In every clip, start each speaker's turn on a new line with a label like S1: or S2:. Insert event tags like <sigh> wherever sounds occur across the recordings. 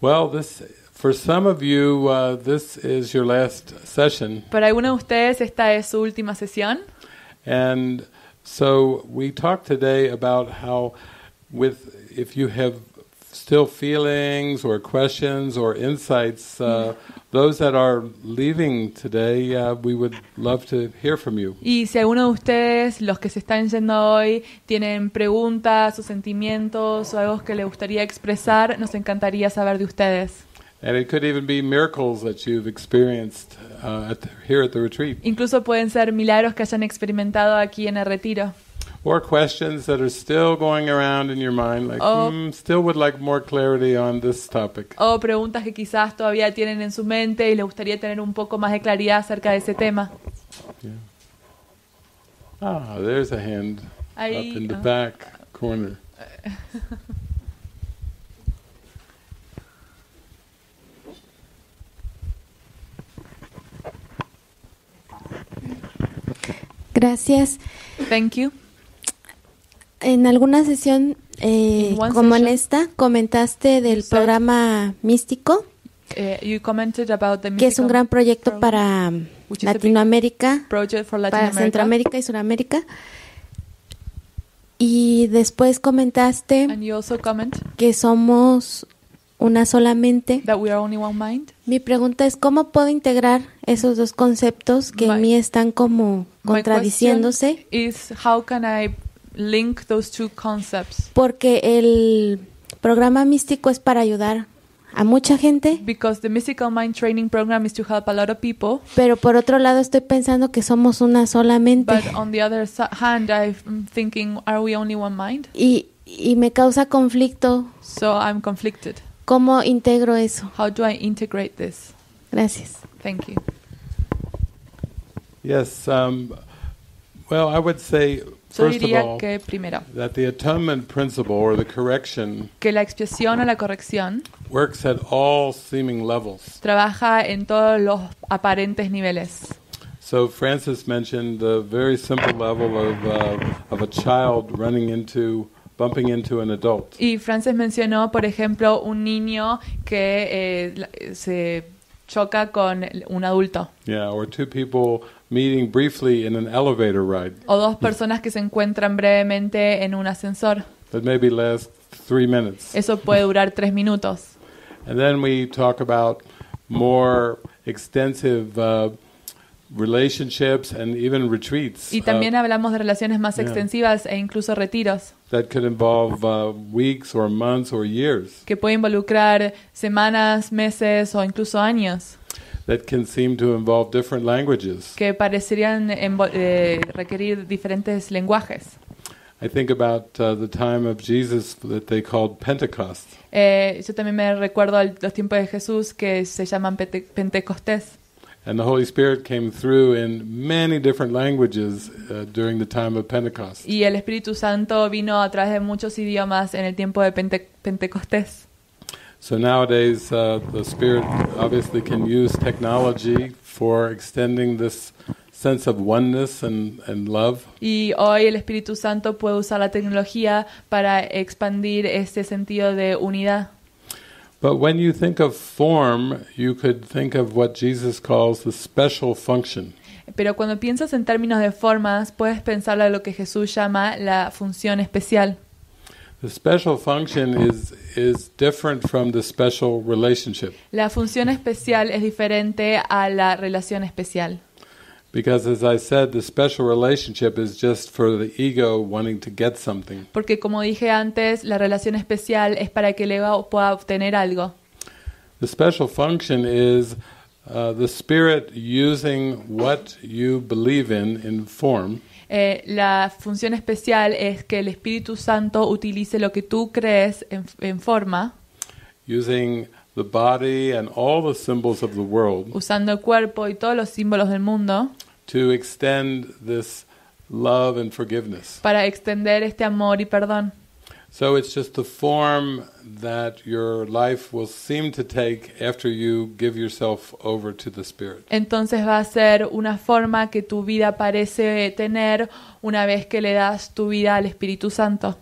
S1: Well, this for some of you uh, this is your last session.
S2: Para algunos de ustedes esta es su última sesión.
S1: And so we talked today about how with if you have still feelings or questions or insights uh, mm-hmm.
S2: Y si alguno de ustedes, los que se están yendo hoy, tienen preguntas o sentimientos o algo que le gustaría expresar, nos encantaría saber de ustedes. Incluso pueden ser milagros que hayan experimentado aquí en el retiro
S1: or questions that are still going around in your mind, like, o, oh. mm, still would like more clarity on this topic.
S2: O preguntas que quizás todavía tienen en su mente y le gustaría tener un poco más de claridad acerca de ese tema.
S1: Yeah. Ah, there's a hand Ahí, up in the ah, back corner.
S2: Gracias. Thank you
S3: en alguna sesión eh, como en esta comentaste del programa místico
S2: eh, que es un gran
S3: proyecto para Latinoamérica,
S2: para Centroamérica
S3: y Sudamérica. Y después comentaste que somos una solamente. Mi pregunta es cómo puedo integrar esos dos conceptos que en mí están como contradiciéndose
S2: link those two concepts.
S3: Porque el programa místico es para ayudar
S2: a mucha gente. Because the Mystical Mind Training Program is to help a lot of people.
S3: Pero por otro lado estoy pensando que somos una solamente. But
S2: on the other hand, I'm thinking, are we only one mind? Y, y me causa conflicto. So I'm conflicted. ¿Cómo integro eso? How do I integrate this? Gracias. Thank you.
S1: Yes. Um, well, I would say yo diría que
S2: primero, que la expiación o la corrección trabaja en todos los aparentes niveles.
S1: So Francis mentioned the very simple level of, uh, of a child running into bumping into an adult.
S2: Y Francis mencionó, por ejemplo, un niño que eh, se choca con un adulto.
S1: Yeah, or two people meeting briefly in an elevator ride. O
S2: dos personas que se encuentran brevemente en un ascensor.
S1: That maybe lasts three minutes.
S2: Eso puede durar tres minutos.
S1: And then we talk about more extensive uh, relationships and even retreats. Y también
S2: uh, hablamos de relaciones más yeah. extensivas e incluso retiros.
S1: That could involve uh, weeks or months or years.
S2: Que puede involucrar semanas, meses o incluso años
S1: that can seem to involve different languages.
S2: Que parecerían eh, requerir diferentes lenguajes.
S1: I think about uh, the time of Jesus that they called Pentecost.
S2: Eh, yo también me recuerdo los tiempos de Jesús que se llaman Pente Pentecostés.
S1: And the Holy Spirit came through in many different languages uh, during the time of Pentecost.
S2: Y el Espíritu Santo vino a través de muchos idiomas en el tiempo de Pente Pentecostés.
S1: So nowadays, uh, the spirit obviously can use technology for extending this sense of oneness and, and love.
S2: Y hoy el Espíritu Santo puede usar la tecnología para expandir este sentido de unidad.
S1: But when you think of form, you could think of what Jesus calls the special function.
S2: Pero cuando piensas en términos de formas, puedes pensar en lo que Jesús llama la función especial.
S1: The special function is, is different from the special relationship.
S2: La función especial es diferente a la relación especial.
S1: Because as I said, the special relationship is just for the ego wanting to get something.
S2: Porque como dije antes, la relación especial es para que el ego pueda obtener algo.
S1: The special function is uh, the spirit using what you believe in in form.
S2: Eh, la función especial es que el Espíritu Santo utilice lo que tú crees en, forma.
S1: Usando
S2: el cuerpo y todos los símbolos del mundo. Para extender este amor y perdón.
S1: So it's just the form that your life will seem to take after you give yourself over to the spirit.
S2: Entonces va a ser una forma que tu vida parece tener una vez que le das tu vida al Espíritu Santo.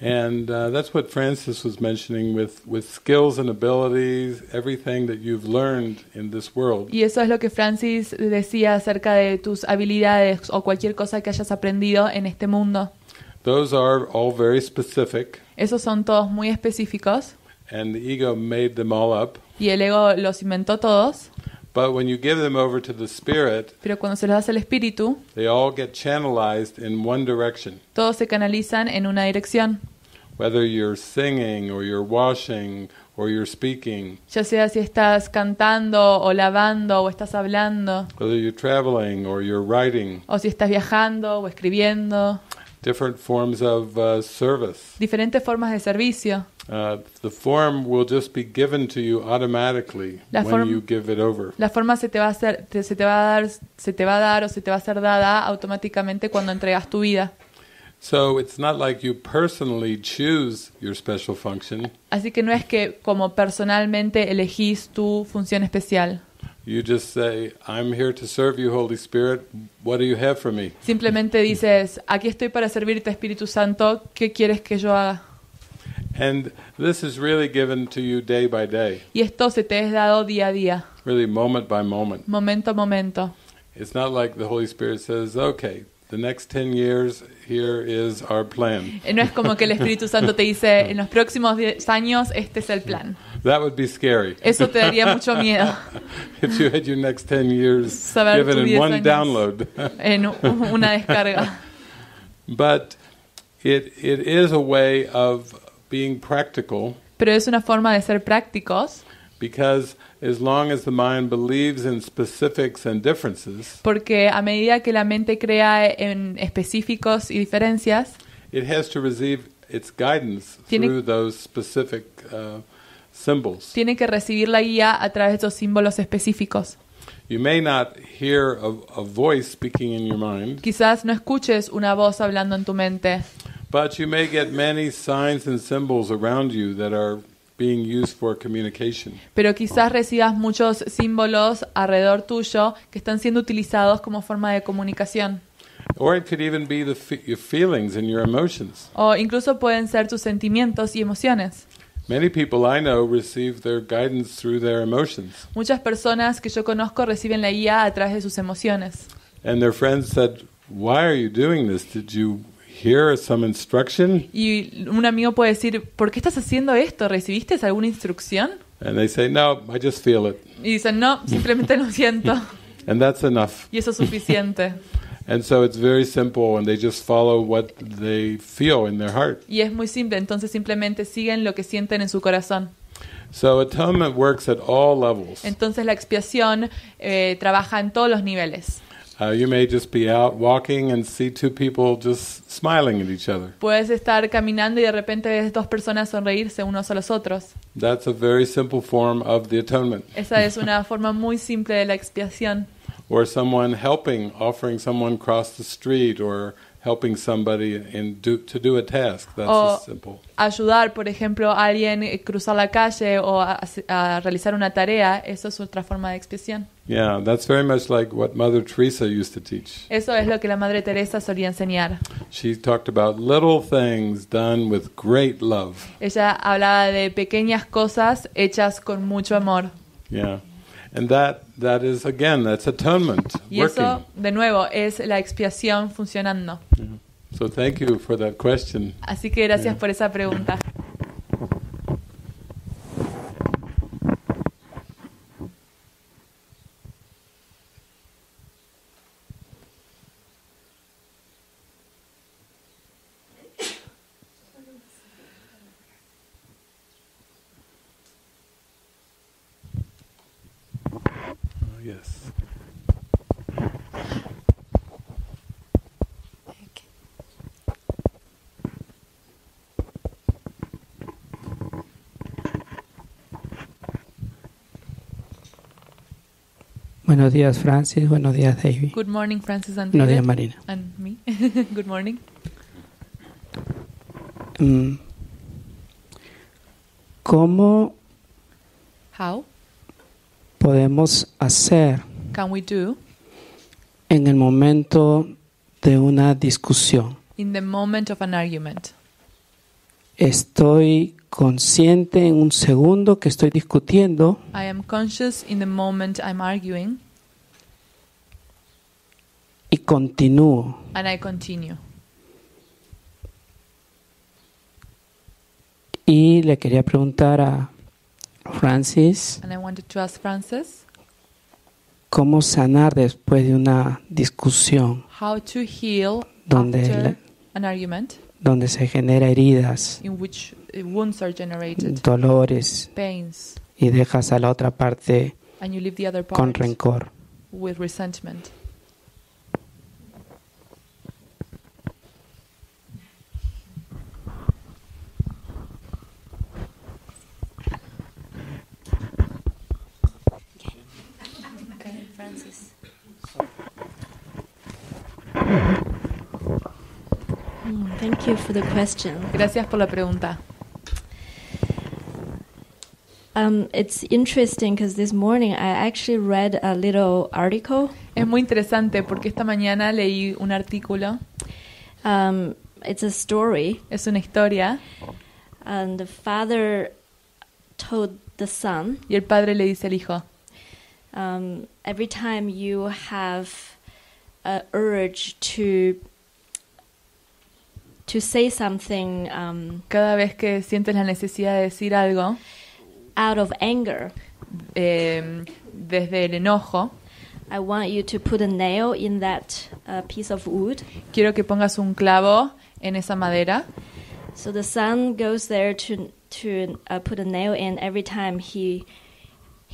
S1: And uh, that's what Francis was mentioning with, with skills and abilities, everything that you've learned in this world.
S2: Y eso es lo que Francis decía acerca de tus habilidades o cualquier cosa que hayas aprendido en este mundo.
S1: Those are all very specific.
S2: Esos son todos muy específicos.
S1: And the ego made them all up.
S2: Y el ego los inventó todos.
S1: But when you give them over to the spirit,
S2: pero cuando se los das al espíritu,
S1: they all get channelized in one direction.
S2: Todos se canalizan en una dirección.
S1: Whether you're singing or you're washing or you're speaking.
S2: Ya sea si estás cantando o lavando o estás hablando.
S1: Whether you're traveling or you're writing.
S2: O si estás viajando o escribiendo
S1: different forms of uh, service.
S2: Diferentes formas de servicio.
S1: Uh, the form will just be given to you automatically la when you give it over.
S2: La forma se te va a ser, te, se te va a dar, se te va a dar o se te va a ser dada automáticamente cuando entregas tu vida.
S1: So it's not like you personally choose your special function.
S2: Así que no es que como personalmente elegís tu función especial.
S1: You just say, I'm here to serve you, Holy Spirit. What do you have for me?
S2: Simplemente dices, aquí estoy para servirte, Espíritu Santo. ¿Qué quieres que yo haga?
S1: And this is really given to you day by day.
S2: Y esto se te es dado día a día.
S1: Really moment by moment.
S2: Momento a momento.
S1: It's not like the Holy Spirit says, "Okay, the next 10 years, here is our plan.
S2: <laughs> No es como que el Espíritu Santo te dice, en los próximos 10 años, este es el plan.
S1: That would be scary. <laughs> Eso te daría mucho miedo. <laughs> If you had your next 10 years Saber given in one download. en una descarga. But it, it is a way of being practical.
S2: Pero es una forma de ser prácticos.
S1: Because as long as the mind believes in specifics and differences,
S2: porque a medida que la mente crea en específicos y diferencias,
S1: it has to receive its guidance tiene, through those specific uh, symbols.
S2: Tiene que recibir la guía a través de esos símbolos específicos.
S1: You may not hear a, a voice speaking in your mind.
S2: Quizás no escuches una voz hablando en tu mente.
S1: But you may get many signs and symbols around you that are
S2: Pero quizás recibas muchos símbolos alrededor tuyo que están siendo utilizados como forma de comunicación. O incluso pueden ser tus sentimientos y emociones. Muchas personas que yo conozco reciben la guía a través de sus emociones.
S1: And their friends said, "Why are you doing this? Did you
S2: y un amigo puede decir, ¿por qué estás haciendo esto? ¿Recibiste alguna instrucción?
S1: no, Y
S2: dicen, no, <laughs> simplemente lo siento. Y eso es suficiente. Y es muy simple, entonces simplemente siguen lo que sienten en su corazón. Entonces la expiación eh, trabaja en todos los niveles.
S1: Uh, you may just be out walking and see two people just smiling at each other.
S2: Puedes estar caminando y de repente ves dos personas sonreírse unos a los otros.
S1: That's a very simple form of the atonement.
S2: Esa es una <laughs> forma muy simple de la expiación.
S1: or someone helping, offering someone cross the street or helping somebody in do, to do a task. That's o simple.
S2: Ayudar, por ejemplo, a alguien cruzar la calle o a, a realizar una tarea, eso es otra forma de expiación.
S1: Yeah, that's very much like what Mother Teresa used to teach.
S2: Eso es lo que la Madre Teresa solía enseñar.
S1: She talked about little things done with great love.
S2: Ella hablaba de pequeñas cosas hechas con mucho amor.
S1: Yeah. And that that is again that's atonement y eso,
S2: de nuevo es la expiación funcionando.
S1: So thank you for that question. Así que gracias
S2: por esa pregunta.
S4: Buenos días, Francis. Buenos días,
S2: David. Good morning, Francis and Buenos días, me. <laughs> Good morning.
S4: Mm. ¿Cómo How podemos hacer
S2: can we do
S4: en el momento de una discusión?
S2: In the moment of an argument.
S4: Estoy consciente en un segundo que estoy discutiendo.
S2: I am conscious in the moment I'm arguing
S4: continúo.
S2: And I continue.
S4: Y le quería preguntar a Francis,
S2: And I wanted to ask Francis
S4: cómo sanar después de una discusión
S2: how to heal donde, after la- an argument
S4: donde se genera heridas,
S2: in which eh, wounds are generated, dolores pains,
S4: y dejas a la otra parte and you leave the other part con rencor.
S2: with resentment.
S5: entonces. Mm, thank you for the question. Gracias por la pregunta. Um, it's interesting because this morning I actually read a little article. Es muy interesante porque esta mañana leí un artículo. Um, it's a story. Es una historia. And the father told the son. Y el padre le dice al hijo. um, every time you have an urge to to say something um, cada vez que sientes la necesidad de decir algo out of anger eh, desde el enojo I want you to put a nail in that uh, piece of wood quiero
S2: que pongas un clavo
S5: en esa madera so the son goes there to to uh, put a nail in every time he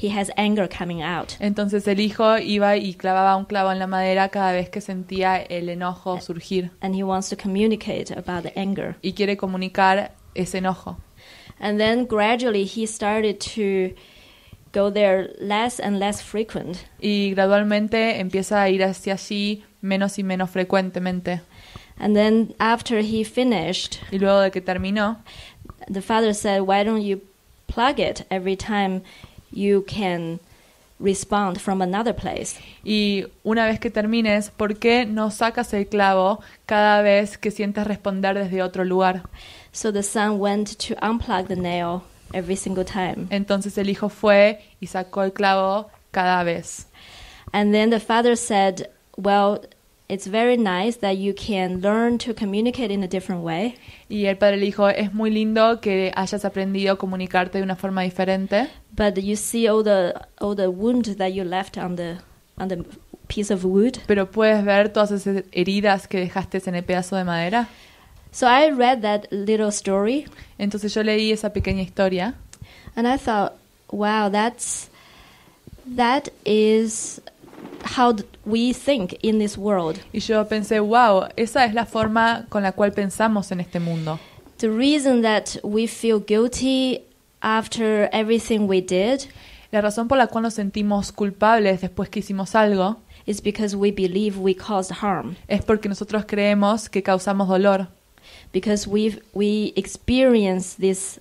S5: he has anger coming out. Entonces el hijo iba y clavaba un clavo en la madera cada vez que sentía el enojo surgir. And he wants to communicate about the anger. Y quiere comunicar ese enojo. And then gradually he started to go there less and less frequent. Y gradualmente empieza a ir hacia allí menos y menos frecuentemente. And then after he finished, y luego de que terminó, the father said, "Why don't you plug it every time you can respond from another place. Y una vez que termines, ¿por qué no sacas el clavo cada vez que sientes responder desde otro lugar? So the son went to unplug the nail every single time. Entonces el hijo fue y sacó el clavo cada vez. And then the father said, well, It's very nice that you can learn to communicate in a different way. Y el padre le dijo, es muy lindo que hayas aprendido a comunicarte de una forma diferente. But you see all the all the wound that you left on the on the piece of wood.
S2: Pero puedes ver todas esas heridas que dejaste en el pedazo de madera. So I read that little story. Entonces yo leí esa pequeña historia. And I thought,
S5: wow, that's that is how we think in this world. Y yo pensé, wow, esa es la forma con la cual pensamos en este mundo. The reason that we feel guilty after everything we did. La razón por la cual nos sentimos culpables después que hicimos algo. Is because we believe we caused harm. Es porque nosotros creemos que causamos dolor. Because we we experience this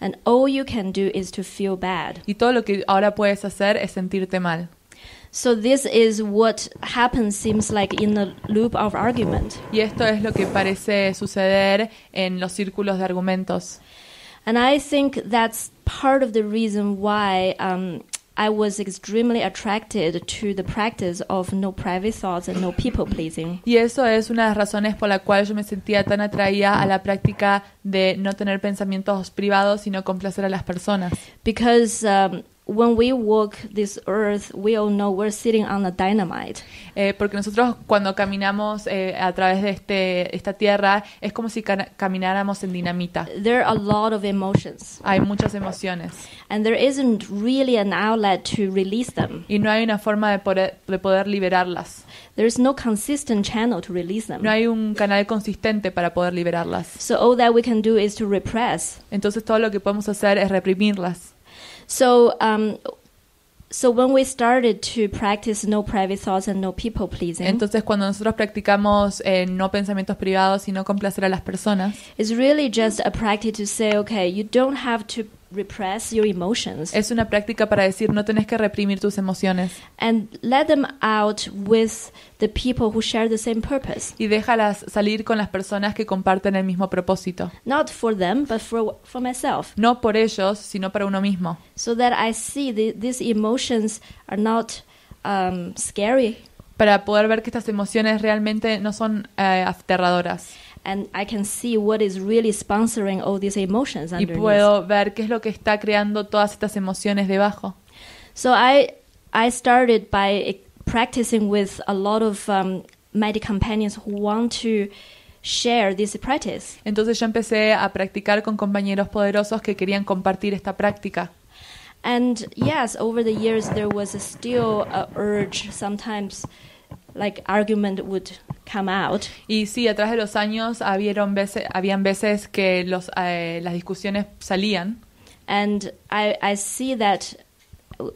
S5: And all you can do is to feel bad. Y todo lo que ahora puedes hacer es sentirte mal. So this is what happens seems like in the loop of argument. Y esto es lo que parece suceder en los círculos de argumentos. And I think that's part of the reason why um, I was extremely attracted to the practice of no private thoughts and no people pleasing. Y eso es una de las razones por la cual yo me sentía tan atraída a la práctica de no tener pensamientos privados, y no complacer a las personas. Because um, when we walk this earth, we all know we're sitting on a dynamite. Eh, porque nosotros cuando caminamos eh, a través de este, esta tierra es como si camináramos en dinamita. There are a lot of emotions. Hay muchas emociones. And there isn't really an outlet to release them. Y no hay una forma de poder, de poder liberarlas. There is no consistent channel to release them. No hay un canal consistente para poder liberarlas. So all that we can do is to repress. Entonces todo lo que podemos hacer es reprimirlas. Um, so, when we started to practice no private thoughts and no people pleasing. Entonces cuando nosotros practicamos eh, no pensamientos privados y no complacer a las personas. It's really just a practice to say, okay, you don't have to es una práctica para decir no tenés que reprimir tus emociones. Y déjalas salir con las
S2: personas que comparten el mismo propósito.
S5: No por ellos, sino para uno mismo. Para poder ver que estas emociones realmente no son eh, aterradoras and I can see what is really sponsoring all these emotions underneath. y puedo ver qué es lo que está creando todas estas emociones debajo. So I I started by practicing with a lot of um, my companions who want to share this practice. Entonces yo empecé a practicar con compañeros poderosos que querían compartir esta práctica. And yes, over the years there was still a urge sometimes like argument would come out. Y sí, a través de los años habieron veces, habían veces que los, eh, las discusiones salían. And I, I see that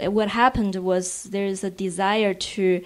S5: what happened was there is a desire to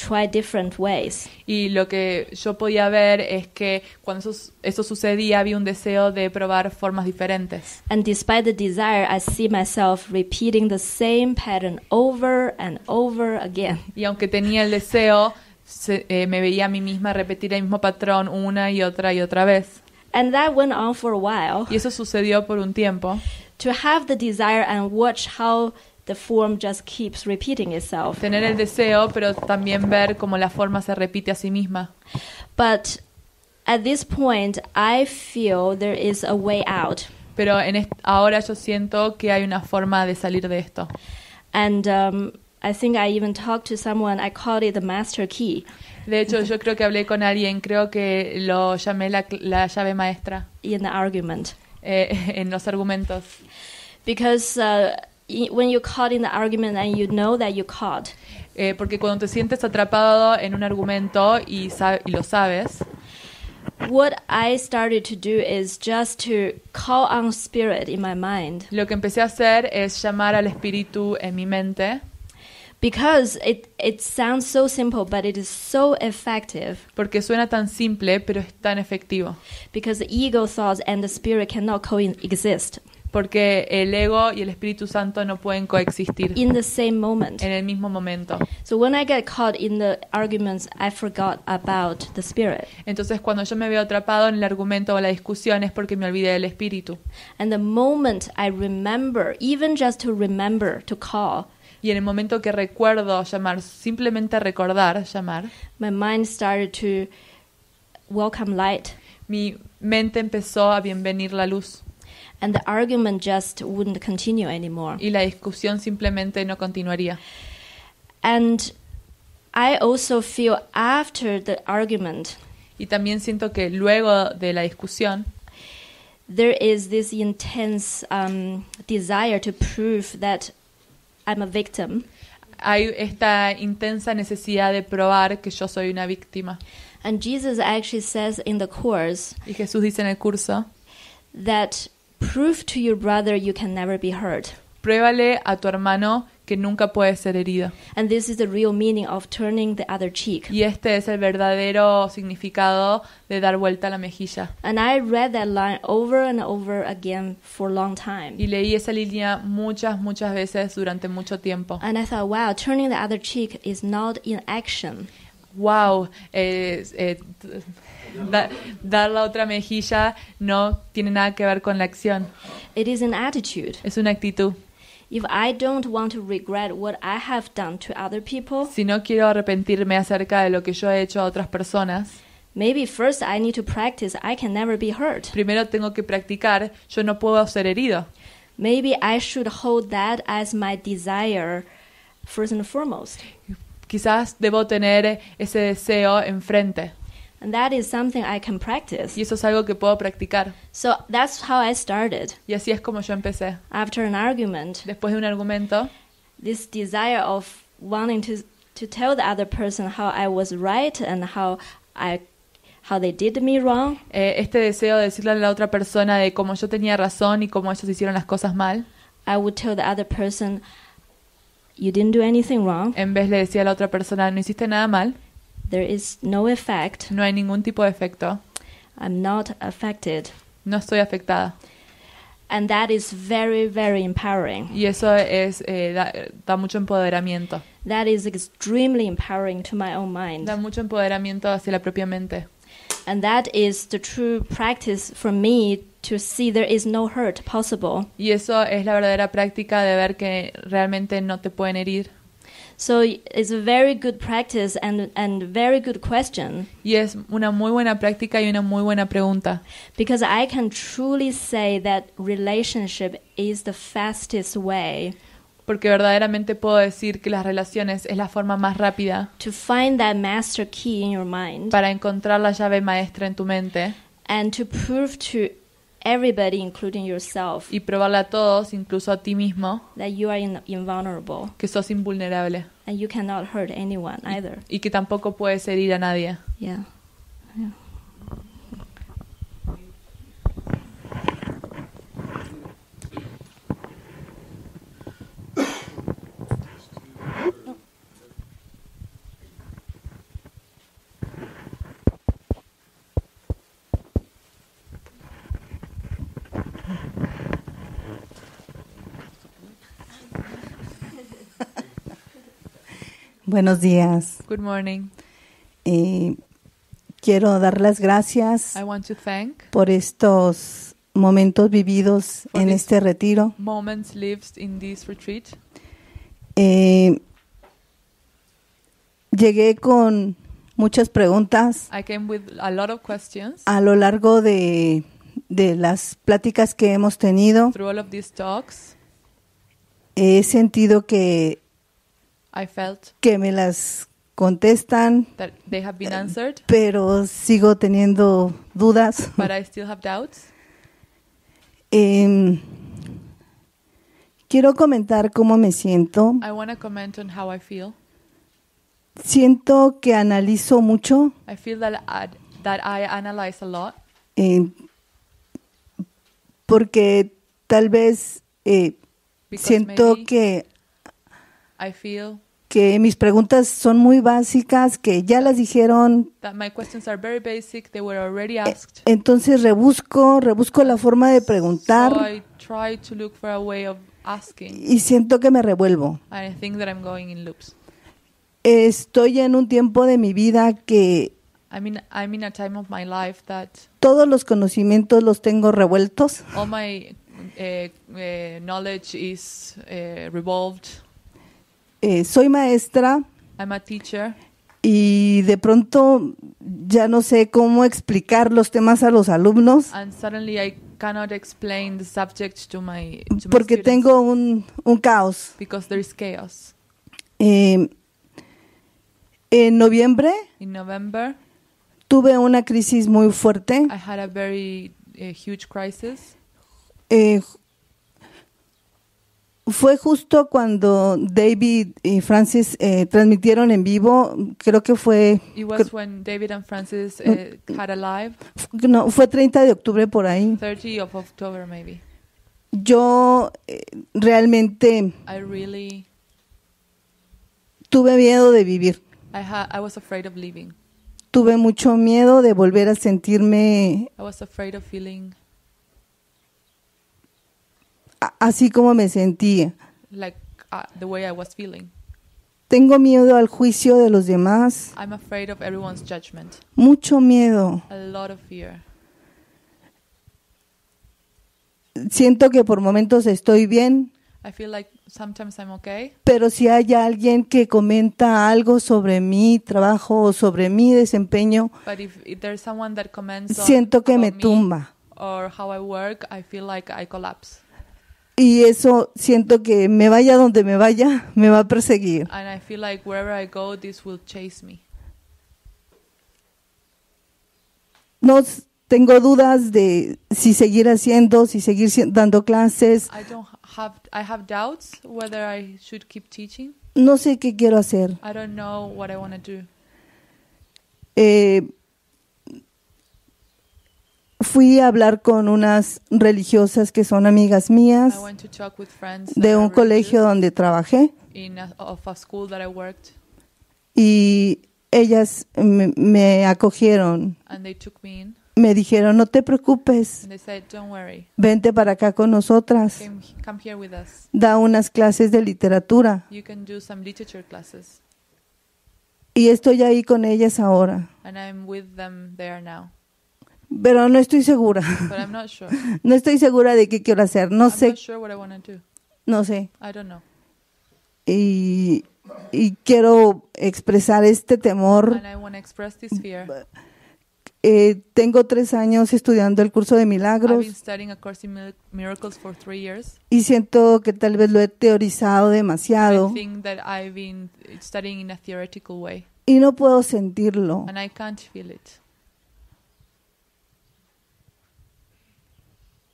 S5: try different ways. Y lo que yo podía ver es que cuando eso, eso sucedía había un deseo de probar formas diferentes. And despite the desire, I see myself repeating the same pattern over and over
S2: again. Y aunque tenía el deseo, se, eh, me veía a mí misma repetir el mismo patrón una y otra y otra vez. And that went on for a while. Y eso sucedió por un tiempo.
S5: To have the desire and watch how the form just keeps repeating itself. Tener el deseo, pero también ver cómo la forma se repite a sí misma. But at this point, I feel there is a way out. Pero en ahora yo siento que hay una forma de salir de esto. And um, I think I even talked to someone. I called it the master key. De hecho, yo creo que hablé con alguien. Creo que lo llamé la, llave maestra. In the argument. Eh, <laughs> en los argumentos. Because. Uh, when you're caught in the argument and you know that you're caught. Eh, porque cuando te sientes atrapado en un argumento y, y lo sabes. What I started to do is just to call on spirit in my mind. Lo que empecé a hacer es llamar al espíritu en mi mente. Because it, it sounds so simple, but it is so effective. Porque suena tan simple, pero es tan efectivo. Because the ego thoughts and the spirit cannot coexist porque el ego y el Espíritu Santo no pueden coexistir. In the same moment. En el mismo momento. Entonces cuando yo me veo atrapado en el argumento o la discusión es porque me olvidé del espíritu. And the moment I remember, even just to remember to call. Y en el momento que recuerdo llamar, simplemente recordar llamar. My mind started to welcome light. Mi mente empezó a bienvenir la luz and the argument just wouldn't continue anymore. Y la discusión simplemente no continuaría. And I also feel after the argument. Y también siento que luego de la discusión there is this intense um, desire to prove that I'm a victim. Hay esta intensa necesidad de probar que yo soy una víctima. And Jesus actually says in the course. Y Jesús dice en el curso that Prove to your brother you can never be hurt. Pruébale a tu hermano que nunca puede ser herida. And this is the real meaning of turning the other cheek. Y este es el verdadero significado de dar vuelta
S2: a la mejilla.
S5: And I read that line over and over again for a long time. Y leí esa línea muchas muchas veces durante mucho tiempo. And I thought, wow, turning the other cheek is not in action. Wow, eh, eh, dar la otra mejilla no tiene nada que ver con la acción. Es una actitud. si no quiero arrepentirme acerca de lo que yo he hecho a otras personas, Primero tengo que practicar, yo no puedo ser herido. Quizás debo tener ese deseo enfrente. Y eso es algo que puedo practicar. Y así es como yo empecé. Después de un argumento. este deseo de decirle a la otra persona de cómo yo tenía razón y cómo ellos hicieron las cosas mal. En vez le decía a la otra persona no hiciste nada mal. There is no effect. No hay ningún tipo de efecto. I'm not affected. No estoy afectada. And that is very, very empowering. Y eso es eh, da, da, mucho empoderamiento. That is extremely empowering to my own mind. Da mucho empoderamiento hacia la propia mente. And that is the true practice for me to see there is no hurt possible. Y eso es la verdadera práctica de ver que realmente no te pueden herir. So it's a very good practice and, and very good question. Yes, una muy buena práctica y una muy buena pregunta. Because I can truly say that relationship is the fastest way. Porque verdaderamente puedo decir que las relaciones es la forma más rápida. To find that master key in your mind. Para encontrar la llave maestra en tu mente. And to prove to everybody, including yourself, y probarle a todos, incluso a ti mismo, that you are in, invulnerable que sos invulnerable and you cannot hurt anyone either. y que tampoco puedes herir a nadie. Yeah. yeah.
S6: Buenos días. Good morning. Eh, quiero dar las gracias por estos momentos vividos en este retiro.
S2: Moments lived in this retreat.
S6: Eh, llegué con muchas preguntas
S2: I came with a, lot of questions.
S6: a lo largo de, las pláticas que hemos tenido. He sentido que I felt que me las contestan,
S2: that they have
S6: pero sigo teniendo dudas. But
S2: I still have doubts.
S6: Eh, quiero comentar cómo me siento.
S2: I want to comment on how I feel.
S6: Siento que analizo mucho.
S2: I feel that I, that I analyze a lot.
S6: Eh, porque tal vez eh, siento que que mis preguntas son muy básicas, que ya las dijeron. E, entonces rebusco, rebusco la forma de preguntar. Y siento que me revuelvo. Estoy en un tiempo de mi vida que todos los conocimientos los tengo revueltos.
S2: my eh, eh knowledge eh,
S6: eh, soy maestra.
S2: I'm a teacher.
S6: Y de pronto ya no sé cómo explicar los temas a los alumnos.
S2: And suddenly I cannot explain the subject to my, to my Porque students.
S6: tengo un, un caos.
S2: Because there is chaos.
S6: Eh, en noviembre
S2: In November,
S6: tuve una crisis muy fuerte.
S2: I had a very eh, huge crisis.
S6: Eh, fue justo cuando David y Francis eh, transmitieron en vivo, creo que fue... It was
S2: when David and Francis eh, had a live. No, fue
S6: 30 de octubre por ahí.
S2: 30 of October maybe.
S6: Yo eh, realmente
S2: I really
S6: tuve miedo de vivir.
S2: I, ha I was afraid of living.
S6: Tuve mucho miedo de volver a sentirme
S2: I was afraid of feeling
S6: así como me sentía.
S2: Uh,
S6: Tengo miedo al juicio de los demás.
S2: Mucho miedo.
S6: Siento que por momentos estoy bien. Pero si hay alguien que comenta algo sobre mi trabajo o sobre mi desempeño,
S2: siento que me tumba. Or how I work, I feel like
S6: y eso siento que me vaya donde me vaya, me va a perseguir.
S2: And I feel like wherever I go, this will chase me.
S6: No tengo dudas de si seguir haciendo, si seguir dando clases.
S2: I don't have, I have doubts whether I should keep teaching.
S6: No sé qué quiero hacer. I
S2: don't know what I want to do.
S6: Eh, fui a hablar con unas religiosas que son amigas mías
S2: de un colegio donde trabajé.
S6: Y ellas me, acogieron. Me dijeron, no te preocupes, vente para acá con nosotras. Da unas clases de literatura. Y estoy ahí con ellas ahora pero no estoy segura. <laughs> No estoy segura de qué quiero hacer. No sé. No sé. Y, quiero expresar este temor. Eh, tengo tres años estudiando el curso de milagros y siento que tal vez lo he teorizado demasiado y no puedo sentirlo.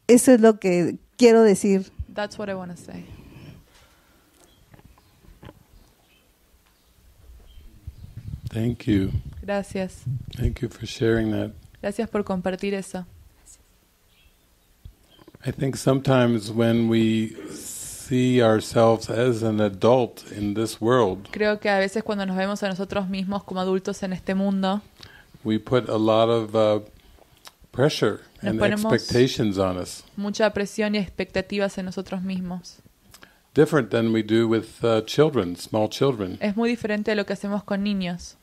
S6: Eso es lo que quiero decir.
S2: That's what I want to say.
S1: Thank you. Gracias. Thank you for sharing that.
S2: Gracias por compartir eso.
S1: I think sometimes when we see ourselves as an adult in this world,
S2: creo que a veces cuando nos vemos a nosotros mismos como adultos en este mundo,
S1: we put a lot of uh, pressure nos ponemos expectations on us.
S2: mucha presión y expectativas en nosotros mismos.
S1: Different than we do with uh, children, small children.
S2: Es muy diferente de lo que hacemos con niños.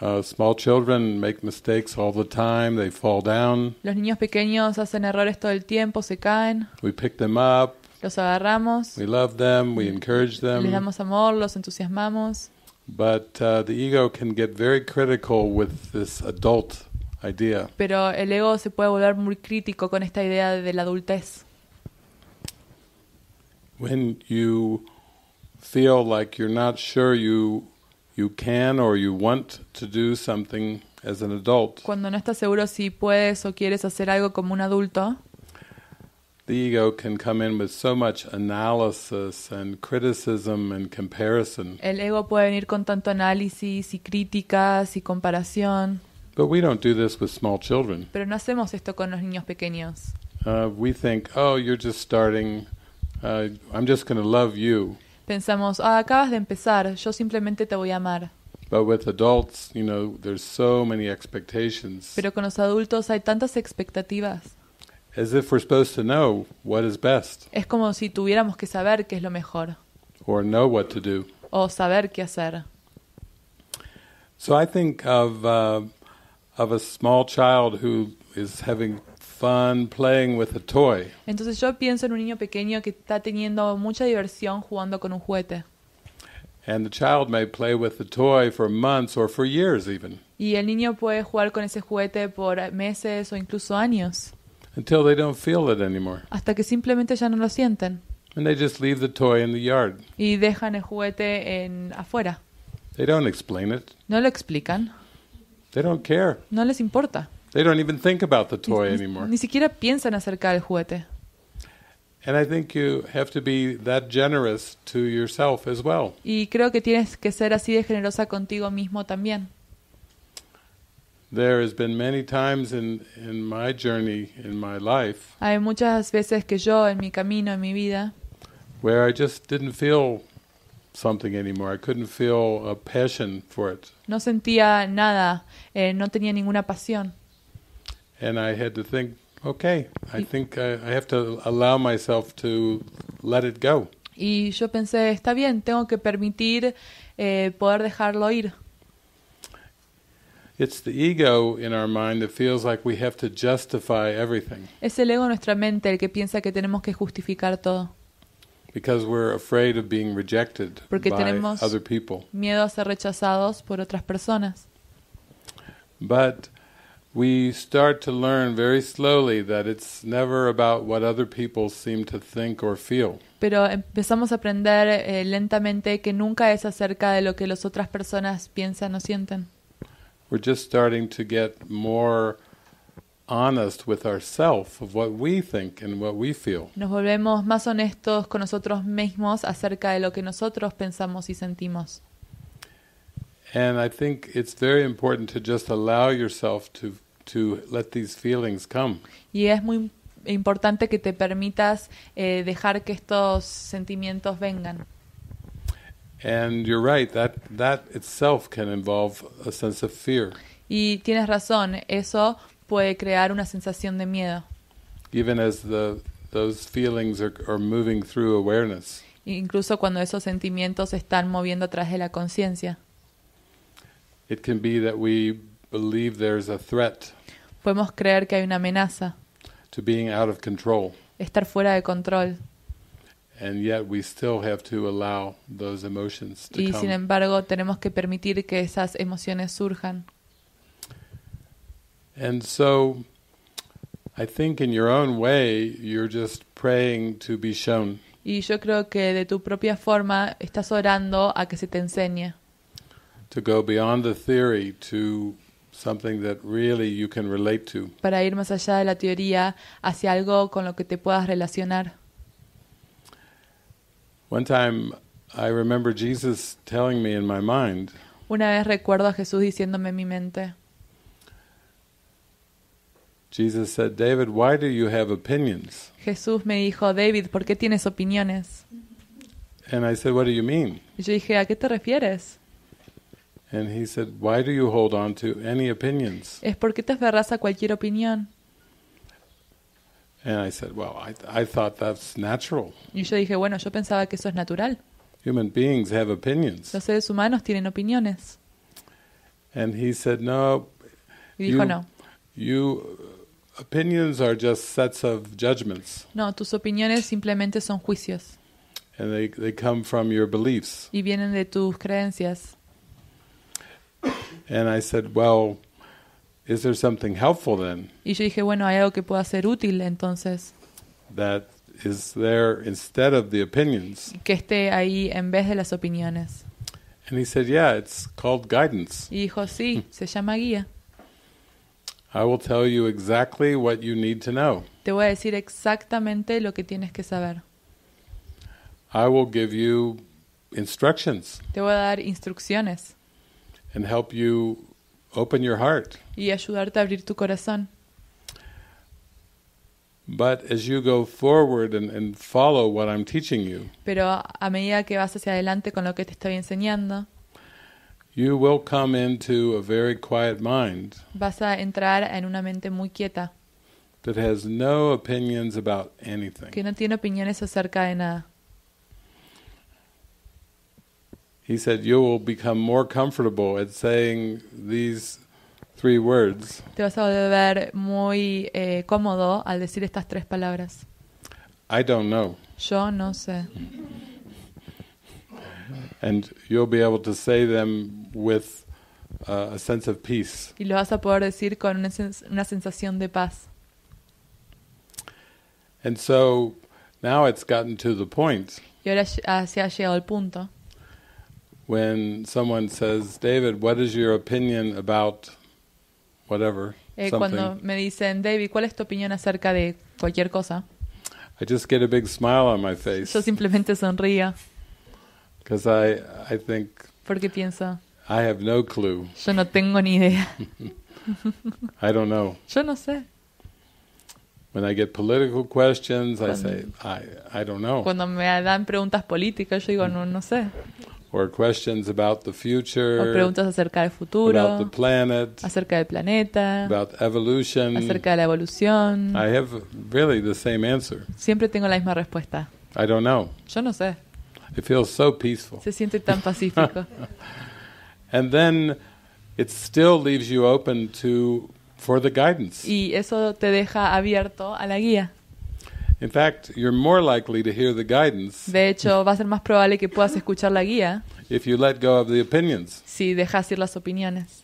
S1: Uh, small children make mistakes all the time. They fall down.
S2: Los niños pequeños hacen errores todo el tiempo, se caen.
S1: We pick them up.
S2: Los agarramos.
S1: We love them. We encourage them. Les damos
S2: amor, los entusiasmamos.
S1: But uh, the ego can get very critical with this adult
S2: pero el ego se puede volver muy crítico con esta idea de la adultez.
S1: Cuando no estás seguro si puedes
S2: o quieres hacer algo como un adulto. El ego puede venir con tanto análisis y críticas y comparación.
S1: But we don't do this with small children.
S2: Pero no hacemos esto con los niños pequeños.
S1: Uh, we think, oh, you're just starting. Uh, I'm just going to love you.
S2: Pensamos, ah, acabas de empezar. Yo simplemente te voy a amar.
S1: But with adults, you know, there's so many expectations.
S2: Pero con los adultos hay tantas expectativas.
S1: As if we're supposed to know what is best.
S2: Es como si tuviéramos que saber qué es lo mejor.
S1: Or know what to do.
S2: O saber qué hacer.
S1: So I think of. Uh, of a small child who is having fun playing with a toy.
S2: Entonces yo pienso en un niño pequeño que está teniendo mucha diversión jugando con un juguete.
S1: And the child may play with the toy for months or for years even.
S2: Y el niño puede jugar con ese juguete por meses o incluso años.
S1: Until they don't feel it anymore.
S2: Hasta que simplemente ya no lo sienten.
S1: And they just leave the toy in the yard.
S2: Y dejan el juguete en afuera.
S1: They don't explain it.
S2: No lo explican.
S1: They don't care.
S2: No les importa.
S1: They don't even think about the toy ni, anymore. Ni
S2: siquiera piensan acerca del juguete.
S1: And I think you have to be that generous to yourself as well.
S2: Y creo que tienes que ser así de generosa contigo mismo también.
S1: There has been many times in in my journey in my life.
S2: Hay muchas veces que yo en mi camino en mi vida
S1: where I just didn't feel something anymore. I couldn't feel a passion for it.
S2: No sentía nada, eh, no tenía ninguna pasión.
S1: And I had to think, okay, I think I, I have to allow myself to let it go.
S2: Y yo pensé, está bien, tengo que permitir eh, poder dejarlo ir.
S1: It's the ego in our mind that feels like we have to justify everything.
S2: Es el ego en nuestra mente el que piensa que tenemos que justificar todo.
S1: Because we're afraid of being rejected Porque by tenemos other people.
S2: miedo a ser rechazados por otras personas.
S1: But we start to learn very slowly that it's never about what other people seem to think or feel.
S2: Pero empezamos a aprender eh, lentamente que nunca es acerca de lo que las otras personas piensan o sienten.
S1: We're just starting to get more honest with ourselves of what we think and what we feel.
S2: Nos volvemos más honestos con nosotros mismos acerca de lo que nosotros pensamos y sentimos.
S1: And I think it's very important to just allow yourself to to let these feelings come.
S2: Y es muy importante que te permitas eh, dejar que estos sentimientos vengan.
S1: And you're right that that itself can involve a sense of fear.
S2: Y tienes razón, eso puede crear una sensación de miedo. Incluso cuando esos sentimientos se están moviendo a través de la conciencia. Podemos creer que hay una amenaza. To Estar fuera de control. y sin embargo tenemos que permitir que esas emociones surjan.
S1: And so I think in your own way you're just praying to be shown.
S2: Y yo creo que de tu propia forma estás orando a que se te enseñe.
S1: To go beyond the theory to something that really you can relate to.
S2: Para ir más allá de la teoría hacia algo con lo que te puedas relacionar.
S1: One time I remember Jesus telling me in my mind.
S2: Una vez recuerdo a Jesús diciéndome en mi mente.
S1: Jesus said, David, why do you have opinions?
S2: Jesús me dijo, David, ¿por qué tienes opiniones?
S1: And I said, what do you mean?
S2: Y yo dije, ¿a qué te refieres?
S1: And he said, why do you hold on to any opinions?
S2: Es porque te aferras a cualquier opinión.
S1: And I said, well, I, I thought that's natural.
S2: Y yo dije, bueno, yo pensaba que eso es natural.
S1: Human beings have opinions.
S2: Los seres humanos tienen opiniones.
S1: And he said, no. Y dijo, you, no. You opinions are just sets of judgments.
S2: No, tus opiniones simplemente son juicios.
S1: And they, they come from your beliefs.
S2: Y vienen de tus creencias.
S1: And I said, well, is there something helpful then?
S2: Y yo dije, bueno, hay algo que pueda ser útil entonces.
S1: That is there instead of the opinions.
S2: Que esté ahí en vez de las opiniones.
S1: And he said, yeah, it's called guidance. Y
S2: dijo, sí, hmm. se llama guía.
S1: I will tell you exactly what you need to know.
S2: Te voy a decir exactamente lo que tienes que saber.
S1: I will give you instructions.
S2: Te voy a dar instrucciones.
S1: And help you open your heart.
S2: Y ayudarte a abrir tu corazón.
S1: But as you go forward and, and follow what I'm teaching you.
S2: Pero a medida que vas hacia adelante con lo que te estoy enseñando
S1: you will come into a very quiet mind.
S2: Vas a entrar en una mente muy quieta.
S1: That has no opinions about anything. Que
S2: no tiene opiniones acerca de nada.
S1: He said you will become more comfortable at saying these three words.
S2: Te vas a volver muy eh, cómodo al decir estas tres palabras.
S1: I don't know.
S2: Yo no sé.
S1: And you'll be able to say them with uh, a sense of peace.
S2: Y lo vas a poder decir con una, sensación de paz.
S1: And so now it's gotten to the point.
S2: Y ahora ah, se ha llegado al punto.
S1: someone what is your about eh, cuando
S2: me dicen, David, ¿cuál es tu opinión acerca de cualquier cosa?
S1: Yo simplemente sonrío. Because I, I think.
S2: Porque pienso.
S1: I have no clue.
S2: Yo no tengo ni idea.
S1: <laughs> I don't know. Yo no sé. When I get political questions, cuando, I say I, I don't know. Cuando
S2: me dan preguntas políticas, yo digo no, no sé.
S1: Or questions about the future. O preguntas
S2: acerca del futuro. About
S1: the planet. Acerca
S2: del planeta.
S1: About evolution. Acerca de
S2: la evolución.
S1: I have really the same answer.
S2: Siempre tengo la misma respuesta. I don't know. Yo no sé.
S1: It feels so peaceful. Se
S2: siente tan pacífico.
S1: <laughs> and then it still leaves you open to for the guidance.
S2: Y eso te deja abierto a la guía.
S1: In fact, you're more likely to hear the guidance.
S2: De hecho, va a ser más probable que puedas escuchar la guía.
S1: <laughs> If you let go of the opinions.
S2: Si dejas ir las opiniones.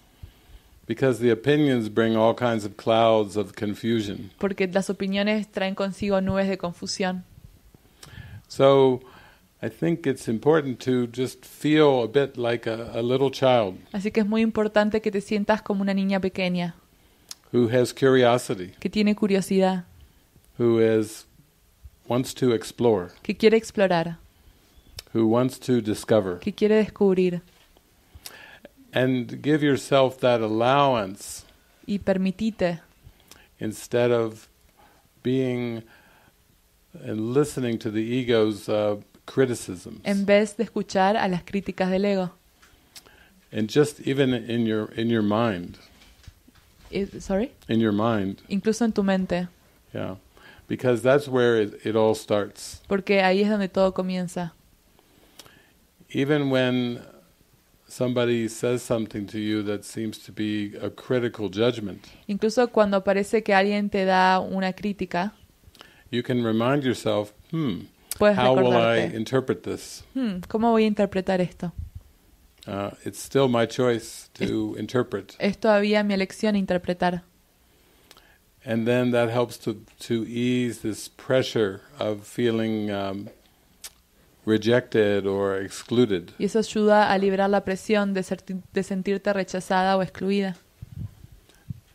S1: Because the opinions bring all kinds of clouds of confusion.
S2: Porque las opiniones traen consigo nubes de confusión.
S1: So I think it's important to just feel a bit like a, a little child.
S2: Así que es muy importante que te sientas como una niña pequeña.
S1: Who has curiosity.
S2: Que tiene curiosidad.
S1: Who is wants to explore.
S2: Que quiere explorar.
S1: Who wants to discover. Que
S2: quiere descubrir.
S1: And give yourself that allowance.
S2: Y permitite.
S1: Instead of being and listening to the ego's uh, criticisms.
S2: en vez de escuchar a las críticas del ego.
S1: And just even in your in your mind. It, eh, sorry. In your mind.
S2: Incluso en tu mente.
S1: Yeah, because that's where it, it all starts.
S2: Porque ahí es donde todo comienza.
S1: Even when somebody says something to you that seems to be a critical judgment.
S2: Incluso cuando parece que alguien te da una crítica.
S1: You can remind yourself, hmm. puedes How recordarte. Will I interpret this?
S2: Hmm, ¿Cómo voy a interpretar esto?
S1: Uh, it's still my choice to es, interpret.
S2: Es todavía mi elección interpretar.
S1: And then that helps to, to ease this pressure of feeling um, rejected or excluded.
S2: Y eso ayuda a liberar la presión de, ser, de sentirte rechazada o excluida.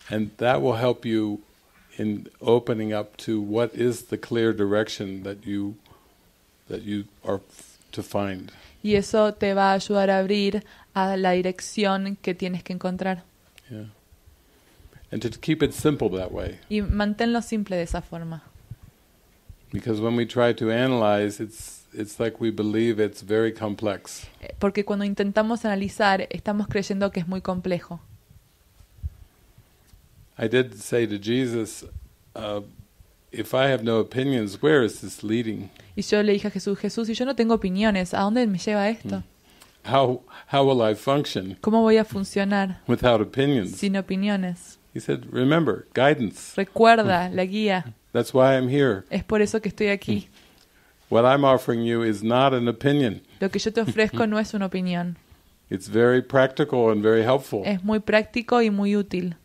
S1: And that will help you in opening up to what is the clear direction that you
S2: Y eso te va a ayudar a abrir a la dirección que tienes que encontrar. Y manténlo simple de esa forma. Porque cuando intentamos analizar, estamos creyendo que es muy complejo.
S1: I did say to Jesus. Uh, If I have no opinions, where is this leading?
S2: Y yo le dije a Jesús, Jesús, si yo no tengo opiniones, ¿a dónde me lleva
S1: esto? Hmm. How, how will I function ¿Cómo
S2: voy a funcionar
S1: without opinions? sin
S2: opiniones?
S1: He said, remember, guidance. Recuerda hmm. la guía. That's why I'm here.
S2: Es por eso que estoy aquí.
S1: Hmm. What I'm offering you is not an opinion.
S2: Lo que yo te ofrezco no es una opinión.
S1: It's very practical and very helpful.
S2: Es muy práctico y muy útil.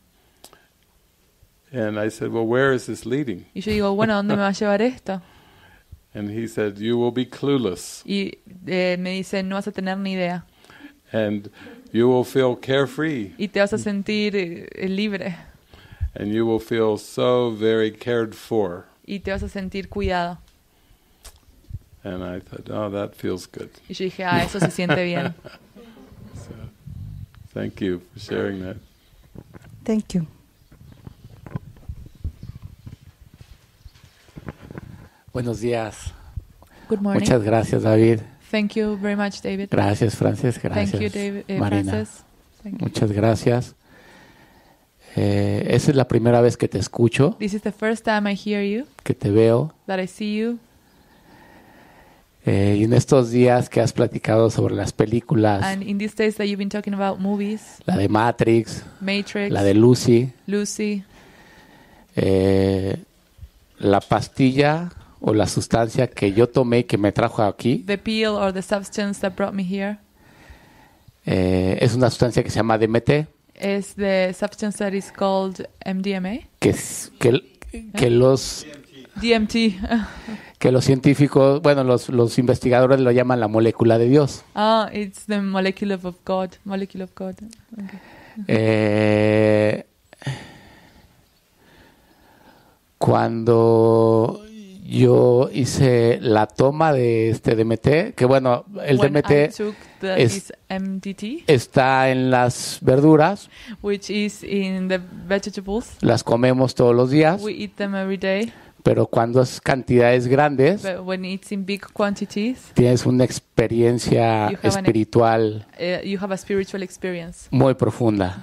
S1: And I said, well, where is this leading?
S2: Y yo digo, bueno, dónde me va a llevar esto?
S1: <laughs> And he said, you will be clueless. Y
S2: eh, me dice, no vas a tener ni idea.
S1: And you will feel carefree. Y
S2: te vas a sentir eh, libre.
S1: And you will feel so very cared for.
S2: Y te vas a sentir cuidado.
S1: And I thought, oh, that feels good. Y yo dije, ah, eso se siente bien. <laughs> so, thank you for sharing that. Thank you. Buenos días.
S2: Good morning.
S7: Muchas gracias, David.
S2: Thank you very much, David. Gracias, Francis. Gracias, Thank you, David, eh, Marina. Francis. Thank you.
S7: Muchas gracias. Eh, esa es la primera vez que te escucho.
S2: This is the first time I hear you.
S7: Que te veo.
S2: That I see you.
S7: Eh, y en estos días que has platicado sobre las películas.
S2: And in these days that you've been talking about movies. La
S7: de Matrix. Matrix. La de Lucy. Lucy. Eh, la pastilla o la sustancia que yo tomé que me trajo aquí.
S2: The pill or the substance that brought me here.
S7: Eh, es una sustancia que se llama DMT.
S2: Es the substance that is called MDMA.
S7: Que, que, que los
S2: DMT. <laughs>
S7: que los científicos, bueno, los, los investigadores lo llaman la molécula de Dios.
S2: Ah, oh, it's the molecule of God, molecule of God.
S7: Eh, cuando yo hice la toma de este DMT, que bueno, el DMT está en las verduras, las comemos todos los días, pero cuando es cantidades grandes, But tienes una experiencia espiritual
S2: eh, experience,
S7: muy profunda.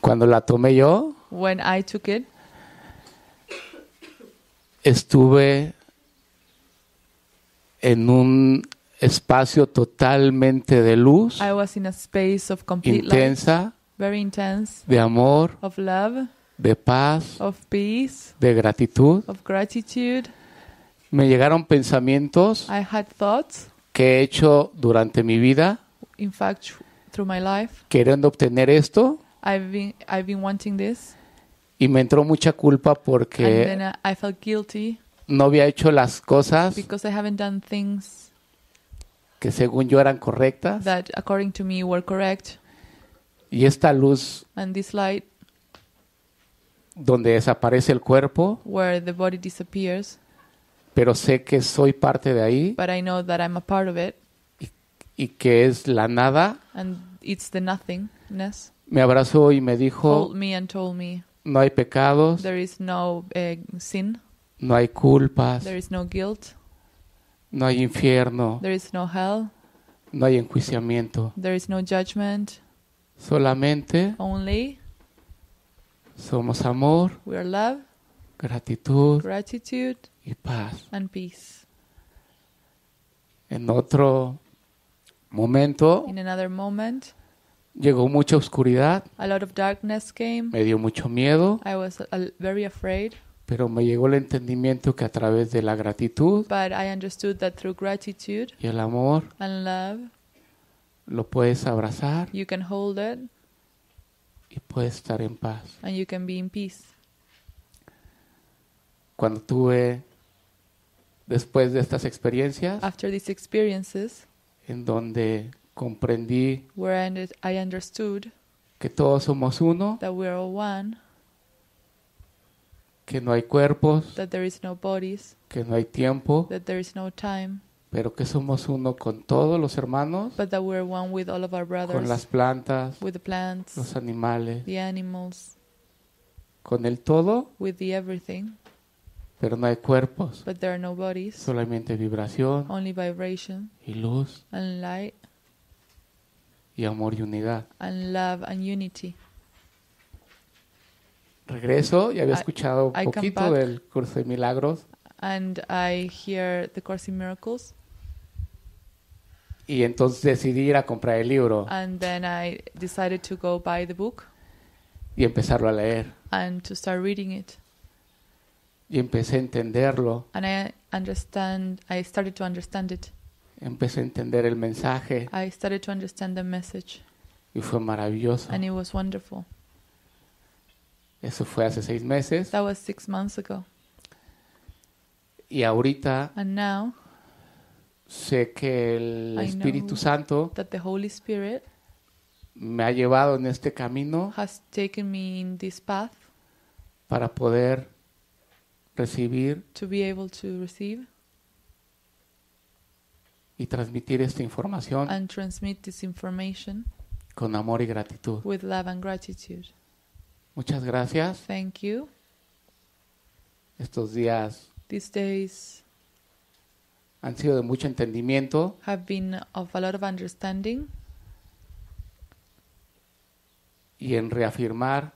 S7: Cuando la tomé yo,
S2: When I took it,
S7: estuve en un espacio totalmente de luz,
S2: intensa,
S7: de amor, de paz, de gratitud. Me llegaron pensamientos que he hecho durante mi vida, queriendo obtener esto, y me entró mucha culpa porque
S2: uh, felt guilty
S7: no había hecho las cosas que según yo eran correctas. Y esta luz donde desaparece el cuerpo,
S2: where the body disappears,
S7: pero sé que soy parte de ahí y, que es la nada. Me abrazó y me dijo, no hay pecados.
S2: There is no eh, sin.
S7: No hay culpas. There
S2: is no guilt.
S7: No hay infierno.
S2: There is no hell.
S7: No hay enjuiciamiento.
S2: There is no judgment.
S7: Solamente Only. somos amor, We are love, gratitud
S2: gratitude, y paz. and peace.
S7: En otro momento
S2: In another moment,
S7: Llegó mucha oscuridad.
S2: A lot of darkness came.
S7: Me dio mucho miedo.
S2: I was very afraid.
S7: Pero me llegó el entendimiento que a través de la gratitud y el amor lo puedes abrazar y puedes estar en paz. peace. Cuando tuve, después de estas experiencias,
S2: After experiences,
S7: en donde comprendí que todos somos uno, que no hay cuerpos, que no hay tiempo, pero que somos uno con todos los hermanos,
S2: con las
S7: plantas, los animales, con el todo, pero no hay cuerpos, solamente vibración y luz y amor y unidad.
S2: And love and unity.
S7: Regreso y había escuchado un poquito del curso de milagros.
S2: And I hear the course in miracles.
S7: Y entonces decidí ir a comprar el libro.
S2: And then I decided to go buy the book.
S7: Y empezarlo a leer.
S2: And to start reading it.
S7: Y empecé a entenderlo.
S2: And I understand I started to understand it
S7: empecé a entender el mensaje.
S2: I started to understand the message.
S7: Y fue maravilloso.
S2: And it was wonderful.
S7: Eso fue hace seis meses.
S2: That was six months ago.
S7: Y ahorita And now, sé que el I Espíritu know Santo that the Holy Spirit me ha llevado en este camino has taken me in this path para poder recibir
S2: to be able to receive
S7: y transmitir esta información con amor y gratitud. Muchas gracias.
S2: Thank you.
S7: Estos días han sido de mucho entendimiento. y en reafirmar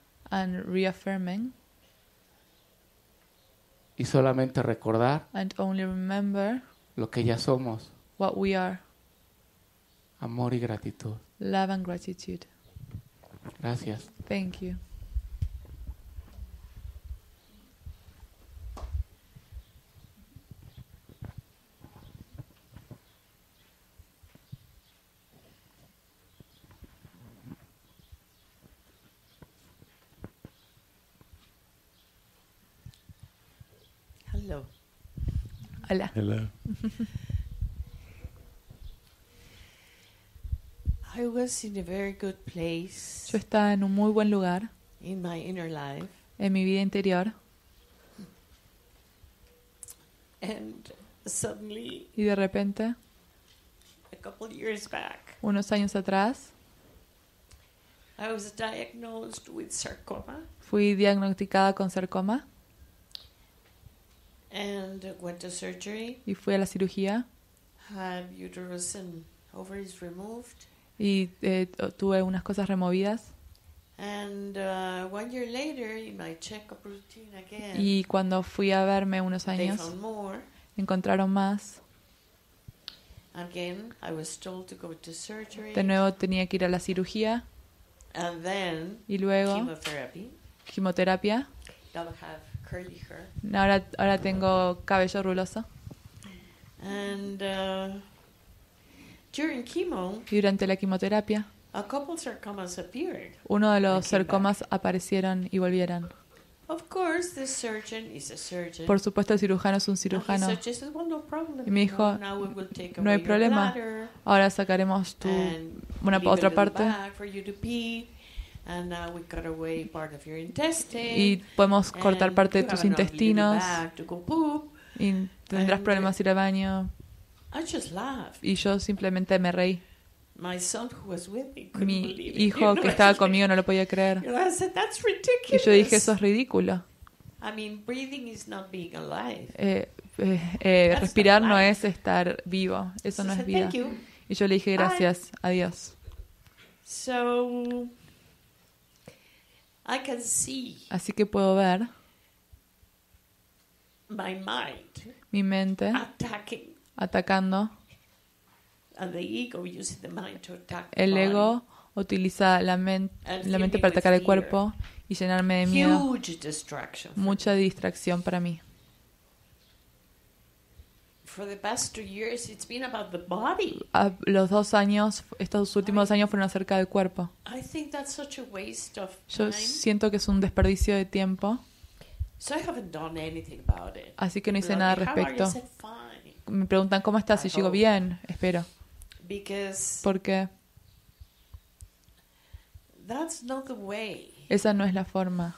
S7: y solamente recordar lo que ya somos what we are. Amor y gratitud.
S2: Love and gratitude. Gracias. Thank you. Hello. Hola. Hello. <laughs>
S8: I was in a very good place
S2: Yo estaba en un muy buen lugar
S8: in my inner life.
S2: en mi vida interior
S8: And suddenly,
S2: y de repente,
S8: a couple years back,
S2: unos años atrás,
S8: I was diagnosed with sarcoma.
S2: fui diagnosticada con sarcoma
S8: and went to surgery,
S2: y fui a la cirugía.
S8: had uterus and ovaries removed,
S2: y eh, tuve unas cosas removidas.
S8: Uh, y cuando
S2: fui a verme unos años, encontraron más. De nuevo tenía que ir a la cirugía. y luego quimioterapia. Ahora, ahora tengo cabello ruloso.
S8: And, uh, During
S2: durante la quimioterapia, uno de los sarcomas aparecieron y volvieron.
S8: Por supuesto, el cirujano es un cirujano. Y me dijo, no, hay problema.
S2: Ahora sacaremos tu una otra parte. Y podemos cortar parte de tus intestinos. Y tendrás problemas ir al baño. Y yo simplemente me reí. Mi hijo que estaba conmigo no lo podía creer.
S8: Y yo dije, eso es
S2: ridículo. respirar no es estar vivo, eso no es vida. Y yo le dije, gracias, adiós.
S8: So Así
S2: que puedo ver mi mente attacking atacando. El ego utiliza la, mente para atacar el cuerpo y llenarme de miedo. Mucha distracción para mí. los dos años, estos últimos dos años fueron acerca del cuerpo.
S8: Yo siento
S2: que es un desperdicio de tiempo.
S8: Así que no hice nada al respecto
S2: me preguntan cómo estás y llego bien, espero. Porque ¿Por qué?
S8: That's not the way.
S2: Esa no es la forma.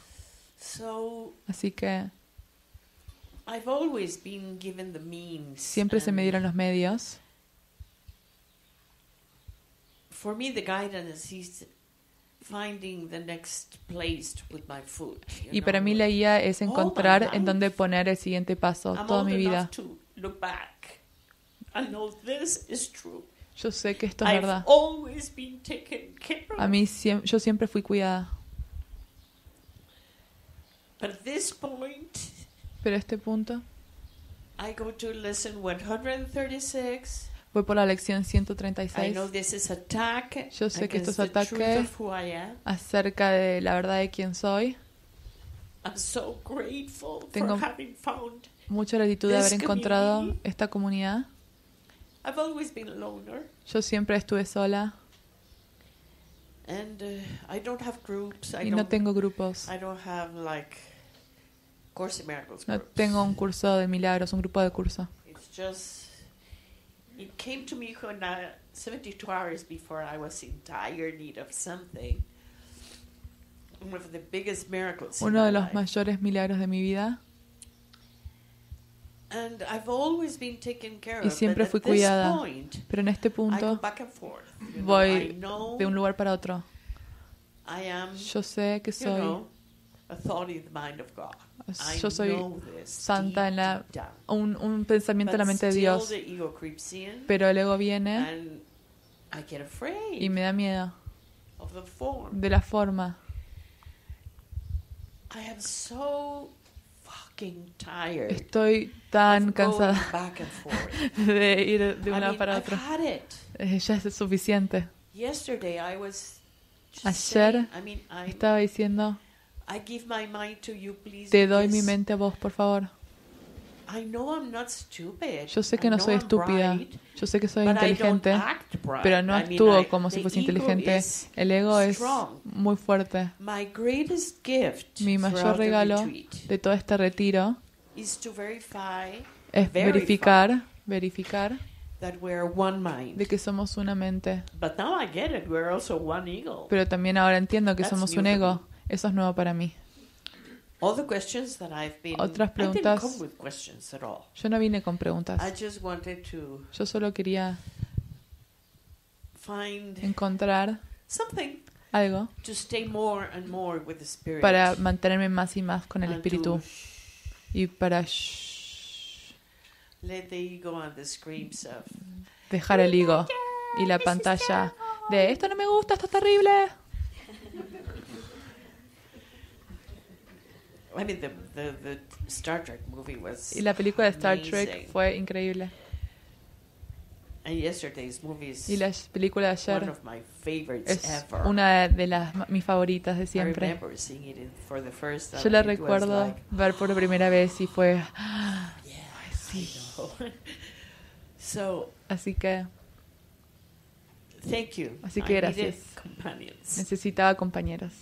S2: Así que
S8: I've always been given the means siempre se me dieron
S2: los medios.
S8: For me the guidance is finding the next place my foot. Y para mí la guía es encontrar en dónde
S2: poner el siguiente paso toda mi vida. Yo sé que esto es verdad. A mí yo siempre fui cuidada.
S8: Pero
S2: este punto. Voy por la lección 136.
S8: yo sé que esto es ataque
S2: acerca de la verdad de quién soy. Tengo mucha gratitud de haber encontrado esta comunidad
S8: I've always been a loner.
S2: Yo siempre estuve sola.
S8: And uh, I don't have groups. I y no don't, tengo grupos. I don't have like course in miracles no groups.
S2: tengo un curso de milagros, un grupo de curso.
S8: It's just it came to me when I, 72 hours before I was in dire need of something. One of the biggest miracles. Uno de los
S2: mayores milagros de mi vida
S8: y siempre fui cuidada.
S2: Pero en este punto voy de un lugar para otro.
S8: Yo sé que soy
S2: yo soy santa en la, un, un pensamiento en la mente de Dios. Pero el ego viene y me da miedo de la forma. Estoy tan cansada <laughs> de ir de una para otra. Eh, ya es suficiente. Ayer estaba diciendo, te doy mi mente a vos, por favor.
S8: Yo sé que no soy estúpida,
S2: yo sé que soy inteligente, pero no actúo como si fuese inteligente. El ego es muy fuerte.
S8: Mi mayor regalo
S2: de todo este retiro es verificar, verificar de que somos una mente. Pero también ahora entiendo que somos un ego. Eso es nuevo para mí. Otras preguntas. Yo no vine con preguntas.
S8: Yo
S2: solo quería encontrar algo
S8: para mantenerme
S2: más y más con el espíritu y para dejar el higo oh y la pantalla de esto no me gusta, esto es terrible.
S8: I mean, the, Star Trek movie was y la película de Star Trek
S2: fue increíble.
S8: yesterday's y la película de ayer es
S2: una de las mis favoritas de siempre.
S8: Yo la recuerdo
S2: ver por primera vez y fue... <gasps>
S8: <laughs> so, Así que... Thank you. Así que gracias.
S2: Necesitaba compañeros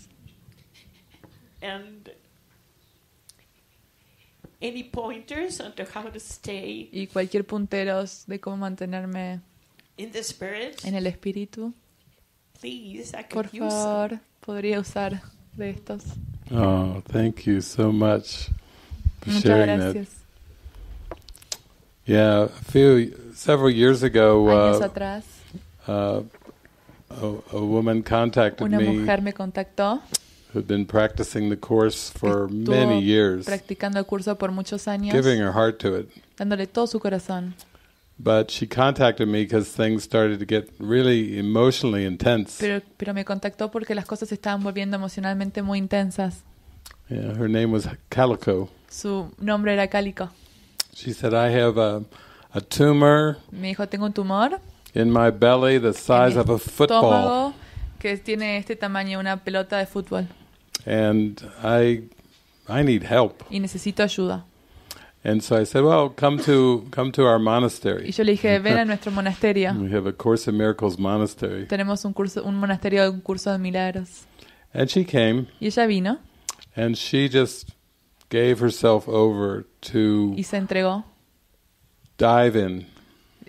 S8: any pointers on how to stay
S2: y cualquier punteros de cómo mantenerme in the spirit, en el espíritu. Please, I could Por use favor, them. podría usar de estos.
S1: Oh, thank you so much for Muchas sharing gracias. that. Yeah, a few several years ago, uh, Años uh, atrás, uh, a, a woman contacted una me. mujer
S2: me contactó.
S1: who'd been practicing the course for many years,
S2: practicando el curso por muchos años, giving
S1: her heart to it,
S2: dándole todo su corazón.
S1: But she contacted me because things started to get really emotionally intense. Pero,
S2: pero me contactó porque las cosas estaban volviendo emocionalmente muy intensas.
S1: Yeah, her name was Calico.
S2: Su nombre era Calico.
S1: She said, "I have a, a tumor."
S2: Me dijo, tengo un tumor.
S1: In my belly, the size of a football.
S2: que tiene este tamaño una pelota de fútbol
S1: and I, I need help. Y necesito ayuda. And so I said, well, come to come to our monastery. Y yo le
S2: dije, ven a <laughs> nuestro monasterio.
S1: We have a Course in Miracles monastery.
S2: Tenemos un curso, un monasterio de un curso de milagros.
S1: And she came. Y ella vino. And she just gave herself over to. Y
S2: se entregó.
S1: Dive in.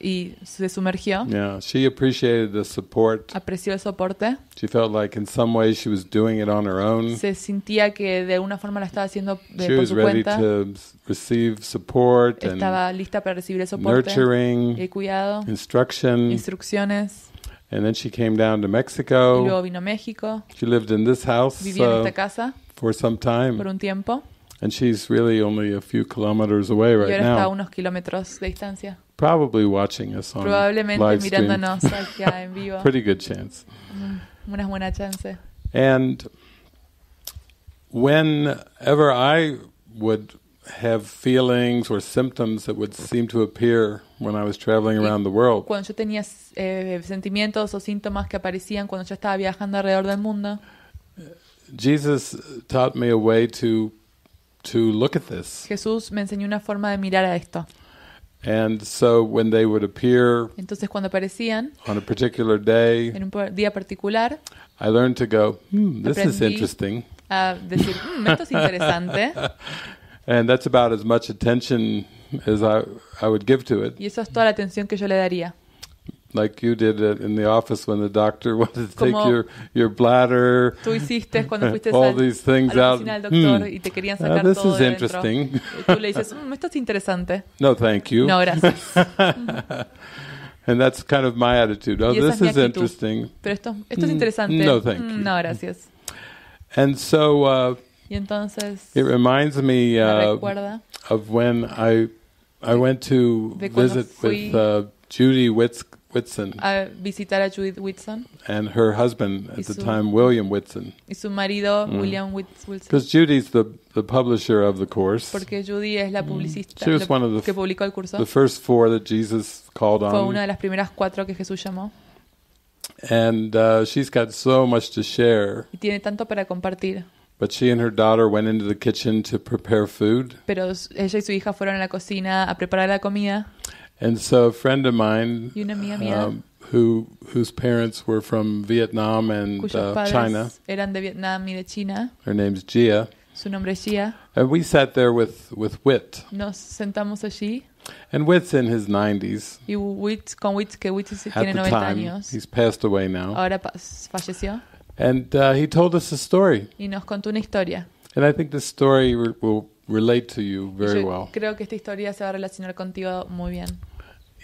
S2: y se sumergió.
S1: Yeah, she appreciated the support.
S2: Apreció el soporte.
S1: She felt like in some way she was doing it on her own. Se
S2: sentía que de alguna forma la estaba haciendo de, eh, she por was su ready cuenta.
S1: To receive support estaba
S2: and lista para recibir el soporte, nurturing, eh, cuidado,
S1: instruction,
S2: instrucciones.
S1: And then she came down to Mexico. Y luego
S2: vino a México.
S1: She lived in this house. Vivió en uh, esta casa. for some time. Por un tiempo. And she's really only a few kilometers away right y ahora now. está a
S2: unos kilómetros de distancia.
S1: Probably watching us on Probablemente live mirándonos stream. <laughs> acá en vivo. Pretty good chance.
S2: Mm, unas buena chance.
S1: And whenever I would have feelings or symptoms that would seem to appear when I was traveling around the world.
S2: Cuando yo tenía eh, sentimientos o síntomas que aparecían cuando yo estaba viajando alrededor del mundo.
S1: Jesus taught me a way to to look at this.
S2: Jesús me enseñó una forma de mirar a esto.
S1: And so when they would appear
S2: Entonces cuando aparecían
S1: on a particular day, en
S2: un día particular,
S1: I learned to go, hmm, this is interesting. A
S2: decir, hmm, esto es interesante.
S1: <laughs> and that's about as much attention as I, I would give to it.
S2: Y eso es toda la atención que yo le daría
S1: like you did in the office when the doctor <laughs> wanted to Como take your, your bladder. Tú hiciste cuando fuiste all al, these things out. Hmm. Ah, this is interesting.
S2: Mm, no, thank you. No, gracias. <laughs> Mm.
S1: and that's kind of my attitude. Oh, this is interesting. Pero esto, esto es hmm. interesante. No, thank mm,
S2: you. No, gracias.
S1: And so uh,
S2: y entonces,
S1: it reminds me uh, of when I I went to visit with uh, Judy Witz Whitson.
S2: A visitar a Judith Whitson.
S1: And her husband at su, the time, William Whitson.
S2: Y su marido, mm. William Whitson. Because
S1: Judy's the, the publisher of the course. Porque
S2: Judy es la mm. publicista mm. She was one of the, que publicó el curso. The
S1: first four that Jesus called Fue on. Fue una
S2: de las primeras cuatro que Jesús llamó.
S1: And uh, she's got so much to share.
S2: Y tiene tanto para compartir.
S1: But she and her daughter went into the kitchen to prepare food.
S2: Pero ella y su hija fueron a la cocina a preparar la comida.
S1: And so a friend of mine, um, who whose parents were from Vietnam and uh, China,
S2: eran de Vietnam y de China.
S1: Her name's Gia.
S2: Su nombre es Gia.
S1: And we sat there with with Wit.
S2: Nos sentamos allí.
S1: And Wit's in his 90s.
S2: Y Witt, con Witt, que Witt tiene 90 time, años.
S1: He's passed away now.
S2: Ahora falleció.
S1: And uh, he told us a story.
S2: Y nos contó una historia.
S1: And I think the story will relate to you very well.
S2: Creo que esta historia se va a relacionar contigo muy bien.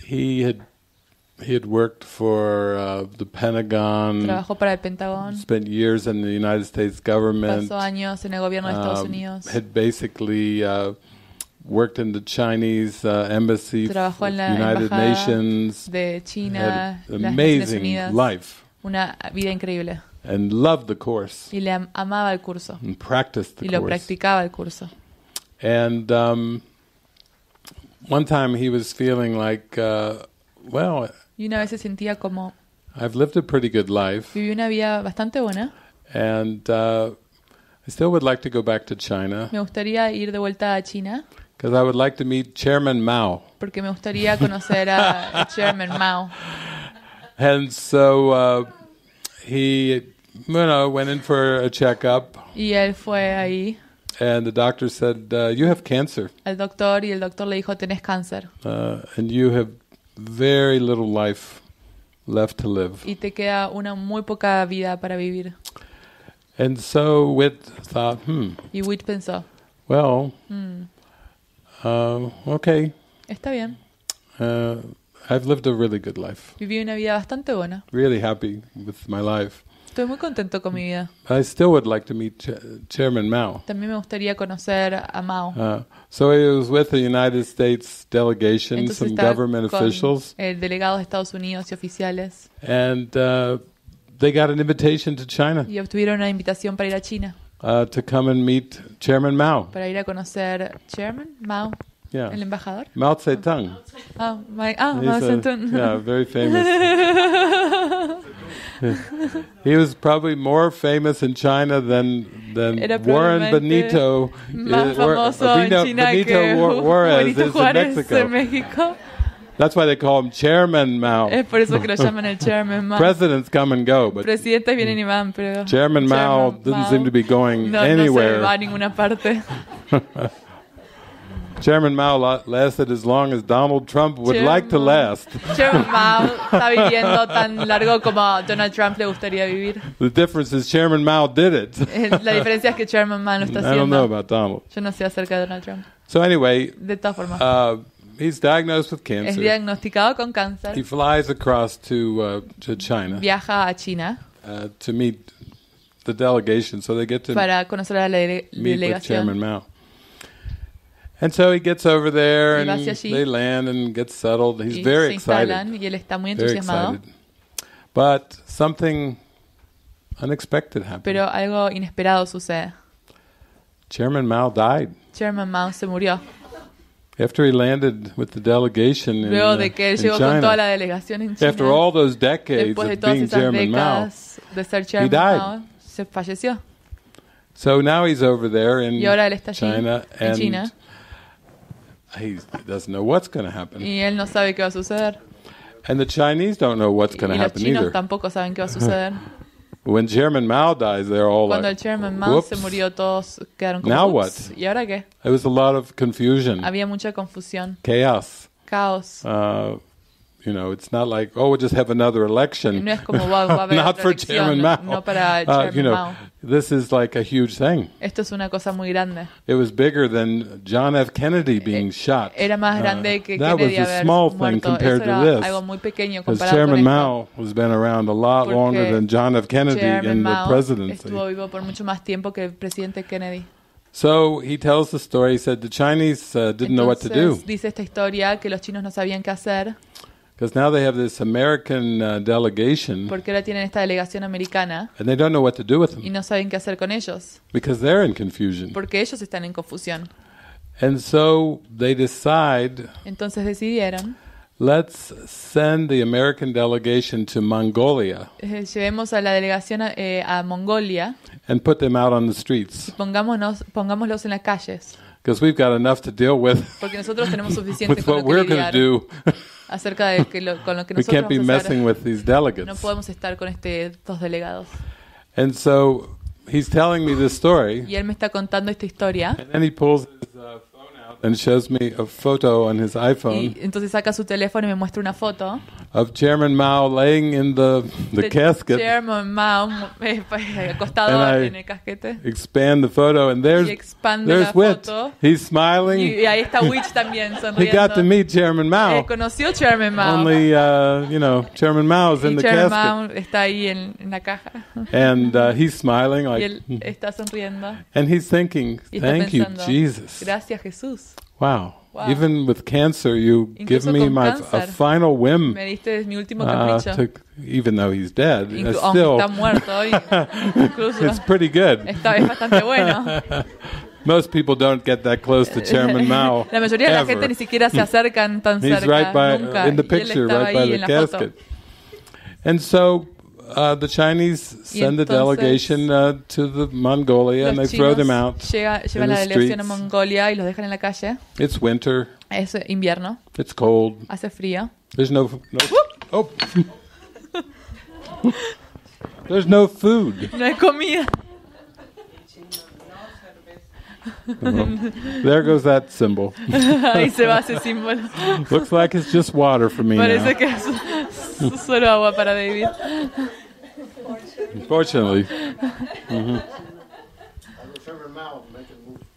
S1: He had he had worked for uh, the Pentagon. Trabajó
S2: para el Pentágono.
S1: Spent years in the United States government. Pasó
S2: años en el gobierno de Estados um, Unidos. Um,
S1: had basically uh, worked in the Chinese uh, embassy. Trabajó
S2: en la United Nations.
S1: De China. Had amazing Unidas, life.
S2: Una vida increíble.
S1: And loved the course.
S2: Y le amaba el curso. And practiced the y lo course. practicaba el curso.
S1: And um, one time he was feeling like, uh, well.
S2: Y una vez se sentía como.
S1: I've lived a pretty good life.
S2: una vida bastante buena.
S1: And uh, I still would like to go back to China.
S2: Me gustaría ir de vuelta a China.
S1: Because I would like to meet Chairman Mao.
S2: Porque me gustaría conocer a Chairman Mao.
S1: <laughs> And so uh, he, you know, went in for a checkup.
S2: Y él fue ahí.
S1: And the doctor said, uh, you have cancer.
S2: El doctor y el doctor le dijo, tienes cáncer.
S1: Uh, and you have very little life left to live.
S2: Y te queda una muy poca vida para vivir.
S1: And so Witt thought, hmm.
S2: Y Witt pensó. Well, mm.
S1: uh, okay. Está bien. Uh, I've lived a really good life.
S2: Viví una vida bastante buena.
S1: Really happy with my life.
S2: Estoy muy contento con mi vida.
S1: I still would like to meet Ch Chairman Mao.
S2: También me gustaría conocer a Mao.
S1: Uh, so he was with the United States delegation, Entonces some government con officials.
S2: El eh, delegado de Estados Unidos y oficiales.
S1: And uh, they got an invitation to China.
S2: Y obtuvieron una invitación para ir a China.
S1: Uh, to come and meet Chairman Mao.
S2: Para ir a conocer Chairman Mao.
S1: Yeah. ¿El embajador? Mao Zedong. Oh, my, ah, He's Mao Zedong. A, yeah, very famous. <laughs> he was probably more famous in China than, than Warren Benito. Uh, más famoso Benito, Juarez is Juárez in Mexico. En
S2: México.
S1: That's why they call him Chairman Mao. Es por eso que lo llaman
S2: el Chairman Mao.
S1: Presidents come and go, but
S2: Presidentes vienen y van, pero Chairman, Chairman Mao,
S1: Mao didn't seem to be going no, anywhere. No se va a
S2: ninguna parte.
S1: <laughs> Chairman Mao lasted as long as Donald Trump would Chairman, like to last. Chairman
S2: Mao <laughs> está viviendo tan largo como Donald Trump le gustaría vivir.
S1: The difference is Chairman Mao did it. <laughs> Eh, la diferencia
S2: es que Chairman Mao lo está haciendo. I don't know about Donald. Yo no sé acerca de Donald Trump.
S1: So anyway, de todas formas. Uh, he's diagnosed with cancer. Es
S2: diagnosticado con cáncer. He
S1: flies across to, uh, to China.
S2: Viaja a China.
S1: Uh, to meet the delegation, so they get to Para
S2: conocer a la delegación. meet with Chairman
S1: Mao. And so he gets over there and they land and get settled. He's very excited. Y él está muy entusiasmado. But something unexpected happened.
S2: Pero algo inesperado sucede.
S1: Chairman Mao died.
S2: Chairman Mao se murió.
S1: After he landed with the delegation in, Luego de uh, que él llegó China, con toda la
S2: delegación en China. After all
S1: those decades después de todas of being esas Chairman Mao,
S2: de ser Chairman he died. Mao, se falleció.
S1: So now he's over there in y ahora él está China, en China he doesn't know what's going to happen.
S2: Y él no sabe qué va a suceder.
S1: And the Chinese don't know what's going to happen either.
S2: tampoco saben qué va a suceder.
S1: <laughs> When Chairman Mao dies, they're all Cuando like,
S2: Chairman Mao Whoops. se murió, todos quedaron como, Now what? ¿Y ahora qué?
S1: It was a lot of confusion,
S2: Había mucha confusión,
S1: chaos. Chaos. Uh, you know, it's not like oh, we'll just have another election. <laughs> not for Chairman Mao. No para Chairman uh, you know, Mao. This is like a huge thing.
S2: Esto es una cosa muy grande.
S1: It was bigger than John F. Kennedy eh, being shot.
S2: Era más uh, grande que that Kennedy was a small muerto. thing compared to this. Because Chairman Mao
S1: has been around a lot Porque longer than John F. Kennedy Chairman in Mao the presidency. Estuvo
S2: vivo por mucho más tiempo que el presidente Kennedy.
S1: So he tells the story. He said the Chinese uh, didn't Entonces, know what to do.
S2: Dice esta historia que los chinos no sabían qué hacer.
S1: Because now they have this American, uh, delegation,
S2: Porque ahora tienen esta delegación americana.
S1: And they don't know what to do with them,
S2: y no saben qué hacer con ellos.
S1: Because they're in confusion.
S2: Porque ellos están en confusión.
S1: And so they decide,
S2: Entonces decidieron.
S1: Let's send the American delegation to Mongolia.
S2: Eh, llevemos a la delegación eh, a, Mongolia.
S1: And put them out on the streets.
S2: pongámonos, pongámoslos en las calles.
S1: Because we've got enough to deal with.
S2: Porque nosotros tenemos <laughs> suficiente con what lo que we're going to do. <laughs> acerca de que lo, con lo que nosotros vamos a no podemos estar con este, estos delegados.
S1: And so he's telling me this story. Y
S2: él me está contando esta historia.
S1: And uh, and shows me a photo on his iPhone. Y
S2: entonces saca su teléfono y me muestra una foto.
S1: Of Chairman Mao laying in the the casket.
S2: Chairman Mao eh, <laughs> acostado en el casquete.
S1: Expand the photo and there's there's Witt. He's smiling. Y, y ahí está Witt
S2: <laughs> también sonriendo. He got to
S1: meet Chairman Mao. Eh,
S2: conoció Chairman Mao. Only
S1: uh, you know Chairman Mao's in y the Chairman Mao
S2: está ahí en, en la caja.
S1: And uh, he's smiling <laughs> like. Y él
S2: está sonriendo.
S1: And he's thinking, thank pensando, you Jesus.
S2: Gracias Jesús.
S1: Wow. wow. Even with cancer, you Incluso give me my a final whim. Me
S2: mi último uh, capricho. Uh, to,
S1: even though he's dead, Inclu oh, still. está muerto
S2: hoy, <laughs> it's pretty
S1: good. <laughs> Most people don't get that close to Chairman Mao. <laughs> la mayoría ever. de la gente ni siquiera se
S2: acercan tan he's cerca. He's right by, uh, nunca. in the picture, right by the casket. Foto.
S1: And so uh, the Chinese send entonces, a delegation uh, to the Mongolia and they throw them out. Llega, llevan la delegación a
S2: Mongolia y los dejan en la calle.
S1: It's winter.
S2: Es invierno.
S1: It's cold. Hace frío. There's no, no oh. There's no food. No
S2: hay comida.
S1: Well, uh-huh. there goes that symbol. <laughs> Ahí se va ese símbolo. Looks like it's just water for me Parece now. que
S2: es solo agua para David.
S1: Unfortunately. Mm-hmm.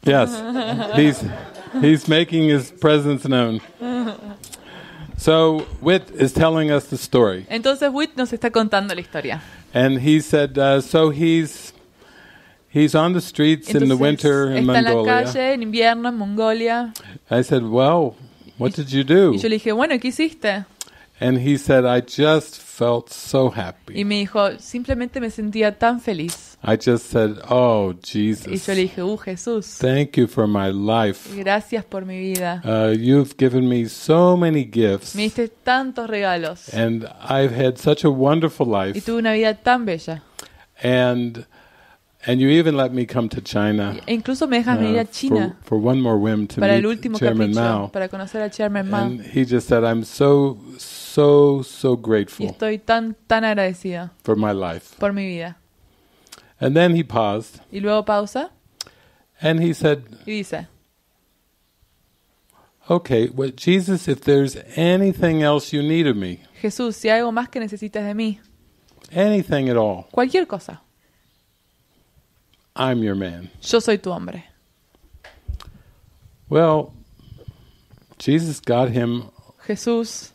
S4: Yes, he's
S1: he's making his presence known. So Witt is telling us the story.
S2: Entonces Witt nos está contando la historia.
S1: And he said, uh, so he's he's on the streets Entonces, in the winter in está Mongolia. en la calle
S2: en invierno en Mongolia.
S1: I said, well, what did you do? Y yo
S2: le dije, bueno, ¿qué hiciste?
S1: And he said, I just felt so happy.
S2: Y me dijo, simplemente me sentía tan feliz.
S1: I just said, oh, Jesus. Y yo le
S2: dije, oh Jesús.
S1: Thank you for my life.
S2: Gracias por mi vida.
S1: Uh, you've given me so many gifts.
S2: Me diste tantos regalos.
S1: And I've had such a wonderful life. Y tuve
S2: una vida tan bella.
S1: And And you even let me come to China.
S2: E incluso me dejas uh, venir a China.
S1: For, for one more whim to para meet el último Chairman capricho, Mao. Para
S2: conocer a Chairman Mao. And
S1: he just said, I'm so, so so, so grateful. Y
S2: estoy tan, tan agradecida.
S1: For my life. Por mi vida. And then he paused.
S2: Y luego pausa.
S1: And he said. Y dice. Okay, well, Jesus, if there's anything else you need of me.
S2: Jesús, si hay algo más que necesitas de mí.
S1: Anything at all.
S2: Cualquier cosa.
S1: I'm your man.
S2: Yo soy tu hombre.
S1: Well, Jesus got him Jesús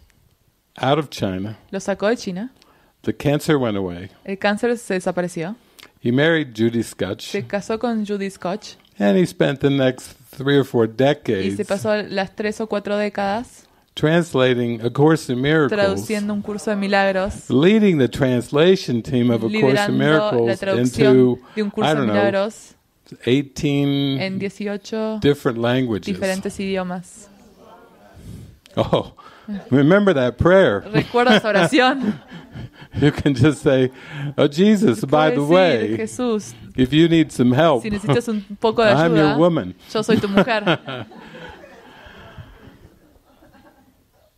S1: out of China.
S2: Lo sacó de China.
S1: The cancer went away.
S2: El cáncer se desapareció.
S1: He married Judy Scotch. Se casó con Judy Scotch. And he spent the next three or four decades. Y se pasó
S2: las tres o cuatro décadas.
S1: Translating a Course in Miracles. Traduciendo
S2: un curso de milagros.
S1: Leading the translation team of a Course in Miracles into de un curso I don't know, 18 en
S2: 18
S1: different languages. Diferentes
S2: idiomas.
S1: Oh, remember that prayer. Recuerda
S2: <laughs> esa oración.
S1: <laughs> you can just say, "Oh Jesus, by the way, Jesús, if you need some help, si necesitas un poco de <laughs> ayuda, I'm your woman.
S2: Yo soy tu mujer."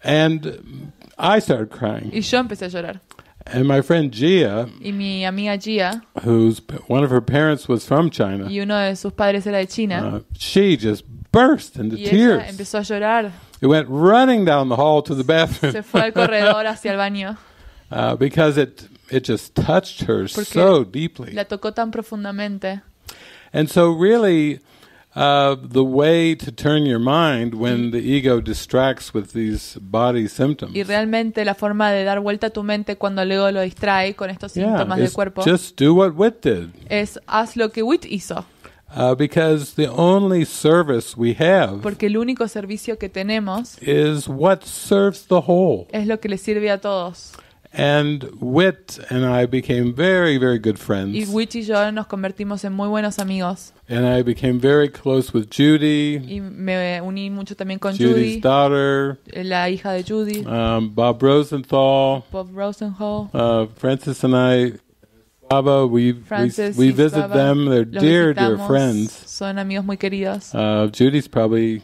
S1: and I started crying. Y
S2: yo empecé a llorar.
S1: And my friend Gia,
S2: y mi amiga Gia,
S1: whose one of her parents was from China,
S2: y uno de sus padres era de China,
S1: uh, she just burst into y tears.
S2: empezó a llorar.
S1: It went running down the hall to the bathroom. Se fue al corredor
S2: <laughs> hacia el baño.
S1: Uh, because it it just touched her Porque so deeply. La
S2: tocó tan profundamente.
S1: And so really uh, the way to turn your mind when the ego distracts with these body symptoms.
S2: Y realmente la forma de dar vuelta a tu mente cuando el ego lo distrae con estos yeah, síntomas del cuerpo. Just
S1: do what Witt did.
S2: Es haz lo que Witt hizo.
S1: Uh, because the only service we have Porque
S2: el único servicio que tenemos
S1: is what serves the whole.
S2: es lo que le sirve a todos.
S1: And Wit and I became very, very good friends. Y
S2: Witt y yo nos convertimos en muy buenos amigos.
S1: And I became very close with Judy. Y
S2: me uní mucho también con Judy's Judy,
S1: daughter,
S2: la hija de Judy,
S1: um, Bob Rosenthal,
S2: Bob Rosenthal.
S1: Uh, Francis and I Baba, we, Francis, we, we visit Baba. them. They're Los dear, dear friends.
S2: Son amigos muy queridos.
S1: Uh, Judy's probably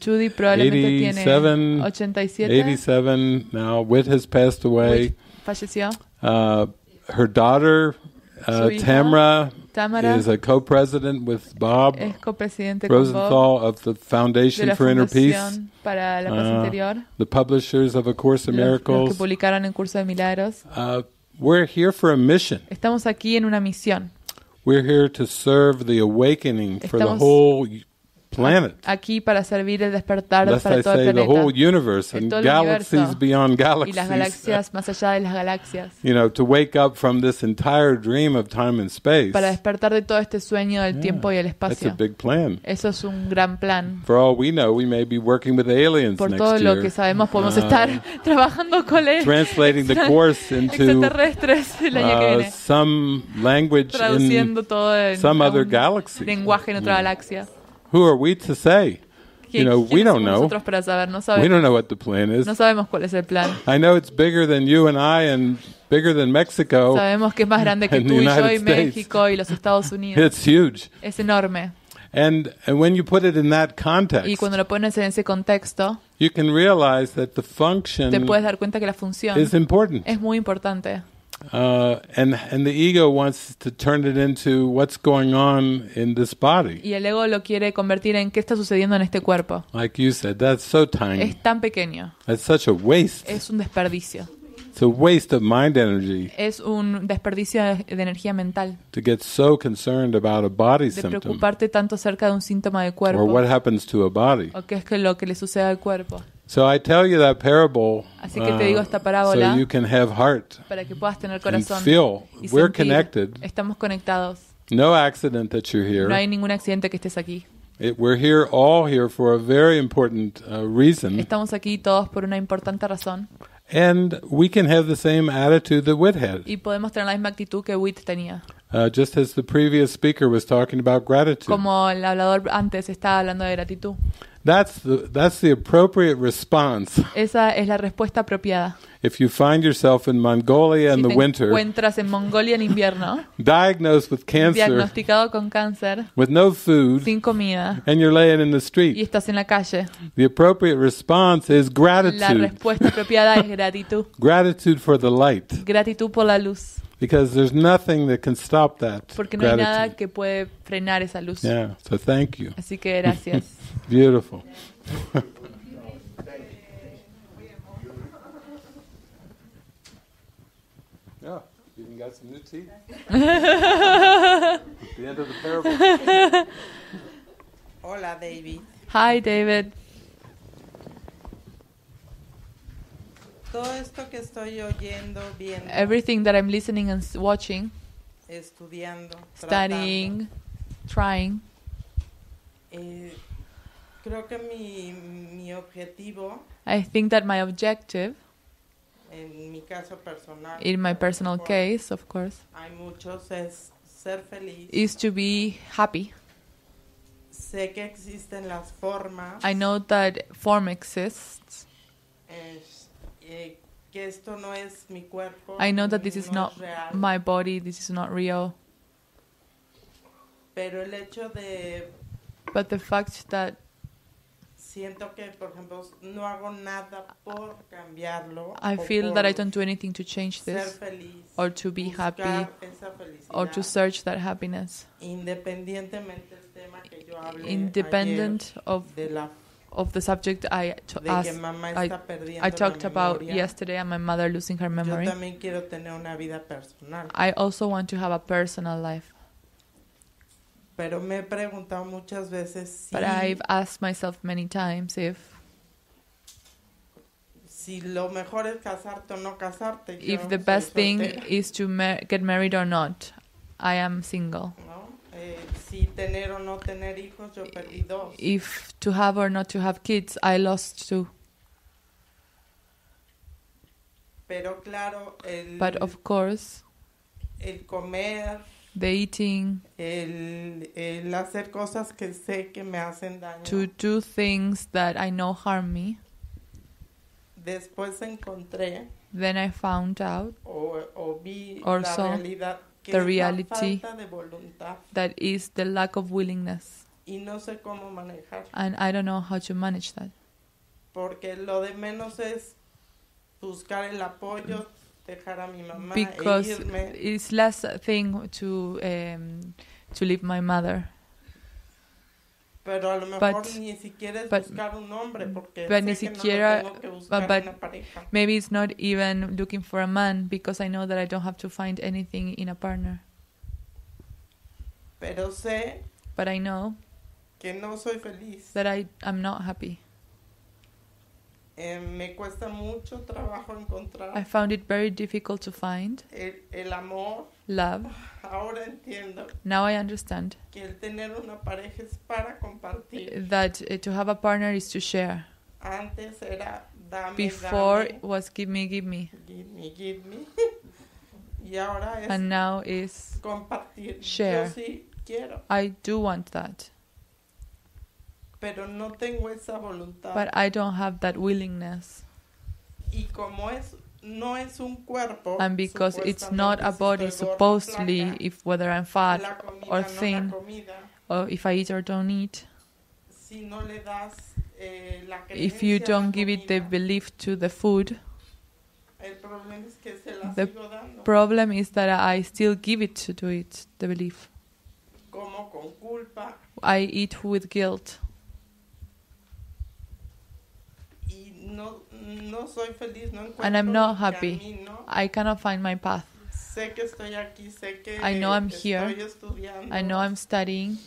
S1: Judy probablemente 87, 87. now. Whit has passed away. Falleció. Uh, her daughter, uh, Tamra, Tamara is a co-president with Bob
S2: Rosenthal
S1: Bob of the Foundation for Inner Peace, uh,
S2: the
S1: publishers of A Course in Miracles. Los, los que
S2: publicaron en Curso de Milagros.
S1: Uh, we're here for a mission.
S2: Estamos aquí en una misión.
S1: We're here to serve the awakening Estamos for the whole planet.
S2: Aquí para servir el despertar Lest para I todo say, el planeta. The whole
S1: universe and todo el galaxies universo. beyond galaxies. Y las galaxias
S2: más allá de las galaxias.
S1: You know, to wake up from this entire dream of time and space. Para
S2: despertar de todo este sueño del yeah, tiempo y el espacio. That's a big plan. Eso es un gran plan.
S1: For all we know, we may be working with aliens Por next todo year. lo que sabemos, podemos uh, estar
S2: <laughs> trabajando con ellos. translating the course into extraterrestres el año uh, que viene. Uh,
S1: some language traduciendo in
S2: todo en some
S1: other galaxy.
S2: lenguaje en otra yeah. galaxia
S1: who are we to say? You know, we don't know.
S2: para saber? No sabemos. We don't
S1: know what the plan is. No
S2: sabemos cuál es el plan.
S1: <gasps> I know it's bigger than you and I and bigger than Mexico.
S2: Sabemos que es más <laughs> grande que tú y yo y México y los Estados Unidos.
S1: It's huge.
S2: Es enorme.
S1: And, and when you put it in that context, y cuando
S2: lo pones en ese contexto,
S1: you can realize that the function te puedes
S2: dar cuenta que la función
S1: es
S2: muy importante.
S1: Uh, and, and the ego wants to turn it into what's going on in this body.
S2: Y el ego lo quiere convertir en qué está sucediendo en este
S1: cuerpo. Like you said, that's so tiny. Es
S2: tan pequeño.
S1: It's such a waste.
S2: Es un desperdicio.
S1: It's a waste of mind energy.
S2: Es un desperdicio de energía mental.
S1: To get so concerned about a body symptom. De preocuparte
S2: tanto acerca de un síntoma de cuerpo. Or
S1: what happens to a body.
S2: O qué es que lo que le sucede al cuerpo.
S1: So I tell you that parable, Así que te digo um, esta parábola uh, so you can have heart
S2: para que puedas tener corazón feel. y We're sentir. Connected. Estamos conectados.
S1: No, accident that you're here. no hay
S2: ningún accidente que estés aquí.
S1: It, we're here all here for a very important uh, reason.
S2: Estamos aquí todos por una importante razón.
S1: And we can have the same attitude that Witt had.
S2: Y podemos tener la misma actitud que Witt tenía.
S1: Uh, just as the previous speaker was talking about gratitude. Como
S2: el hablador antes estaba hablando de gratitud.
S1: That's the, that's the appropriate response.
S2: Esa es la respuesta apropiada
S1: if you find yourself in Mongolia in si the winter,
S2: encuentras en Mongolia en invierno,
S1: diagnosed with cancer,
S2: diagnosticado con cáncer,
S1: with no food,
S2: sin comida,
S1: and you're laying in the street, y
S2: estás en la calle,
S1: the appropriate response is gratitude. La
S2: respuesta apropiada es gratitud.
S1: <laughs> gratitude for the light.
S2: Gratitud por la luz.
S1: Because there's nothing that can stop that. Porque no gratitude. hay nada
S2: que puede frenar esa luz. Yeah, so thank you. Así que gracias.
S1: <laughs> Beautiful. <laughs> Yeah, you even got some new teeth. <laughs> the end of the parable. <laughs>
S9: Hola, David.
S2: Hi, David. Everything that I'm listening and watching,
S9: studying, trying. Eh,
S2: I think that my objective
S9: en mi caso personal, in my personal course, case, of course, hay muchos es ser feliz.
S2: is to be happy.
S9: Sé que existen las formas. I
S2: know that form exists.
S9: Es, eh, que esto no es mi cuerpo, I know that this is not real. my
S2: body, this is not real.
S9: Pero el hecho de
S2: but the fact that
S9: siento que, por ejemplo, no hago nada por cambiarlo. I feel that I don't do
S2: anything to change this feliz, or to be happy or to search that happiness.
S9: Independientemente del tema que yo hablé Independent ayer, of de la
S2: of the subject asked, I, I, talked about yesterday and my mother losing her memory. I also want to have a personal life.
S9: Pero me he preguntado muchas veces si... But I've
S2: asked myself many times if...
S9: Si lo mejor es casarte o no casarte. If the best thing is
S2: to ma get married or not. I am single.
S9: No? Eh, si tener o no tener hijos, yo perdí dos. If
S2: to have or not to have kids, I lost two.
S9: Pero claro, el, but of
S2: course,
S9: el comer,
S2: the eating,
S9: el, el hacer cosas que sé que me hacen daño. to
S2: do things that I know harm me.
S9: Después encontré
S2: Then I found out
S9: o, o vi Also, la realidad que the reality la falta de voluntad
S2: that is the lack of willingness,
S9: y no sé cómo manejar and
S2: I don't know how to manage that.
S9: porque lo de menos es buscar el apoyo, because e
S2: it's last thing to um, to leave my mother.
S9: But, but, but ni siquiera, no but, but
S2: maybe it's not even looking for a man because I know that I don't have to find anything in a partner.
S9: but I know no
S2: that I am not happy.
S9: Eh, me cuesta mucho trabajo encontrar. I found
S2: it very difficult to find.
S9: El, el amor.
S2: Love. <sighs>
S9: Ahora entiendo.
S2: Now I understand.
S9: Que el tener una pareja es para compartir. Eh,
S2: that uh, to have a partner is to share.
S9: Antes era dame, Before dame.
S2: was give me, give me.
S9: Give me, give me. <laughs> y ahora es and
S2: now is
S9: compartir. Share. Yo sí quiero.
S2: I do want that
S9: pero no tengo esa voluntad.
S2: But I don't have that willingness.
S9: Y como es no es un cuerpo, and because it's not a body supposedly
S2: flaca, if whether I'm fat or thin no comida, or if I eat or don't eat. Si no das, eh, if you don't give comida, it the belief to the food, problem es que the problem is that I still give it to, to it the belief. I eat with guilt.
S9: and I'm not happy.
S2: I cannot find my path.
S9: I know I'm here. I know I'm
S2: studying.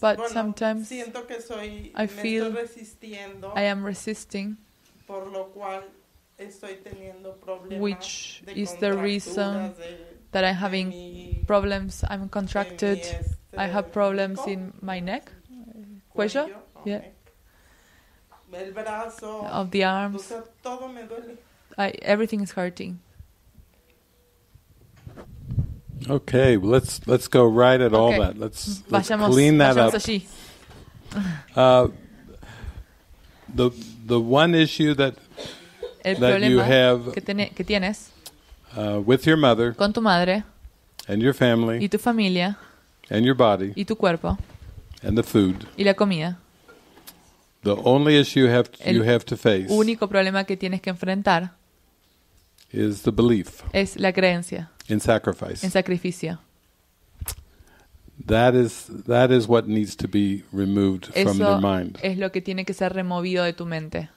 S9: but sometimes I feel I am
S2: resisting, which is the reason that I'm having problems. I'm contracted. I have problems in my neck, cuello, yeah.
S9: El brazo.
S2: Of the arms. O sea, todo me duele. I, everything is hurting.
S1: Okay, let's let's go right at okay. all that. Let's, mm-hmm. let's vayamos, clean that up. Allí. Uh, the the one issue that El that you have que,
S2: ten, que tienes
S1: uh, with your mother con tu madre and your family y
S2: tu familia
S1: and your body y tu cuerpo and the food
S2: y la comida
S1: The only issue you have to, you have to face
S2: único problema que tienes que enfrentar
S1: is the belief
S2: es la creencia
S1: in sacrifice. en
S2: sacrificio.
S1: That is that is what needs to be removed from your mind.
S2: es lo que tiene que ser removido de tu mente.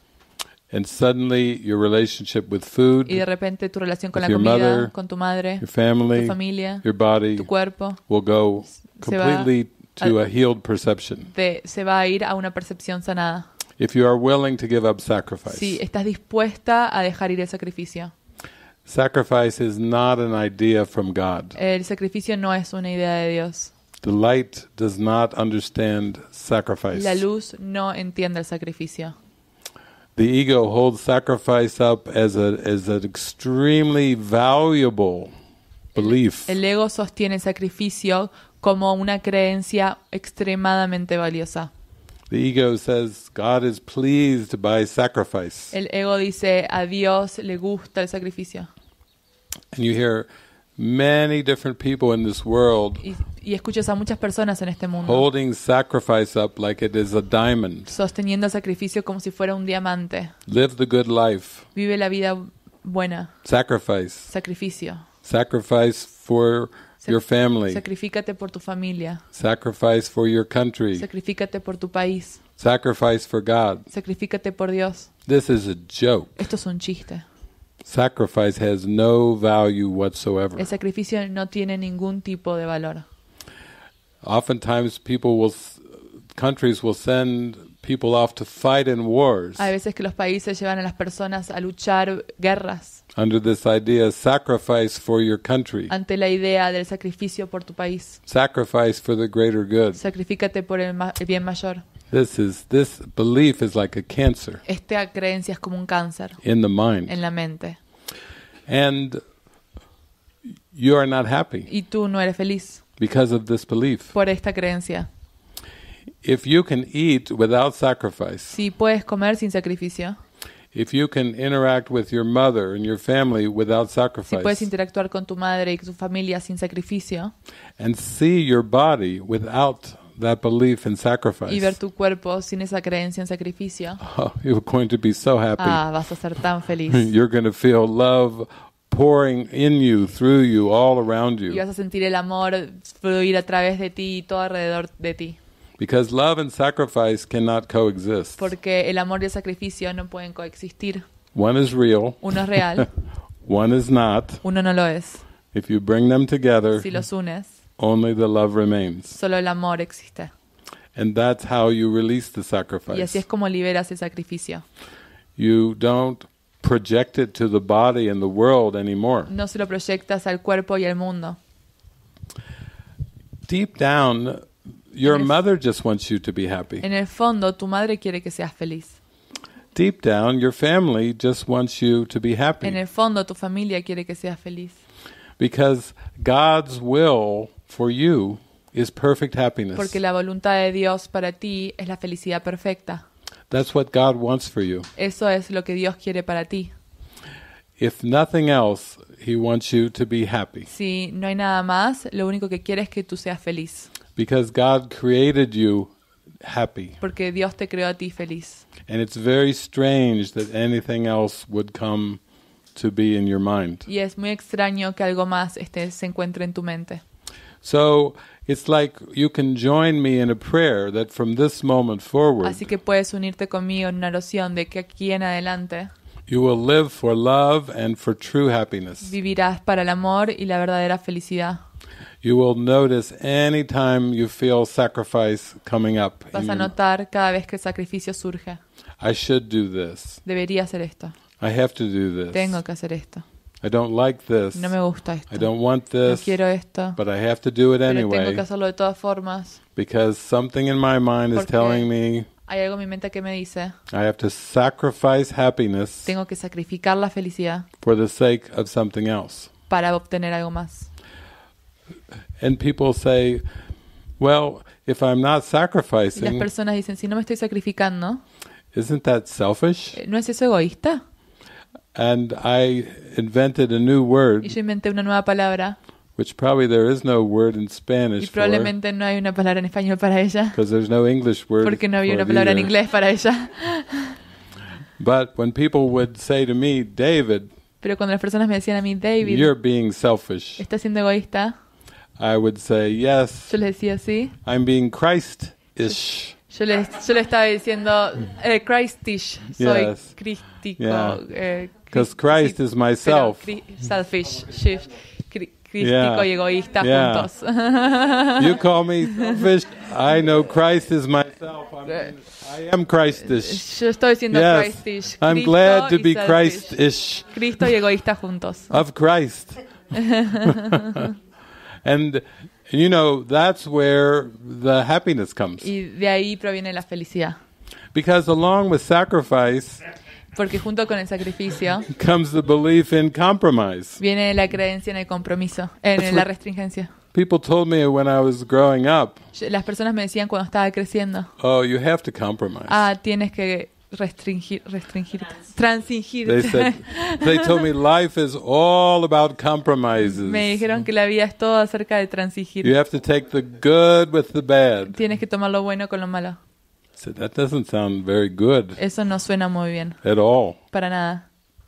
S1: And suddenly your relationship with food, Y
S2: de repente tu relación con la comida, mother, con tu madre, your tu familia,
S1: your body tu cuerpo will go Se va- completely to a healed perception.
S2: Te, se va a ir a una percepción sanada.
S1: If you are willing to give up sacrifice. Si
S2: estás dispuesta a dejar ir el sacrificio.
S1: Sacrifice is not an idea from God.
S2: El sacrificio no es una idea de Dios.
S1: The light does not understand sacrifice. La
S2: luz no entiende el sacrificio.
S1: The ego holds sacrifice up as, a, as an extremely valuable belief.
S2: El ego sostiene el sacrificio como una creencia extremadamente valiosa.
S1: sacrifice.
S2: El ego dice a Dios le gusta el sacrificio. world y, escuchas a muchas personas en este mundo
S1: sacrifice
S2: Sosteniendo el sacrificio como si fuera un diamante.
S1: good life.
S2: Vive la vida buena.
S1: Sacrifice.
S2: Sacrificio.
S1: Sacrifice for your family.
S2: Sacrifícate por tu familia.
S1: Sacrifice for your country.
S2: Sacrificate por tu país.
S1: Sacrifice for God.
S2: Sacrificate por Dios.
S1: This is a joke.
S2: Esto es un chiste.
S1: Sacrifice has no value whatsoever.
S2: El sacrificio no tiene ningún tipo de valor.
S1: Oftentimes people will countries will send people off to fight in wars. A
S2: veces que los países llevan a las personas a luchar guerras.
S1: Under this idea, sacrifice for your country.
S2: Ante la idea del sacrificio por tu país.
S1: Sacrifice for the greater good.
S2: Sacrifícate por el, el bien mayor.
S1: This is this belief is like a cancer.
S2: Esta creencia es como un cáncer.
S1: In the mind.
S2: En la mente.
S1: And you are not happy. Y
S2: tú no eres feliz.
S1: Because of this belief.
S2: Por esta creencia.
S1: If you can eat without sacrifice. Si
S2: puedes comer sin sacrificio.
S1: If you can interact with your mother and your family without sacrifice. Si puedes
S2: interactuar con tu madre y tu familia sin sacrificio.
S1: And see your body without that belief in sacrifice. Y ver
S2: tu cuerpo sin esa creencia en sacrificio.
S1: Oh, you're going to be so happy. Ah,
S2: vas a ser tan feliz. <laughs>
S1: you're going to feel love pouring in you, through you, all around you. Y vas
S2: a sentir el amor fluir a través de ti y todo alrededor de ti.
S1: Because love and sacrifice cannot coexist.
S2: Porque el amor y el sacrificio no pueden coexistir.
S1: One is real. Uno es real. <laughs> One is not. Uno no lo es. If you bring them together, si los unes, only the love remains.
S2: Solo el amor existe.
S1: And that's how you release the sacrifice. Y así es
S2: como liberas el sacrificio.
S1: You don't project it to the body and the world anymore.
S2: No se lo proyectas al cuerpo y al mundo.
S1: Deep down your en mother just wants you to be happy.
S2: En el fondo, tu madre quiere que seas feliz.
S1: Deep down, your family just wants you to be happy. En
S2: el fondo, tu familia quiere que seas feliz.
S1: Because God's will for you is perfect happiness. Porque
S2: la voluntad de Dios para ti es la felicidad perfecta.
S1: That's what God wants for you.
S2: Eso es lo que Dios quiere para ti.
S1: If nothing else, he wants you to be happy.
S2: Si no hay nada más, lo único que quiere es que tú seas feliz.
S1: Because God created you happy.
S2: Porque Dios te creó a ti feliz.
S1: And it's very strange that anything else would come to be in your mind.
S2: Y es muy extraño que algo más este, se encuentre en tu mente.
S1: So it's like you can join me in a prayer that from this moment forward. Así
S2: que puedes unirte conmigo en una oración de que aquí en adelante.
S1: You will live for love and for true happiness.
S2: Vivirás para el amor y la verdadera felicidad.
S1: You will notice anytime you feel sacrifice coming up. Vas a
S2: notar cada vez que el sacrificio surge.
S1: I should do this.
S2: Debería hacer esto.
S1: I have to do this. Tengo que hacer esto. I don't like this. No me gusta esto. I don't want this. No quiero esto. But I have to do it anyway. Pero tengo que
S2: hacerlo de todas formas.
S1: Because something in my mind is telling me
S2: hay algo en mi mente que me dice
S1: I have to sacrifice happiness
S2: tengo que sacrificar la felicidad
S1: for the sake of something else.
S2: para obtener algo más.
S1: Y people say, well, las personas
S2: dicen, si no me estoy sacrificando,
S1: eh,
S2: ¿No es eso egoísta?
S1: Y yo
S2: inventé una nueva palabra.
S1: probablemente
S2: no hay una palabra en español para ella.
S1: Porque no había una palabra en inglés
S2: para ella. pero cuando las personas me decían a mí, David, you're Estás siendo egoísta.
S1: I would say yes.
S2: Yo decía sí.
S1: I'm being Christ-ish.
S2: Yo, am yo le estaba diciendo eh, Christish. Soy yes. Yeah. Eh,
S1: Because Christ is myself. Pero,
S2: selfish. Shift. yeah. y egoísta yeah. juntos. you call me selfish.
S1: I know Christ is myself. I'm, eh, I am Christish. Yo estoy siendo yes. Christish. I'm glad to be Christish.
S2: Cristo y egoísta juntos. Of
S1: Christ.
S2: <laughs>
S1: And you know, that's where the happiness comes.
S2: Y de ahí proviene la felicidad.
S1: Because along with sacrifice
S2: porque junto con el sacrificio
S1: comes the belief in compromise.
S2: Viene la creencia en el compromiso, en la restringencia.
S1: People told me when I was growing up.
S2: Las personas me decían cuando estaba creciendo.
S1: Oh, you have to compromise.
S2: Ah, tienes que restringir, restringir, transingir. They, said, they told me
S1: life is all about compromises. Me
S2: dijeron que la vida es todo acerca de transigir. You
S1: have to take the good with the bad.
S2: Tienes que tomar lo bueno con lo malo.
S1: So that doesn't sound very good.
S2: Eso no suena muy bien. At all. Para nada.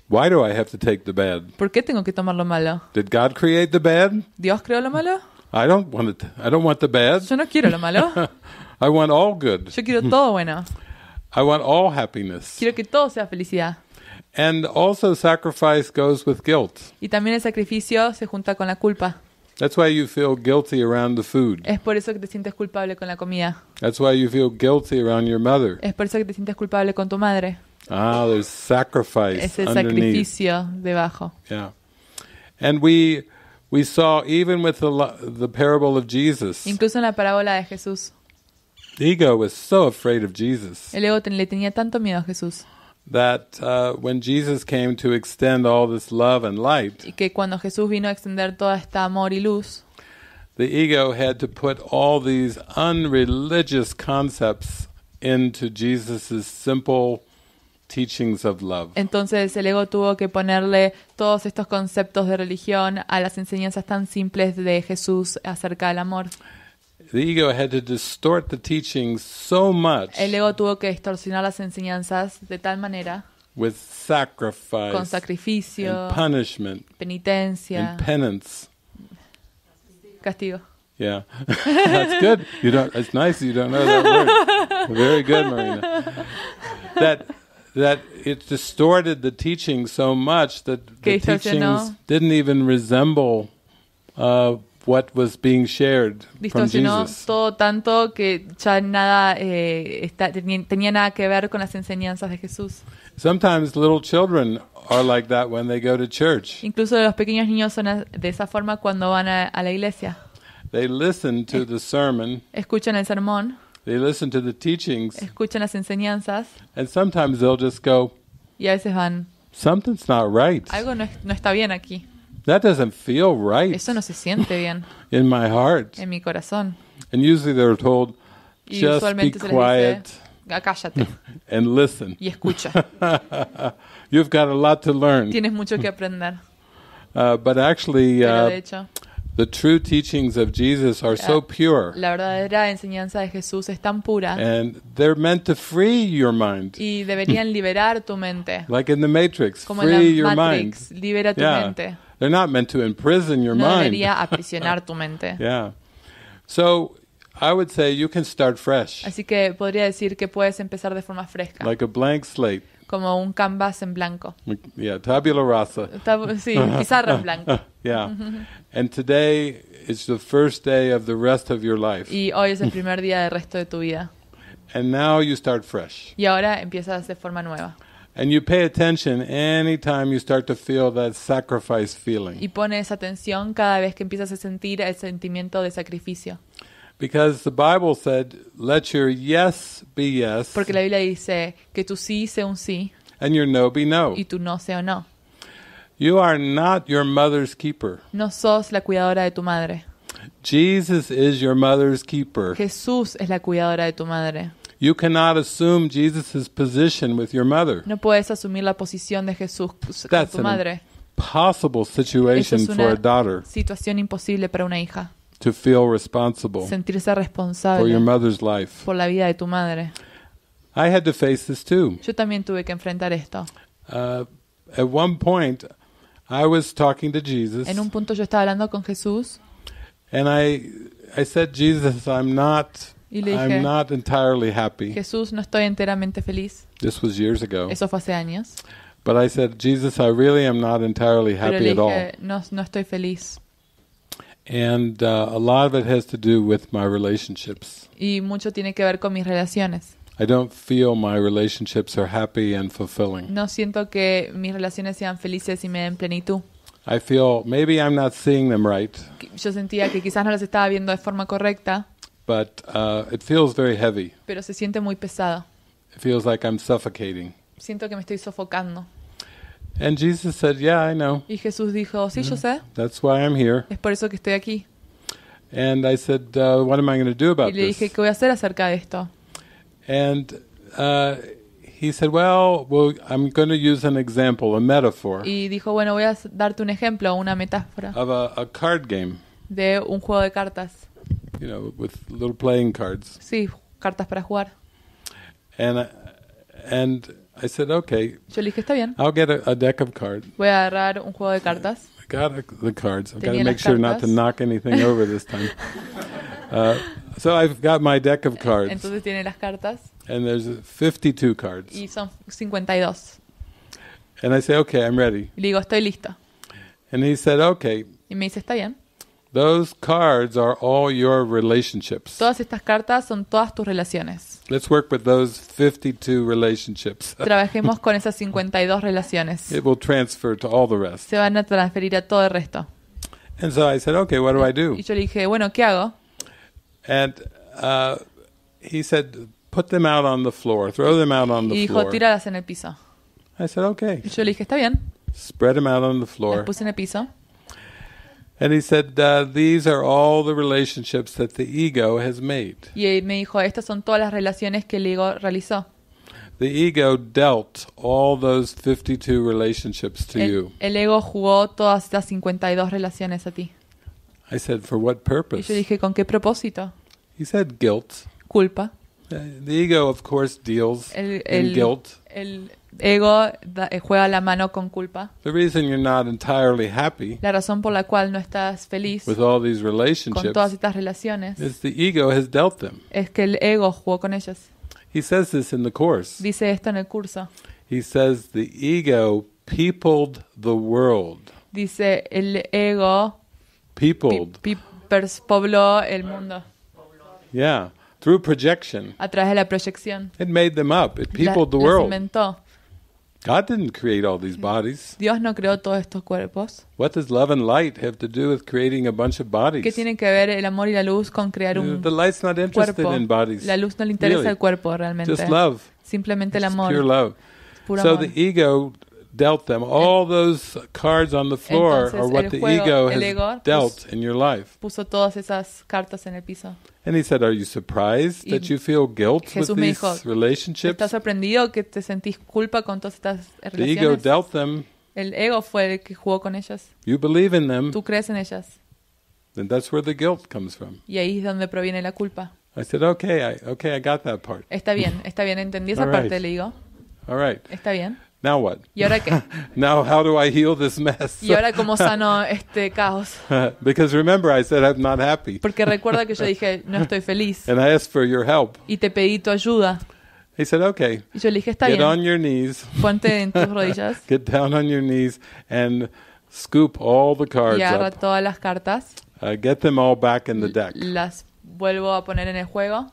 S1: Why do I have to take the bad?
S2: ¿Por qué tengo que tomar lo malo?
S1: Did God create the bad?
S2: ¿Dios creó lo malo?
S1: I don't want it. I don't want the bad. Yo no
S2: quiero lo malo.
S1: <laughs> I want all good. Yo quiero todo bueno. <laughs> I want all happiness.
S2: Quiero que todo sea felicidad.
S1: And also sacrifice goes with guilt.
S2: Y también el sacrificio se junta con la culpa.
S1: That's why you feel guilty around the food.
S2: Es por eso que te sientes culpable con la comida.
S1: That's why you feel guilty around your mother.
S2: Es por eso que te sientes culpable con tu madre.
S1: Ah, there's sacrifice es el underneath. sacrificio
S2: debajo.
S1: Yeah. And we we saw even with the the parable of Jesus.
S2: Incluso en la parábola de Jesús. El ego le tenía tanto miedo a Jesús. Y que cuando Jesús vino a extender toda esta amor y luz. Entonces el ego tuvo que ponerle todos estos conceptos de religión a las enseñanzas tan simples de Jesús acerca del amor.
S1: The ego had to distort the teachings so much El
S2: ego tuvo que distorsionar las enseñanzas de tal manera
S1: with sacrifice con
S2: sacrificio, and
S1: punishment,
S2: penitencia, and
S1: penance. Castigo. Yeah, <laughs> that's good. You don't. It's nice you don't know that word. Very good, Marina. That that it distorted the teaching so much that the teachings didn't even resemble uh, what was being shared distorsionó from Jesus.
S2: todo tanto que ya nada eh, está, tenía, tenía, nada que ver con las enseñanzas de Jesús.
S1: Sometimes little children are like that when they go to church.
S2: Incluso los pequeños niños son de esa forma cuando van a, a la iglesia.
S1: They listen to the sermon.
S2: Escuchan el sermón.
S1: They listen to the teachings.
S2: Escuchan las enseñanzas.
S1: And sometimes they'll just go.
S2: Y a veces van.
S1: Something's not right.
S2: Algo no, no está bien aquí.
S1: That doesn't feel right. Eso no
S2: se siente bien.
S1: <laughs> In my heart.
S2: En mi corazón.
S1: And usually they're told, just be quiet. dice, ah, cállate. <laughs> And listen. Y escucha. <laughs> You've got a lot to learn. Tienes mucho que aprender. Uh, but actually, uh, hecho, the true teachings of Jesus are so pure.
S2: La verdadera enseñanza de Jesús es tan pura.
S1: And they're meant to free your mind.
S2: Y deberían liberar tu mente.
S1: Like in the Matrix, Como free en la Matrix,
S2: your mind. Libera tu yeah. mente.
S1: They're not meant to imprison your no mind. debería
S2: <laughs> aprisionar tu mente.
S1: yeah. So I would say you can start fresh.
S2: Así que podría decir que puedes empezar de forma fresca.
S1: Like a blank slate.
S2: Como un canvas en blanco.
S1: Yeah, tabula rasa. Tab sí, <laughs> pizarra en blanco. <laughs> yeah. And today is the first day of the rest of your life. Y
S2: hoy es el primer día del resto de tu vida.
S1: And now you start fresh.
S2: Y ahora empiezas de forma nueva.
S1: And you pay attention anytime you start to feel that sacrifice feeling.
S2: Y pones atención cada vez que empiezas a sentir el sentimiento de sacrificio.
S1: Because the Bible said, "Let your yes be yes."
S2: Porque la Biblia dice que tu sí sea un sí.
S1: And your no be no. Y
S2: tu no sea un no.
S1: You are not your mother's keeper.
S2: No sos la cuidadora de tu madre.
S1: Jesus is your mother's keeper.
S2: Jesús es la cuidadora de tu madre.
S1: You cannot assume Jesus's position with your mother.
S2: No puedes asumir la posición de Jesús con That's tu madre. an
S1: impossible situation es for a daughter
S2: Situación imposible para una hija.
S1: to feel responsible
S2: Sentirse for your
S1: mother's life.
S2: por la vida de tu madre.
S1: I had to face this too.
S2: Yo también tuve que enfrentar esto.
S1: Uh, at one point, I was talking to Jesus, En un
S2: punto yo estaba hablando con Jesús
S1: and I, I said, Jesus, I'm not Y le dije, I'm not entirely happy.
S2: Jesús, no estoy enteramente feliz.
S1: This was years ago. Eso
S2: fue hace años.
S1: But I said, Jesus, I really am not entirely Pero happy le at all. dije,
S2: no, no estoy feliz.
S1: And uh, a lot of it has to do with my relationships.
S2: Y mucho tiene que ver con mis relaciones.
S1: I don't feel my relationships are happy and fulfilling.
S2: No siento que mis relaciones sean felices y me den plenitud.
S1: I feel maybe I'm not seeing them right.
S2: Yo sentía que quizás no las estaba viendo de forma correcta.
S1: But uh, it feels very heavy.
S2: Pero se siente muy pesada.
S1: It feels like I'm suffocating.
S2: Siento que me estoy sofocando.
S1: And Jesus said, "Yeah, I know."
S2: Y Jesús dijo, "Sí, yo mm-hmm. sé."
S1: That's why I'm here.
S2: Es por eso que estoy aquí.
S1: And I said, uh, "What am I going to do about this? y
S2: le dije, ¿qué voy a hacer acerca de esto?
S1: And uh, he said, "Well, well, I'm going to use an example, a metaphor."
S2: Y dijo, bueno, voy a darte un ejemplo, una metáfora.
S1: Of a, a card game.
S2: De un juego de cartas.
S1: you know, with little playing cards.
S2: Sí, cartas para jugar.
S1: And I, and I said, okay. Yo le dije, está bien. I'll get a, a deck of cards.
S2: Voy a agarrar un juego de cartas.
S1: I got a, the cards. I've got to make sure not to knock anything over this time. <laughs> uh, so I've got my deck of cards. Entonces
S2: tiene las cartas.
S1: And there's 52 cards.
S2: Y son 52.
S1: And I say, okay, I'm ready.
S2: Y le digo, estoy listo.
S1: And he said, okay.
S2: Y me dice, está bien.
S1: Those cards are all your relationships.
S2: Todas estas cartas son todas tus relaciones.
S1: Let's work with those 52 relationships. <laughs>
S2: Trabajemos con esas 52 relaciones. It
S1: will transfer to all the rest.
S2: Se van a transferir a todo el resto.
S1: And so I said, okay, what do I do? Y
S2: yo le dije, bueno, ¿qué hago?
S1: And uh, he said, put them out on the floor, throw them out on the floor. y dijo, floor.
S2: tíralas en el piso. I said, okay. Y yo le dije, está bien.
S1: Spread them out on the floor. Las
S2: puse en el piso.
S1: And he said, uh, these are all the relationships that the ego has made.
S2: Y él me dijo, estas son todas las relaciones que el ego realizó.
S1: The ego dealt all those 52 relationships to el, you. El ego
S2: jugó todas estas 52 relaciones a ti.
S1: I said, for what purpose? Y yo dije,
S2: ¿con qué propósito?
S1: He said, guilt. Culpa. Uh, the ego, of course, deals el, in guilt.
S2: El, ego da, eh, juega la mano con culpa.
S1: The reason you're not entirely happy
S2: la razón por la cual no estás feliz with
S1: all these relationships con todas
S2: estas relaciones is
S1: the ego has dealt them.
S2: es que el ego jugó con ellas.
S1: He says this in the course.
S2: Dice esto en el curso.
S1: He says the ego peopled the world.
S2: Dice el ego
S1: peopled
S2: pe pi, pobló el mundo.
S1: Yeah, through projection.
S2: A través de la proyección.
S1: It made them up. It peopled la, the world. Inventó. God didn't create all these bodies.
S2: Dios no creó todos estos cuerpos.
S1: What does love and light have to do with creating a bunch of bodies? ¿Qué tiene
S2: que ver el amor y la luz con crear un
S1: cuerpo? the light's not interested cuerpo? In bodies, la luz no le interesa really. el cuerpo realmente. Just love.
S2: Simplemente el amor. Pure love. Puro so amor.
S1: the ego dealt them. All those cards on the floor Entonces, are what the ego has ego dealt in your life.
S2: Puso todas esas cartas en el piso.
S1: And he said, "Are you surprised y that you feel guilt Jesús with these dijo, relationships?" ¿Estás
S2: sorprendido que te sentís culpa con todas estas relaciones? The ego
S1: dealt them.
S2: El ego fue el que jugó con ellas.
S1: You believe in them. Tú crees en ellas. Then that's where the guilt comes from.
S2: Y ahí es donde proviene la culpa.
S1: I said, okay, I, okay, I got that part.
S2: Está bien, está bien, entendí <laughs> esa parte, right. le digo. All right. Está bien.
S1: Now what? ¿Y ahora qué? <laughs> Now how do I heal this mess? ¿Y ahora cómo
S2: sano <laughs> este caos?
S1: <laughs> Because remember I said I'm not happy. Porque recuerda que yo
S2: dije no estoy feliz.
S1: And I asked for your help.
S2: Y te pedí tu ayuda.
S1: He said, okay.
S2: Y yo le dije, está get bien. on
S1: your knees. Ponte en tus rodillas. get down on your knees and scoop all the cards y agarra
S2: up. todas las cartas.
S1: Uh, get them all back in the deck.
S2: Las vuelvo a poner en el juego.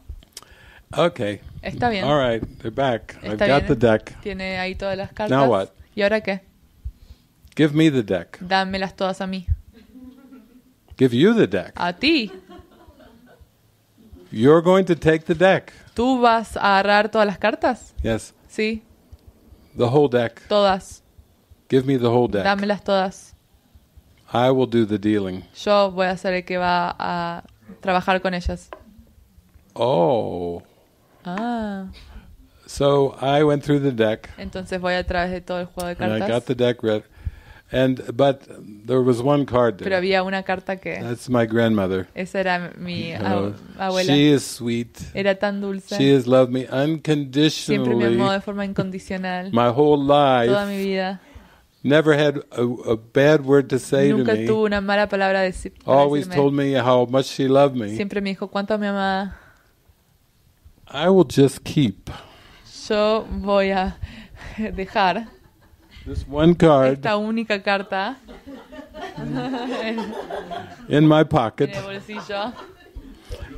S1: Okay. Está bien. All right, they're back. Está I've got bien. the deck.
S2: Tiene ahí todas las cartas. Now what? ¿Y ahora qué?
S1: Give me the deck.
S2: Dámelas todas a mí.
S1: Give you the deck. A ti. You're going to take the deck.
S2: ¿Tú vas a agarrar todas las cartas? Yes. Sí.
S1: The whole deck. Todas. Give me the whole deck.
S2: Dámelas todas.
S1: I will do the dealing.
S2: Yo voy a ser el que va a trabajar con ellas.
S1: Oh.
S2: Ah.
S1: So I went through the deck.
S2: Entonces voy a través de todo el juego de cartas. And I got
S1: the deck read. And but there was one card there. Pero
S2: había una carta que That's
S1: my grandmother.
S2: Esa era mi abuela. She is sweet. Era tan dulce. She has
S1: loved me unconditionally. Siempre me amó de
S2: forma incondicional.
S1: My whole life. Toda mi vida. Never had a, a bad word to say Nunca to me. Nunca tuvo
S2: una mala palabra decir. Always told
S1: me how much she loved me. Siempre
S2: me dijo cuánto me amaba.
S1: I will just keep.
S2: Yo voy a dejar
S1: this one card esta
S2: única carta <laughs>
S1: in my pocket. En el
S2: bolsillo.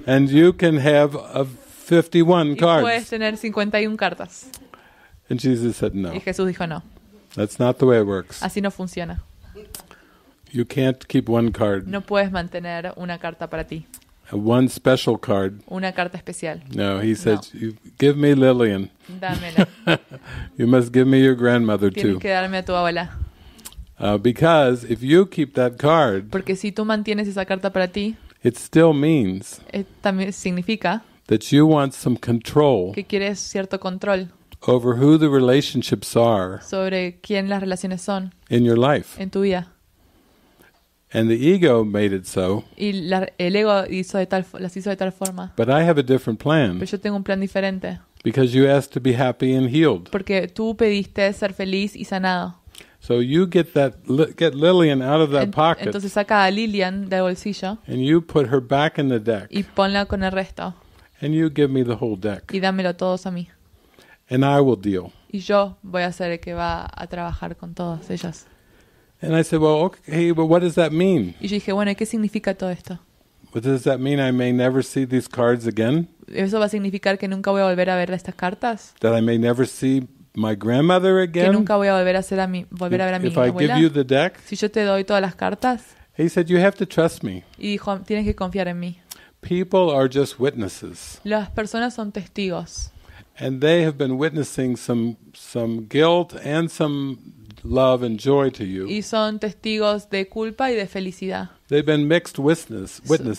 S1: And you can have a 51 y cards. Puedes
S2: tener 51 cartas.
S1: And Jesus said no. Y
S2: Jesús dijo no.
S1: That's not the way it works.
S2: Así no funciona.
S1: You can't keep one card.
S2: No puedes mantener una carta para ti.
S1: one special card.
S2: Una carta especial. No, he said,
S1: no. give me Lillian.
S2: Dámela. <laughs>
S1: you must give me your grandmother Tienes too. que
S2: darme a tu abuela.
S1: Uh, because if you keep that card,
S2: porque si tú mantienes esa carta para ti,
S1: it still means
S2: eh, también significa
S1: that you want some control. Que
S2: quieres cierto control.
S1: Over who the relationships are.
S2: Sobre quién las relaciones son.
S1: In your life. En tu vida. And the ego made it so.
S2: Y la, el ego hizo de tal, las hizo de tal forma.
S1: But I have a different plan. Pero
S2: yo tengo un plan diferente.
S1: Because you asked to be happy and healed.
S2: Porque tú pediste ser feliz y sanado.
S1: So you get that get Lillian out of that pocket. Entonces
S2: saca a Lillian del bolsillo.
S1: And you put her back in the deck.
S2: Y ponla con el resto.
S1: And you give me the whole deck.
S2: Y dámelo todos a mí.
S1: And I will deal.
S2: Y yo voy a ser el que va a trabajar con todas ellas.
S1: And I said, well, okay, but what does that mean?
S2: Y yo dije, bueno, ¿qué significa todo esto?
S1: What does that mean I may never see these cards again?
S2: ¿Eso va a significar que nunca voy a volver a ver estas cartas?
S1: That I may never see my grandmother again? Que nunca
S2: voy a volver a, hacer a mi, volver a ver a mi if abuela. I give you the deck? Si yo te doy todas las cartas.
S1: He said, you have to trust me.
S2: Y dijo, tienes que confiar en mí.
S1: People are just witnesses.
S2: Las personas son testigos.
S1: And they have been witnessing some, some guilt and some
S2: y son testigos de culpa y de felicidad.
S1: been mixed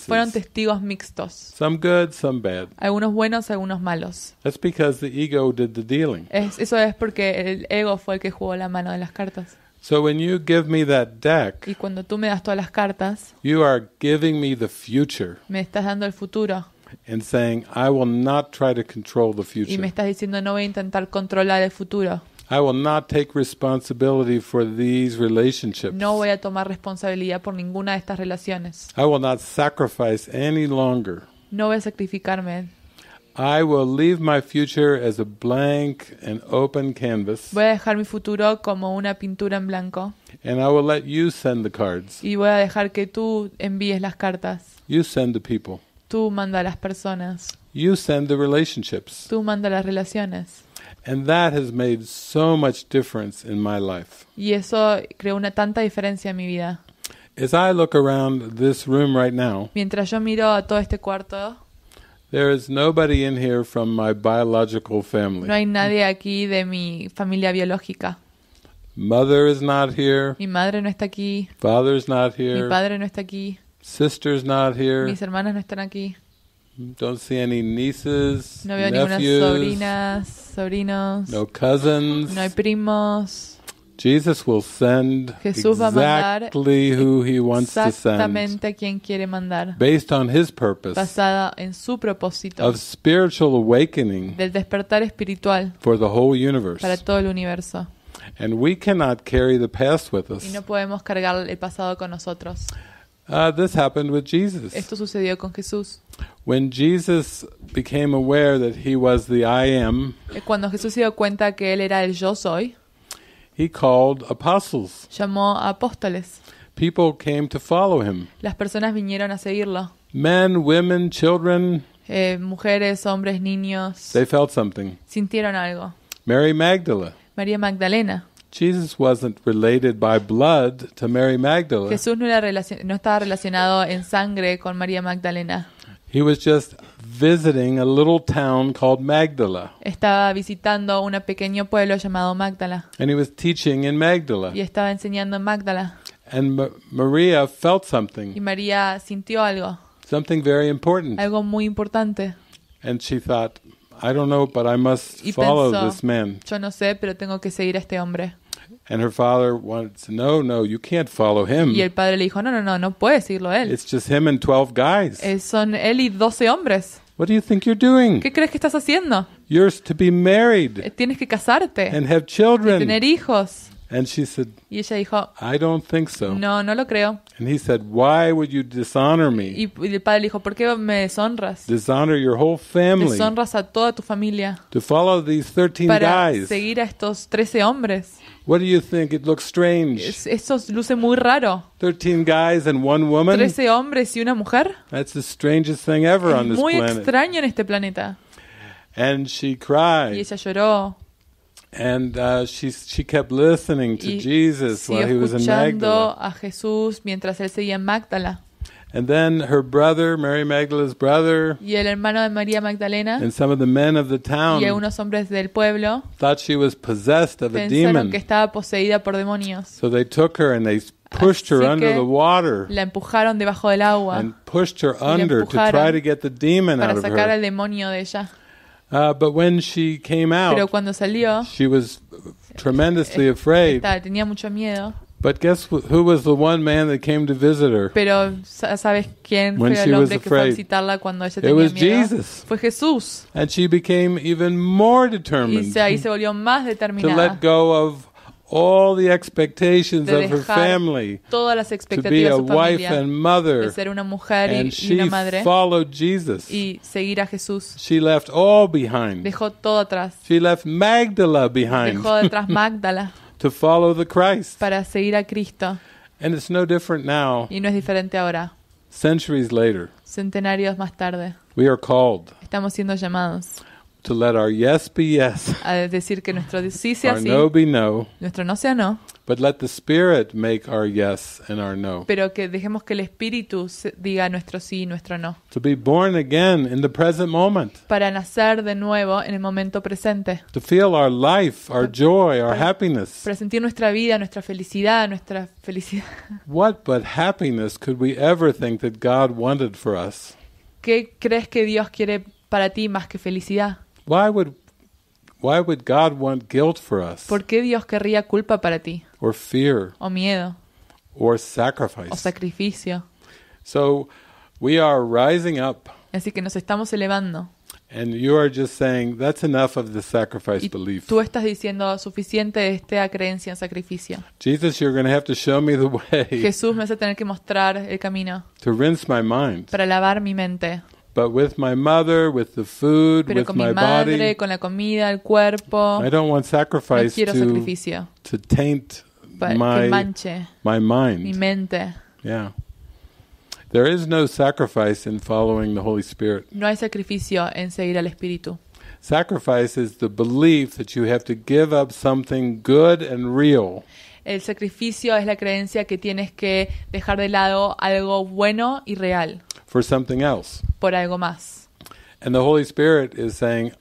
S1: Fueron
S2: testigos mixtos.
S1: Some good, some bad.
S2: Algunos buenos, algunos malos.
S1: because the ego did the dealing.
S2: eso es porque el ego fue el que jugó la mano de las cartas.
S1: So when you give me that deck,
S2: y cuando tú me das todas las cartas,
S1: you are giving me the future.
S2: Me estás dando el futuro.
S1: And saying, I will not try to control the future. Y me
S2: estás diciendo no voy a intentar controlar el futuro.
S1: I will not take responsibility for these relationships.
S2: No voy a tomar responsabilidad por ninguna de estas relaciones.
S1: I will not sacrifice any longer.
S2: No voy a sacrificarme.
S1: I will leave my future as a blank and open canvas.
S2: Voy a dejar mi futuro como una pintura en blanco.
S1: And I will let you send the cards.
S2: Y voy a dejar que tú envíes las cartas.
S1: You send the people.
S2: Tú manda a las personas.
S1: You send the relationships.
S2: Tú manda las relaciones.
S1: And that has made so much difference in my life.
S2: Y eso creó una tanta diferencia en mi vida.
S1: As I look around this room right now,
S2: mientras yo miro a todo este cuarto,
S1: there is nobody in here from my biological family. No
S2: hay nadie aquí de mi familia biológica.
S1: Mother is not here.
S2: Mi madre no está aquí.
S1: Father is not here. Mi padre
S2: no está aquí.
S1: Sister's not here. Mis
S2: hermanas no están aquí.
S1: no veo ninguna
S2: sobrina, sobrinos. No hay primos.
S1: Jesús va a mandar exactamente
S2: a quien quiere mandar,
S1: basada
S2: en su propósito del despertar espiritual
S1: para
S2: todo el universo. Y no podemos cargar el pasado con nosotros.
S1: Uh, Esto
S2: sucedió con Jesús.
S1: aware am,
S2: eh, cuando Jesús se dio cuenta que él era el yo soy,
S1: Llamó apóstoles.
S2: Las personas vinieron a seguirlo.
S1: Men, women, children.
S2: Eh, mujeres, hombres, niños. Sintieron algo.
S1: María
S2: Magdalena.
S1: Jesus wasn't related by blood to Mary Magdalene. Jesús
S2: no, era no estaba relacionado en sangre con María Magdalena.
S1: He was just visiting a little town called Magdala.
S2: Estaba visitando un pequeño pueblo llamado Magdala.
S1: And he was teaching in Magdala.
S2: Y estaba enseñando en Magdala.
S1: And Ma Maria felt something. Y
S2: María sintió algo.
S1: Something very important. Algo
S2: muy importante.
S1: And she thought, I don't know, but I must y follow pensó, this man.
S2: Yo no sé, pero tengo que seguir a este hombre.
S1: And her father wanted to know, no, you can't follow him. Y el
S2: padre le dijo, no, no, no, no puedes seguirlo
S1: él. It's just him and 12 guys. Es eh, son él y 12 hombres. What do you think you're doing? ¿Qué crees que estás haciendo? You're to be married eh, Tienes que casarte and have y children. tener hijos. And she said, Y ella dijo, I don't think so.
S2: no, no lo creo.
S1: And he said, Why would you dishonor me? Y,
S2: el padre le dijo, ¿por qué me deshonras?
S1: Dishonor your whole family Deshonras
S2: a toda tu familia
S1: to follow these 13 para guys.
S2: seguir a estos 13 hombres.
S1: What do you think? It looks strange.
S2: Esto luce muy raro.
S1: 13 guys and one woman. 13
S2: hombres y una mujer.
S1: That's the strangest thing ever es on this planet. planet. Muy
S2: extraño en este planeta.
S1: And she cried. Y
S2: ella lloró.
S1: And uh, she she kept listening to y Jesus while he was in Magdala.
S2: a Jesús mientras él seguía en Magdala.
S1: And then her brother, Mary Magdalene's brother,
S2: y el hermano de María Magdalena and
S1: some of the men of the town y algunos
S2: hombres del pueblo
S1: thought she was possessed of a pensaron demon. que
S2: estaba poseída por demonios.
S1: So they took her and they pushed her under the water
S2: La empujaron debajo del agua and
S1: pushed her under to try to get the demon out para of sacar al
S2: demonio de ella.
S1: Uh, but when she came Pero out,
S2: cuando salió,
S1: she was tremendously eh, afraid.
S2: esta- tenía mucho miedo
S1: but guess who was the one man that came to visit her?
S2: Pero sabes quién fue el hombre que fue a visitarla cuando ella tenía miedo? Jesus. Fue Jesús.
S1: And she became even more determined. Y se, ahí se
S2: volvió más determinada. To let
S1: go of all the expectations de of her family todas
S2: las expectativas to be a familia, wife and
S1: mother de ser
S2: una mujer y, and she y una madre
S1: followed Jesus
S2: y seguir a Jesús
S1: she left all behind
S2: dejó todo atrás
S1: she left Magdala behind dejó
S2: atrás <laughs> Magdala
S1: follow the para
S2: seguir a Cristo. Y no es diferente ahora. later. Centenarios más tarde. Estamos siendo llamados.
S1: To A
S2: decir que nuestro sí sea sí. Nuestro no sea no.
S1: Pero
S2: que dejemos que el Espíritu diga nuestro sí y nuestro no. Para nacer de nuevo en el momento presente. Para sentir nuestra vida, nuestra felicidad, nuestra felicidad.
S1: <laughs> What but happiness could we ever think that God wanted for us?
S2: ¿Qué crees que Dios quiere para ti más que felicidad?
S1: Why would Why would God want guilt for us?
S2: ¿Por qué Dios querría culpa para ti?
S1: or fear o miedo or sacrifice. o
S2: sacrificio.
S1: So we are rising up.
S2: Así que nos estamos elevando.
S1: And you are just saying that's enough of the sacrifice belief.
S2: Tú estás diciendo suficiente de esta creencia en sacrificio.
S1: Jesus, you're going to have to show me the <laughs> way. Jesús,
S2: me vas a tener que mostrar el camino.
S1: To rinse my mind.
S2: Para lavar mi mente.
S1: But with my mother, with the food, Pero with con mi my madre, body,
S2: con la comida, el cuerpo. I
S1: don't want sacrifice no quiero to, to taint my, mind. Mi mente. Yeah. There is no sacrifice in following the Holy Spirit.
S2: No hay sacrificio en seguir al Espíritu.
S1: Sacrifice is the belief that you have to give up something good and real.
S2: El sacrificio es la creencia que tienes que dejar de lado algo bueno y real.
S1: For something else.
S2: Por algo más.
S1: And the Holy Spirit is saying,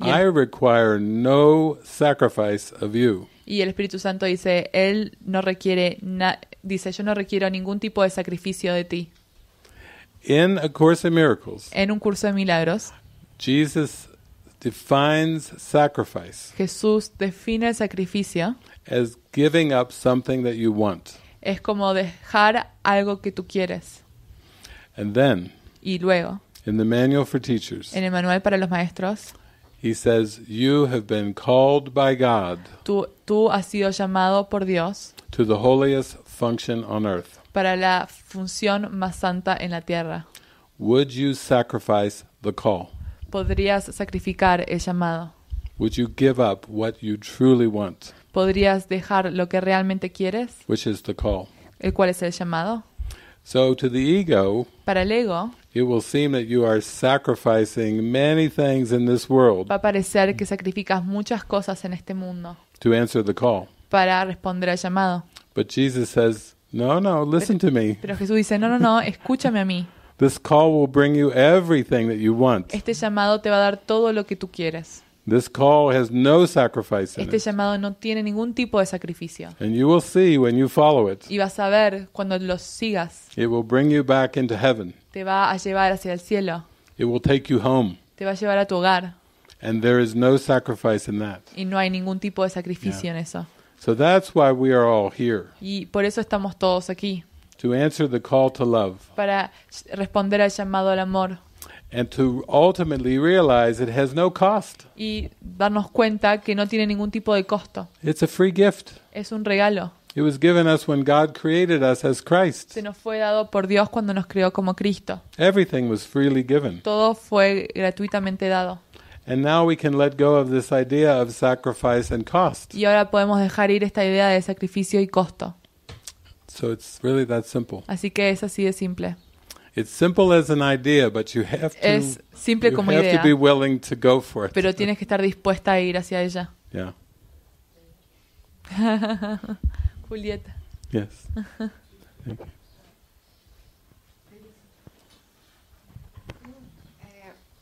S1: I require no sacrifice of you
S2: y el Espíritu Santo dice, Él no requiere, nada. dice, yo no requiero ningún tipo de sacrificio de ti.
S1: In a Course Miracles,
S2: en un curso de milagros,
S1: Jesus defines sacrifice
S2: Jesús define el sacrificio
S1: giving up something that you want.
S2: Es como dejar algo que tú quieres. And then, y luego,
S1: in the manual for teachers,
S2: en el manual para los maestros,
S1: He says, "You have been called by God."
S2: Tú, tú has sido llamado por Dios.
S1: To the holiest function on earth.
S2: Para la función más santa en la tierra.
S1: Would you sacrifice the call?
S2: Podrías sacrificar el llamado.
S1: Would you give up what you truly want?
S2: Podrías dejar lo que realmente quieres.
S1: Which is the call.
S2: El cual es el llamado.
S1: So to the ego.
S2: Para el ego.
S1: It will seem that you are sacrificing many things in this world.
S2: Va a parecer que sacrificas muchas cosas en este mundo.
S1: To answer the call.
S2: Para responder al llamado.
S1: But Jesus says, "No, no, listen pero, to me."
S2: Pero Jesús dice, "No, no, no, escúchame a mí."
S1: This call will bring you everything that you want.
S2: Este llamado te va a dar todo lo que tú quieres. Este llamado no tiene ningún tipo de sacrificio.
S1: Y
S2: vas a ver cuando lo sigas.
S1: Te
S2: va a llevar hacia el cielo.
S1: Te
S2: va a llevar a tu hogar. Y no hay ningún tipo de sacrificio en eso. Y por eso estamos todos aquí. Para responder al llamado al amor.
S1: And to ultimately realize it has no cost.
S2: Y darnos cuenta que no tiene ningún tipo de costo.
S1: It's a free gift.
S2: Es un regalo.
S1: It was given us when God created us as Christ.
S2: Se nos fue dado por Dios cuando nos creó como Cristo.
S1: Everything was freely given.
S2: Todo fue gratuitamente dado.
S1: And now we can let go of this idea of sacrifice and cost.
S2: Y ahora podemos dejar ir esta idea de sacrificio y costo.
S1: So it's really that simple.
S2: Así que es así de simple.
S1: It's simple as an idea, but you have to, es simple como idea, pero tienes
S2: que estar dispuesta a ir hacia ella. Yeah. <laughs> Julieta. Yes.
S1: Thank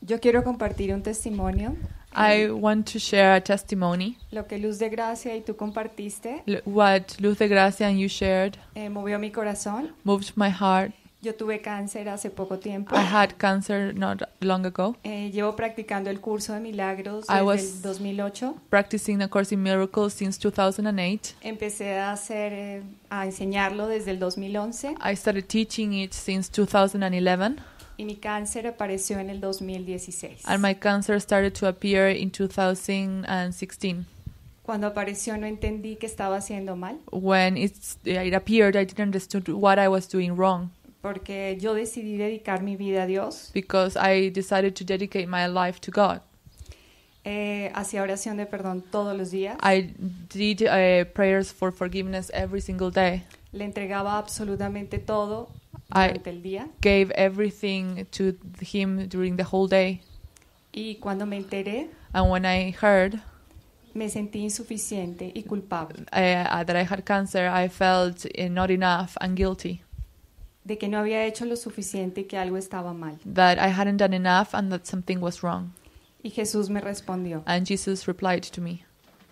S10: Yo quiero compartir un testimonio.
S2: I want to share a testimony.
S10: Lo que Luz de Gracia y tú compartiste.
S2: L what Luz de Gracia and you shared.
S10: Eh, movió mi corazón.
S2: Moved my heart.
S10: Yo tuve cáncer hace poco tiempo.
S2: I had cancer not long ago.
S10: Eh, llevo practicando el curso de milagros I desde el
S2: 2008. Practicing the course in miracles since 2008. Empecé
S10: a hacer eh,
S2: a enseñarlo desde el 2011. I started teaching it since 2011.
S10: Y mi cáncer apareció en el 2016.
S2: And my cancer started to appear in 2016.
S10: Cuando apareció no entendí que estaba haciendo mal.
S2: When it, it appeared, I didn't understand what I was doing wrong porque yo decidí dedicar mi vida a Dios. Because I decided to dedicate my life to God.
S10: Eh, hacía oración de perdón todos los días.
S2: I did uh, prayers for forgiveness every single day.
S10: Le entregaba absolutamente todo
S2: durante I el día. Gave everything to him during the whole day.
S10: Y cuando me enteré,
S2: and when I heard,
S10: me sentí insuficiente y culpable.
S2: Uh, that I had cancer, I felt uh, not enough and guilty
S10: de que no había hecho lo suficiente y que algo estaba mal.
S2: and Y Jesús me respondió, Jesus replied to me,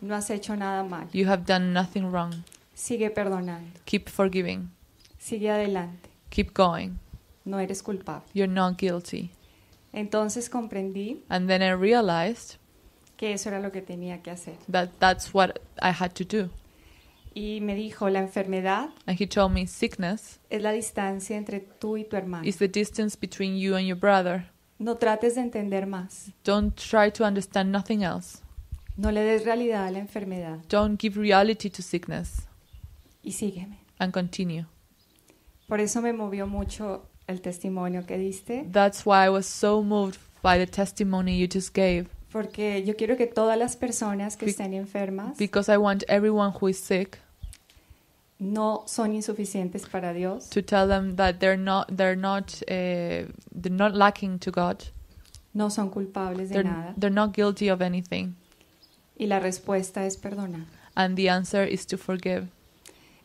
S10: no has hecho nada mal,
S2: You have done nothing wrong.
S10: sigue perdonando,
S2: Keep forgiving.
S10: sigue adelante,
S2: Keep going. no eres culpable. You're not guilty.
S10: Entonces comprendí que eso era lo que tenía que hacer.
S2: that's what I had to do.
S10: Y me dijo, la enfermedad
S2: and he told me sickness
S10: es la distancia entre tú y tu
S2: hermano. is the distance between you and your brother.
S10: No trates de entender más. Don't try to
S2: understand nothing else.
S10: No le des realidad a la enfermedad.
S2: Don't give reality to sickness. Y sígueme. And continue. Por eso me movió mucho el testimonio que diste. That's why I was so moved by the testimony you just gave.
S10: Porque yo quiero que todas las personas que Be estén enfermas
S2: because I want everyone who is sick no son insuficientes para Dios. To tell them that they're not, they're not, uh, they're not lacking to God. No son culpables de they're, nada. They're not guilty of anything. Y la
S10: respuesta es
S2: perdonar. And the answer is to forgive.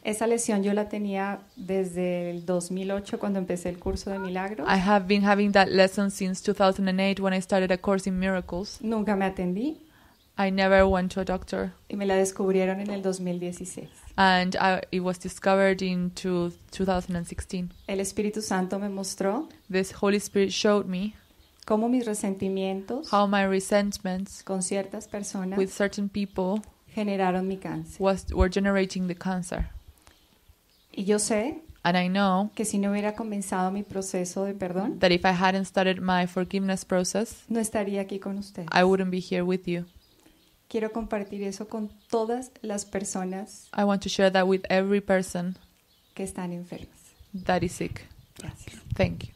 S2: Esa lesión yo la tenía desde el 2008 cuando empecé el curso de milagros. I have been having that lesson since 2008 when I started a course in miracles. Nunca me atendí. I never went to a doctor. Y me la descubrieron en el 2016. and I, it was discovered in two, 2016. El Espíritu Santo me mostró. This Holy Spirit showed me. Cómo mis resentimientos. How my resentments. Con ciertas personas. With certain people. Generaron mi cáncer. Was, were generating the cancer.
S10: Y yo sé. And I know que si no hubiera comenzado mi
S2: proceso de perdón, that if I hadn't started my forgiveness process,
S10: no estaría aquí con ustedes. I
S2: wouldn't be here with you.
S10: Quiero compartir eso con todas las personas
S2: I want to share that with every person que están enfermas. that is sick. Gracias. Thank you.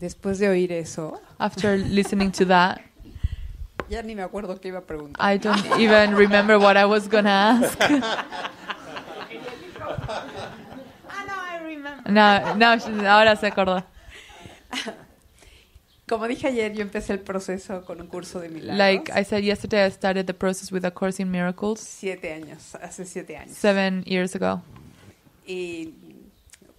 S2: Después de oír eso, After listening to that,
S11: <laughs> ya ni me acuerdo qué iba a preguntar. I
S2: don't even remember what I was gonna <laughs> ask. Ah, no, no, ahora se acordó. Como dije ayer, yo empecé el
S11: proceso con un curso de milagros. Like
S2: I said yesterday, I started the process with a course in miracles. Siete
S11: años, hace siete años.
S2: Seven years ago.
S11: Y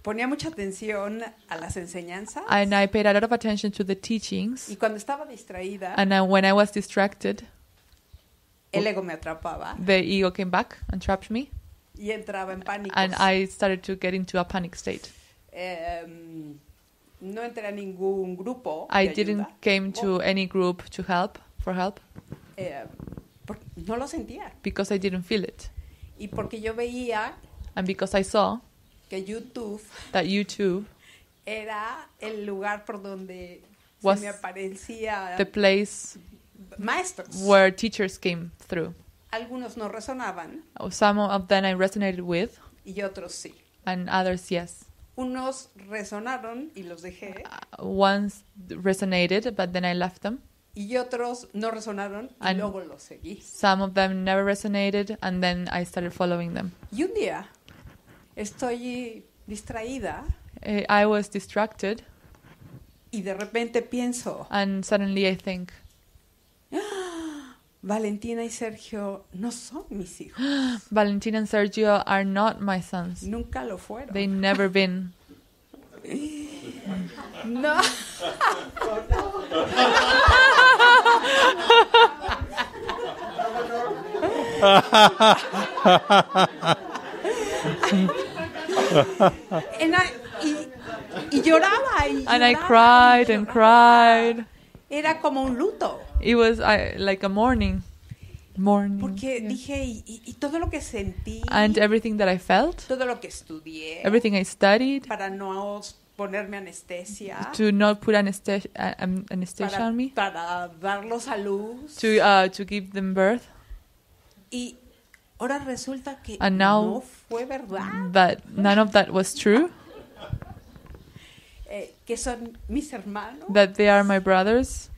S11: ponía mucha atención a las enseñanzas.
S2: And I paid a lot of attention to the teachings. Y
S11: cuando estaba distraída. And
S2: I, when I was distracted.
S11: El ego me atrapaba.
S2: The ego came back and trapped me. y
S11: entraba en pánico. And
S2: I started to get into a panic state.
S11: Um, no entré a ningún grupo. I de didn't
S2: ayuda. came to oh. any group to help for help. Eh, no lo sentía. because I didn't feel it.
S11: Y porque yo veía
S2: And because I saw
S11: que YouTube
S2: that YouTube
S11: era el lugar por donde se Was me aparecía the
S2: place maestros. where teachers came through.
S11: Algunos no resonaban.
S2: Oh, some of them I resonated with. Y otros sí. And others yes.
S11: Unos resonaron y los dejé.
S2: Uh, ones resonated, but then I left them.
S11: Y otros no resonaron y luego los seguí.
S2: Some of them never resonated and then I started following them.
S11: Y un día estoy distraída.
S2: Uh, I was distracted. Y de repente pienso. And suddenly I think. ¡Ah! Valentina y Sergio no son mis hijos. <gasps> Valentina and Sergio are not my sons. Nunca lo fueron. They never been. <laughs>
S4: No. <laughs> and
S11: I, y, lloraba y
S2: cried and cried.
S11: Era como un
S2: luto. It was I, like a morning. Morning.
S11: Porque yeah. dije, y, y, todo lo que sentí.
S2: And everything that I felt. Todo lo que estudié. Everything I studied. Para
S11: no ponerme anestesia. To
S2: not put anesthesia, um, para, on me.
S11: Para darlos a luz.
S2: To, uh, to give them birth.
S11: Y ahora resulta que And now, no fue verdad.
S2: That none of that was true.
S11: <laughs> eh, que son mis hermanos.
S2: That they are my brothers.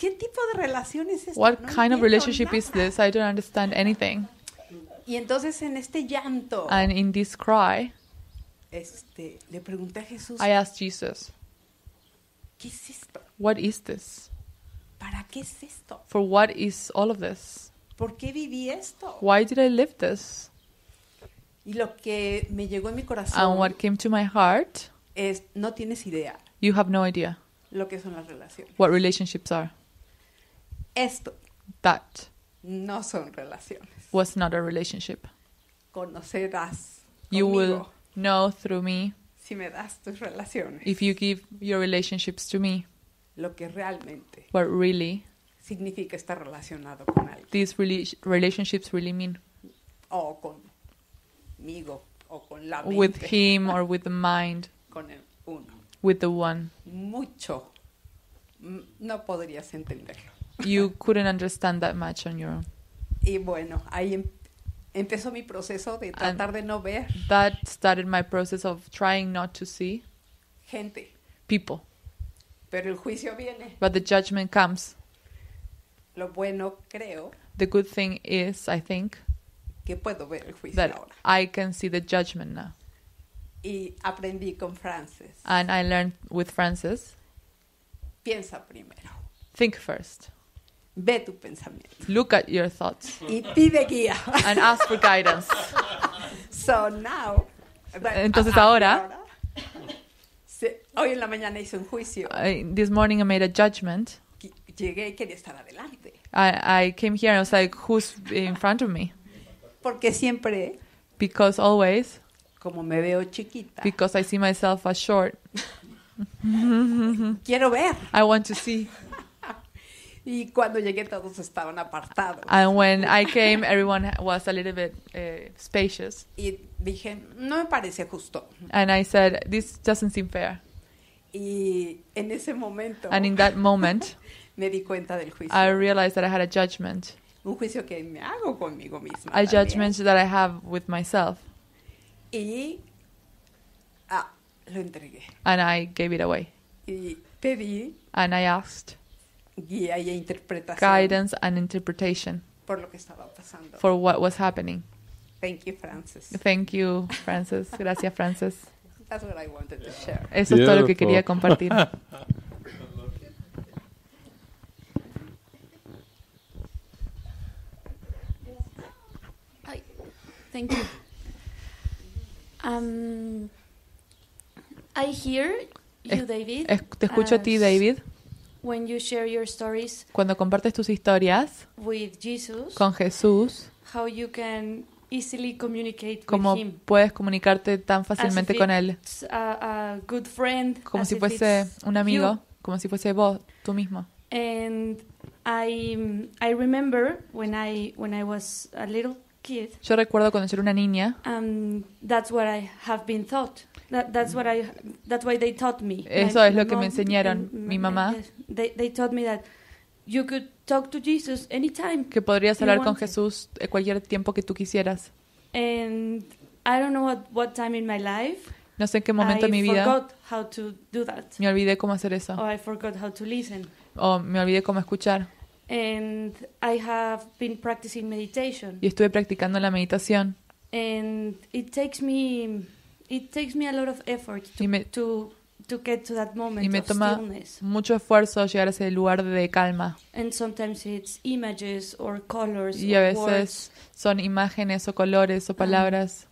S11: ¿Qué tipo de relación es esta? What no kind of relationship nada.
S2: is this? I don't understand anything.
S11: Y entonces en este llanto. And
S2: in this cry.
S6: Este,
S11: le pregunté a Jesús. I
S2: asked Jesus.
S11: ¿Qué es esto?
S2: What is this?
S11: ¿Para qué es esto?
S2: For what is all of this?
S11: ¿Por qué viví esto?
S2: Why did I live this?
S11: Y lo que me llegó en mi corazón.
S2: And what came to my heart.
S11: Es, no tienes idea.
S2: You have no idea.
S11: Lo que son las relaciones.
S2: What relationships are.
S11: Esto. That. No son relaciones.
S2: Was not a relationship.
S11: Conocerás.
S2: You will know through me.
S11: Si me das tus relaciones.
S2: If you give your relationships to me.
S11: Lo que realmente.
S2: What really.
S11: Significa estar relacionado con alguien.
S2: These really, relationships really mean.
S11: O conmigo. O con la mente. With him
S2: or with the mind. <laughs>
S11: Con el uno.
S2: With the one. Mucho.
S11: No podrías entenderlo.
S2: you couldn't understand that much on your own.
S11: Y bueno, ahí em empezó mi proceso de tratar And de no ver.
S2: That started my process of trying not to see. Gente. People.
S11: Pero el juicio viene.
S2: But the judgment comes.
S11: Lo bueno creo.
S2: The good thing is, I think.
S11: Que puedo ver el juicio that ahora.
S2: I can see the judgment now.
S11: Y aprendí con
S2: And I learned with Francis.
S11: Piensa primero.
S2: Think first.
S11: Ve tu pensamiento.
S2: Look at your thoughts. Y pide guía. And ask for guidance. <laughs>
S11: So now. Entonces uh, ahora. Hoy en la mañana hice un juicio.
S2: I, this morning I made a judgment.
S11: Llegué y quería estar adelante.
S2: I, I came here and I was like, who's in front of me?
S11: Porque siempre.
S2: Because always. Como me veo chiquita. Because I see myself as short. <laughs> Quiero ver. I want to see. Y cuando llegué todos estaban apartados. And when I came, everyone was a little bit eh, spacious. Y dije, no me parece justo. And I said, this doesn't seem fair.
S11: Y en ese momento. And
S2: in that moment.
S11: <laughs> me di cuenta del juicio. I
S2: realized that I had a judgment.
S11: Un juicio que me hago conmigo misma. A también. judgment
S2: that I have with myself.
S11: Y ah, lo
S2: entregué. And I gave it away.
S11: Y pedí.
S2: And I asked
S11: guía y interpretación. Guidance
S2: and interpretation. Por lo que estaba pasando. For what was happening. Thank
S11: you, Francis. Thank
S2: you, Francis. Gracias, Francis. That's what I wanted to share. Eso es todo lo que quería compartir.
S3: Thank you. Um, I hear you, David. te escucho a ti, David. When you share your stories
S2: cuando compartes tus historias
S3: with Jesus, con Jesús, how you can easily communicate cómo with him,
S2: puedes comunicarte tan fácilmente con él,
S3: a, a good friend, como si fuese un amigo, you.
S2: como si fuese vos, tú mismo.
S3: And I, I remember when I, when I was a little kid,
S2: Yo recuerdo cuando yo era una niña.
S3: Um, that's what I have been taught. That, that's what I, that's why they taught me. Eso es lo que me enseñaron mi mamá. They, they taught me that you could talk to Jesus anytime.
S2: Que podrías hablar con Jesús cualquier tiempo que tú quisieras.
S3: And I don't know what, what time in my life. No sé qué momento de mi vida forgot how to do that.
S2: me olvidé cómo hacer eso. Or
S3: I forgot how to listen.
S2: O me olvidé cómo escuchar.
S3: And I have been practicing meditation.
S2: Y estuve practicando la meditación.
S3: And it takes me it takes me a lot of effort to, me, to, to get to that moment y me of toma stillness.
S2: mucho esfuerzo llegar a ese lugar de calma.
S3: And sometimes it's images or colors y a veces words.
S2: son imágenes o colores o palabras. Um,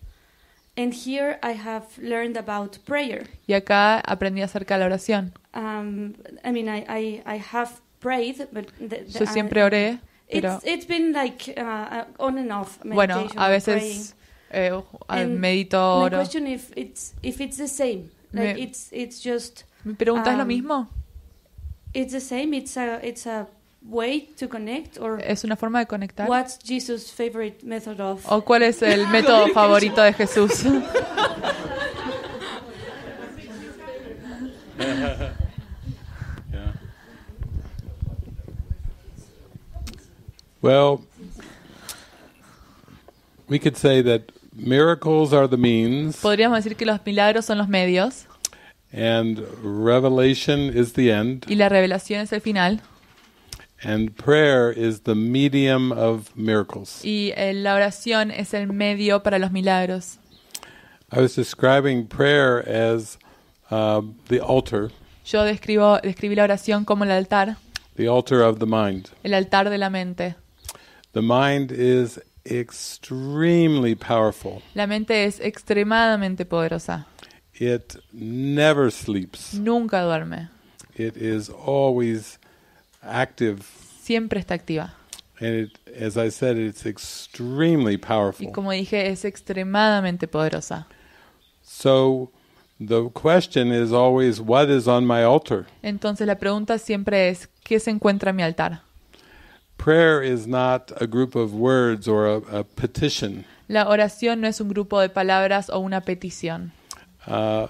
S3: and here I have learned about prayer.
S2: Y acá aprendí acerca de la oración.
S3: Um, I mean, I, I, I have prayed, but the, the, Yo siempre oré, pero... It's, it's been like uh, uh on and off meditation bueno, a veces
S2: uh, al medito oro. My
S3: question if it's if it's the same. Like me, it's it's just Mi pregunta um, es lo mismo. It's the same. It's a it's a way to connect
S2: or es una forma de conectar. What's
S3: Jesus favorite method of O cuál es el <laughs> método favorito de Jesús?
S4: yeah. <laughs>
S1: Well, we could say that Miracles are the means.
S2: Podríamos decir que los milagros son los medios.
S1: And revelation is the end.
S2: Y la revelación es el final.
S1: And prayer is the medium of miracles.
S2: Y eh, la oración es el medio para los milagros.
S1: I was describing prayer as uh, the altar.
S2: Yo describo, describí la oración como el altar.
S1: The altar of the mind.
S2: El altar de la mente.
S1: The mind is extremely powerful.
S2: La mente es extremadamente poderosa.
S1: It never sleeps.
S2: Nunca duerme.
S1: It is always active.
S2: Siempre está activa.
S1: And as I said, it's extremely powerful. Y como
S2: dije, es extremadamente poderosa.
S1: So the question is always what is on my altar?
S2: Entonces la pregunta siempre es ¿qué se encuentra en mi altar?
S1: Prayer is not a group of words or a, a petition.
S2: La oración no es un grupo de palabras o una petición.
S1: Uh,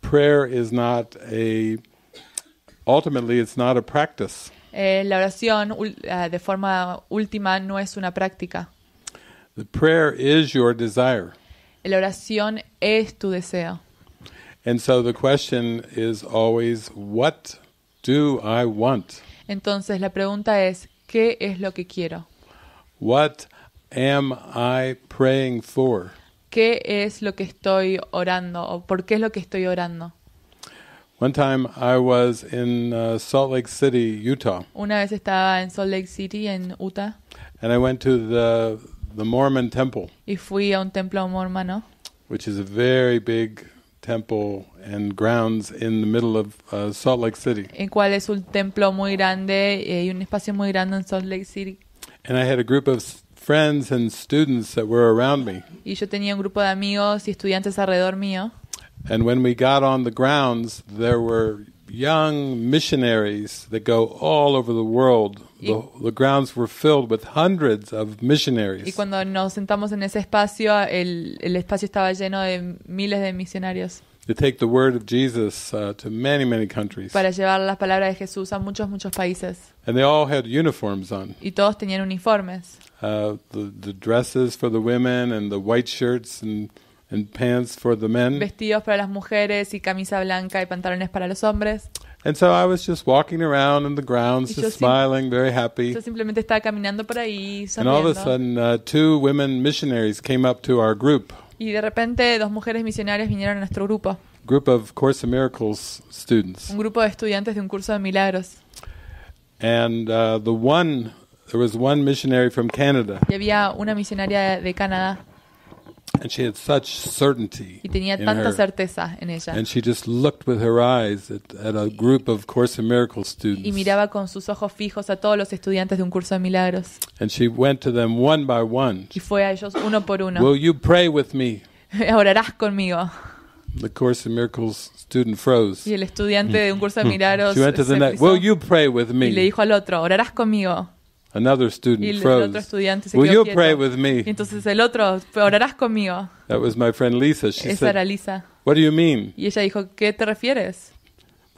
S1: prayer is not a ultimately it's not a practice.
S2: Eh, la oración uh, de forma última no es una práctica.
S1: The prayer is your desire.
S2: La oración es tu deseo.
S1: And so the question is always what do I want?
S2: Entonces la pregunta es ¿Qué es lo que quiero?
S1: What am I praying for?
S2: ¿Qué es lo que estoy orando o por qué es lo que estoy orando?
S1: One time I was in uh, Salt Lake City, Utah.
S2: Una vez estaba en Salt Lake City en Utah.
S1: And I went to the the Mormon temple.
S2: Y fui a un templo mormano.
S1: Which is a very big temple and grounds in the middle of uh, Salt Lake City.
S2: En cual es un templo muy grande eh, y un espacio muy grande en Salt Lake City.
S1: And I had a group of friends and students that were around me.
S2: Y yo tenía un grupo de amigos y estudiantes alrededor mío.
S1: And when we got on the grounds, there were young missionaries that go all over the world The, the grounds were filled with hundreds of missionaries. Y
S2: cuando nos sentamos en ese espacio, el, el espacio estaba lleno de miles de misionarios.
S1: To take the word of Jesus uh, to many, many countries.
S2: Para llevar las palabras de Jesús a muchos, muchos países.
S1: And they all had uniforms on.
S2: Y todos tenían uniformes.
S1: Uh, the, the dresses for the women and the white shirts and and pants for the men.
S2: Vestidos para las mujeres y camisa blanca y pantalones para los hombres.
S1: And so I was just walking around in the grounds, just smiling, very happy. Yo
S2: simplemente estaba caminando por ahí, sonriendo. And all of a sudden,
S1: uh, two women missionaries came up to our group.
S2: Y de repente, dos mujeres misionarias vinieron a nuestro grupo.
S1: Group of Course Miracles students.
S2: Un grupo de estudiantes de un curso de milagros.
S1: And uh, the one, there was one missionary from Canada.
S2: Y había una misionaria de Canadá.
S1: And she had such certainty y tenía tanta
S2: certeza en ella. And
S1: she just looked with her eyes at, at a group of Course in Miracles students.
S2: Y miraba con sus ojos fijos a todos los estudiantes de un curso de milagros.
S1: And she went to them one by one.
S2: Y fue a ellos uno por uno. Will
S1: you pray with me?
S2: <laughs> Orarás conmigo.
S1: The Course in Miracles student froze. Y el estudiante de un curso de <laughs> milagros. she went to the next. Will you pray with me? Y le dijo
S2: al otro, orarás conmigo.
S1: Another student y el froze. otro estudiante se Will quedó you pray with me?
S2: Entonces el otro, orarás conmigo.
S1: That was my friend Lisa. She Esa era Lisa. What do you mean?
S2: Y ella dijo, ¿qué te refieres?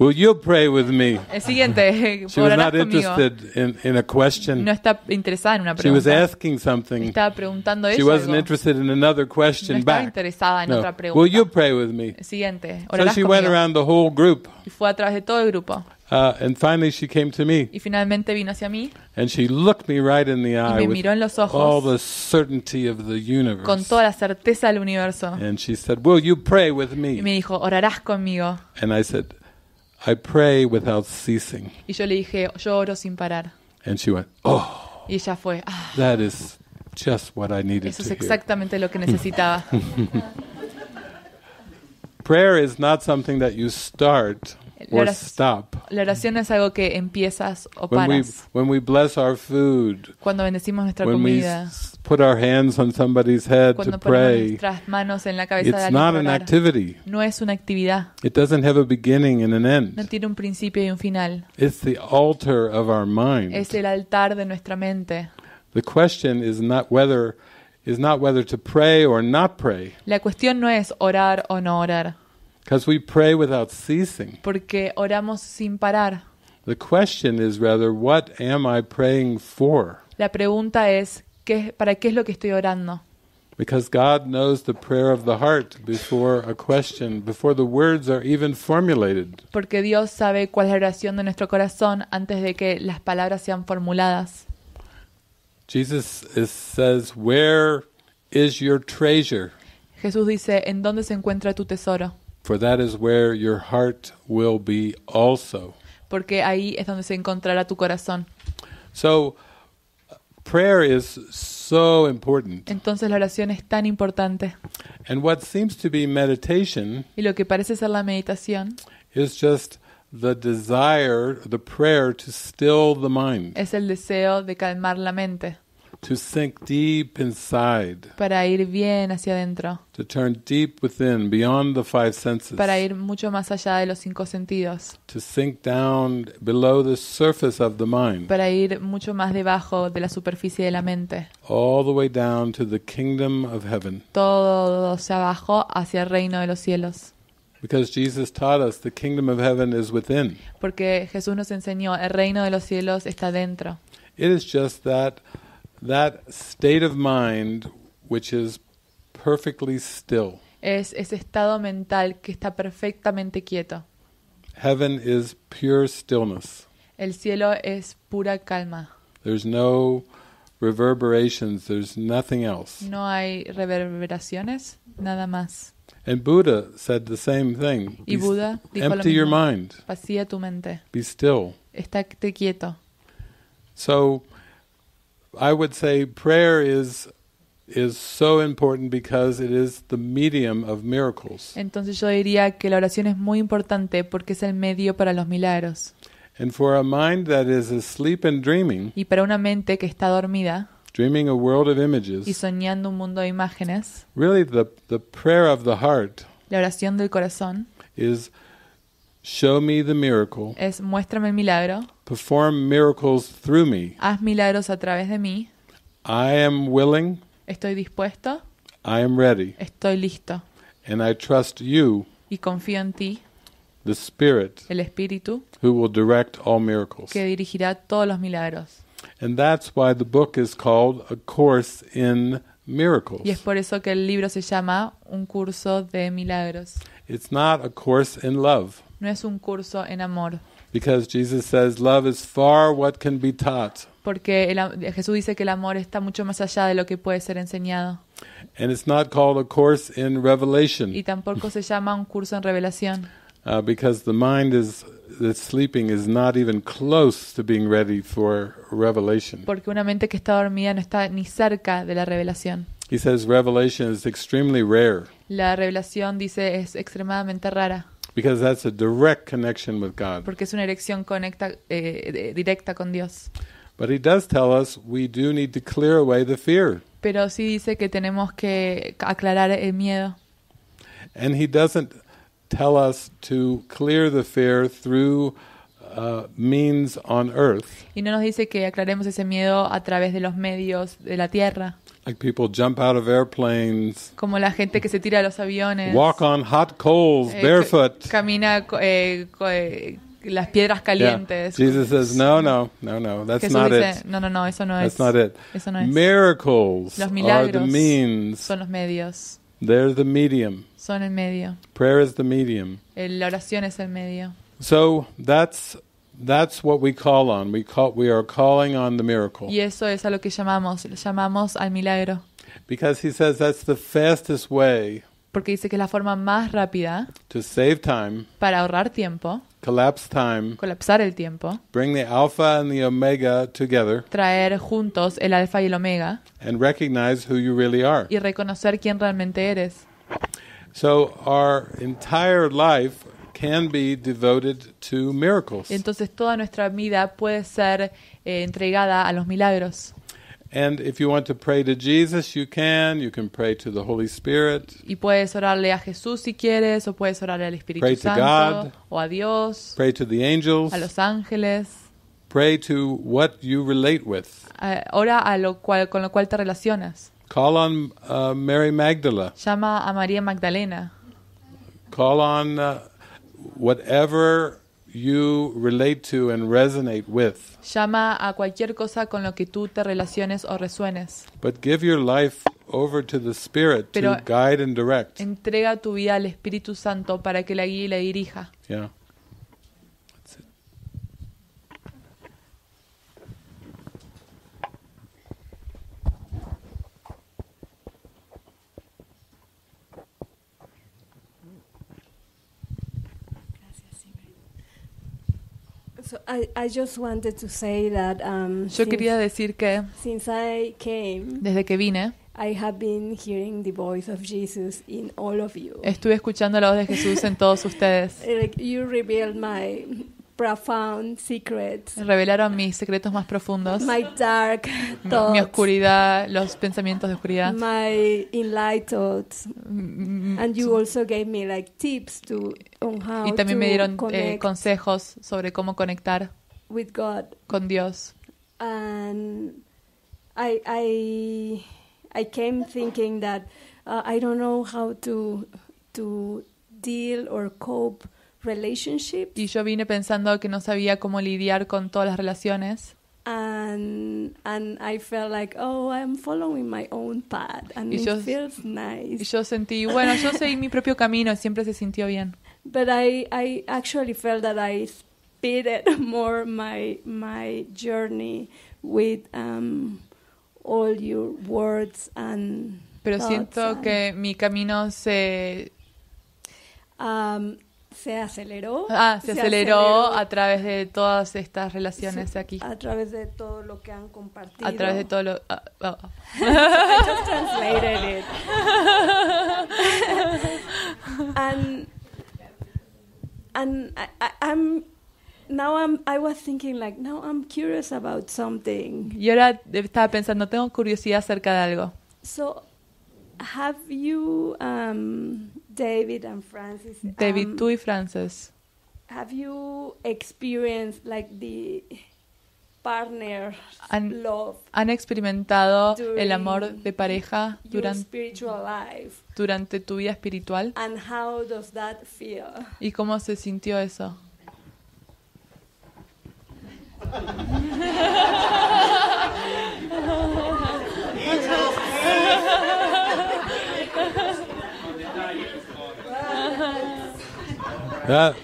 S1: Will you pray with me?
S2: El siguiente, <laughs> She was not interested
S1: in, in a question. No
S2: está interesada en una pregunta. She was
S1: asking something. Estaba
S2: preguntando She wasn't algo.
S1: interested in another question no estaba back.
S2: interesada en no. otra pregunta. Will
S1: you pray with me? El
S2: siguiente, so she conmigo. went
S1: around the whole group.
S2: Y fue a través de todo el grupo.
S1: Uh, and finally she came to me.
S2: Y finalmente vino hacia mí.
S1: And she looked me right in the eye with me miró en los ojos. All the certainty of the universe. Con
S2: toda la certeza del universo.
S1: And she said, "Will you pray with me?" Y me
S2: dijo, "Orarás conmigo."
S1: And I said, I pray without ceasing.
S2: Y yo le dije, lloro sin parar. And she went, oh. Y ella fue, ah.
S1: That is just what I needed Eso es exactamente lo que necesitaba. <laughs> Prayer is not something that you start. or stop.
S2: La oración es algo que empiezas o when paras.
S1: We, when we bless our food,
S2: cuando bendecimos nuestra when comida, we
S1: put our hands on somebody's head cuando to ponemos nuestras
S2: manos en la cabeza it's de alguien not an orar, activity. no es una actividad.
S1: It doesn't have a beginning and an end.
S2: No tiene un principio y un final.
S1: It's the altar of our mind.
S2: Es el altar de nuestra mente.
S1: The question is not whether is not whether to pray or not pray.
S2: La cuestión no es orar o no orar.
S1: We pray without ceasing.
S2: Porque oramos sin parar.
S1: The question is rather, what am I praying for?
S2: La pregunta es, ¿qué, ¿para qué es lo que estoy orando?
S1: Because God knows the prayer of the heart before a question, before the words are even formulated.
S2: Porque Dios sabe cuál es la oración de nuestro corazón antes de que las palabras sean formuladas.
S1: Jesus is, says, "Where is your treasure?"
S2: Jesús dice, "¿En dónde se encuentra tu tesoro?"
S1: For that is where your heart will be also.
S2: Porque ahí es donde se encontrará tu corazón.
S1: So prayer is so important.
S2: Entonces la oración es tan importante.
S1: And what seems to be meditation
S2: y lo que parece ser la meditación
S1: is just the desire, the prayer to still the mind.
S2: Es el deseo de calmar la mente.
S1: To sink deep inside.
S2: Para ir bien hacia adentro.
S1: To turn deep within, beyond the five senses. Para
S2: ir mucho más allá de los cinco sentidos.
S1: To sink down below the surface of the mind.
S2: Para ir mucho más debajo de la superficie de la mente.
S1: All the way down to the kingdom of heaven.
S2: Todo hacia abajo hacia el reino de los cielos.
S1: Because Jesus taught us the kingdom of heaven is within.
S2: Porque Jesús nos enseñó el reino de los cielos está dentro.
S1: It is just that That state of mind which is perfectly still.
S2: Es ese estado mental que está perfectamente quieto.
S1: Heaven is pure stillness.
S2: El cielo es pura calma.
S1: There's no reverberations, there's nothing else.
S2: No hay reverberaciones, nada más.
S1: And Buddha said the same thing. Y Buda dijo empty lo your mind.
S2: Vacía tu mente.
S1: Be still.
S2: Estate quieto.
S1: So I would say prayer is is so important because it is the medium of miracles.
S2: Entonces yo diría que la oración es muy importante porque es el medio para los milagros.
S1: And for a mind that is asleep and dreaming.
S2: Y para una mente que está dormida.
S1: Dreaming a world of images. Y
S2: soñando un mundo de imágenes.
S1: Really the the prayer of the heart.
S2: La oración del corazón.
S1: Is Show me the miracle.
S2: Es muéstrame el milagro.
S1: Perform miracles through me.
S2: Haz milagros a través de mí.
S1: I am willing.
S2: Estoy dispuesto.
S1: I am ready. Estoy listo. And I trust you.
S2: Y confío en ti.
S1: The Spirit.
S2: El espíritu.
S1: Who will direct all miracles.
S2: Que dirigirá todos los milagros.
S1: And that's why the book is called A Course in Miracles. Y es
S2: por eso que el libro se llama Un curso de milagros.
S1: It's not a course in love
S2: no es un curso en amor. Porque Jesús dice que el amor está mucho más allá de lo que puede ser enseñado. Y tampoco se llama un curso en revelación.
S1: Uh, because mind sleeping is not even for
S2: Porque una mente que está dormida no está ni cerca de la revelación.
S1: revelation
S2: La revelación dice es extremadamente rara.
S1: Because that's a direct connection with God.
S2: Porque es una erección conecta, eh, directa con Dios.
S1: But he does tell us we do need to clear away the fear.
S2: Pero sí dice que tenemos que aclarar el miedo.
S1: And he doesn't tell us to clear the fear through uh, means on earth.
S2: Y no nos dice que aclaremos ese miedo a través de los medios de la tierra.
S1: Like people jump out of airplanes.
S2: Como la gente que se tira de los aviones.
S1: Walk on hot coals, eh, barefoot.
S2: Camina eh, eh, las piedras calientes. Yeah. Jesus
S1: says, no, no, no, no, that's Jesús not dice, it.
S2: No, no, no, eso no that's es. Not it. Eso no es. Miracles los milagros are the means. Son los medios.
S1: They're the medium.
S2: Son el medio.
S1: Prayer is the medium.
S2: Eh, la oración es el medio.
S1: So that's That's what we call on. We call we are calling on the miracle. Y
S2: eso es a lo que llamamos, llamamos al milagro.
S1: Because he says that's the fastest way.
S2: Porque dice que es la forma más rápida
S1: to save time,
S2: para ahorrar tiempo,
S1: collapse time,
S2: colapsar el tiempo,
S1: bring the alpha and the omega together,
S2: traer juntos el alfa y el omega,
S1: and recognize who you really are.
S2: y reconocer quién realmente eres.
S1: So our entire life can be devoted to miracles.
S2: Entonces toda nuestra vida puede ser eh, entregada a los milagros.
S1: And if you want to pray to Jesus, you can. You can pray to the Holy Spirit.
S2: Y puedes orarle a Jesús si quieres, o puedes orarle al Espíritu pray Santo, to God, o a Dios.
S1: Pray to the angels. A los
S2: ángeles.
S1: Pray to what you relate with.
S2: Uh, ora a lo cual, con lo cual te relacionas.
S1: Call on uh, Mary Magdalena.
S2: Llama a María Magdalena.
S1: Call on uh, whatever you relate to and resonate with.
S2: Llama a cualquier cosa con lo que tú te relaciones o resuenes.
S1: But give your life over to the Spirit to guide and direct.
S2: Entrega tu vida al Espíritu Santo para que la guíe y la dirija.
S1: Yeah.
S12: I, I just wanted to say that,
S2: um, Yo quería decir que
S12: since I came, desde que vine, I have been hearing the voice of Jesus in all of you.
S2: estuve escuchando la voz de Jesús en todos <laughs> ustedes.
S12: Like you revealed my profound secrets.
S2: Revelaron mis secretos más profundos. My dark thoughts. Mi, mi oscuridad, los pensamientos de oscuridad.
S12: My enlightened.
S2: Mm,
S12: mm, And you mm. also gave me like tips to on how Y también to me dieron eh,
S2: consejos sobre cómo conectar
S12: with God. con Dios. And I I I came thinking that uh, I don't know how to to deal or cope relationships.
S2: Y yo vine pensando que no sabía cómo lidiar con todas las relaciones.
S5: And, and I felt like, oh, I'm following my own path and y it yo, feels
S2: nice. Y yo sentí, bueno, yo seguí mi propio camino, siempre se sintió bien.
S5: <laughs> But I,
S12: I actually felt that I speeded <laughs> more my, my journey with um, all your words and Pero siento and, que
S2: mi camino se...
S12: Um, se aceleró. Ah, se, aceleró,
S2: a través de todas estas relaciones aquí. A través de
S12: todo lo que han compartido. A través de todo
S2: lo... I ah, ah, just translated it.
S12: and and I, I'm now I'm, I was thinking like now I'm curious about
S2: something. Y ahora estaba pensando, tengo curiosidad acerca de algo.
S12: So, have you um, David and Francis. David, um, tú
S2: y Frances.
S12: Have you experienced like the partner
S2: han, love han experimentado el amor de pareja durante, tu vida espiritual?
S12: And how does that feel?
S2: ¿Y cómo se sintió eso?
S4: <laughs>
S1: That,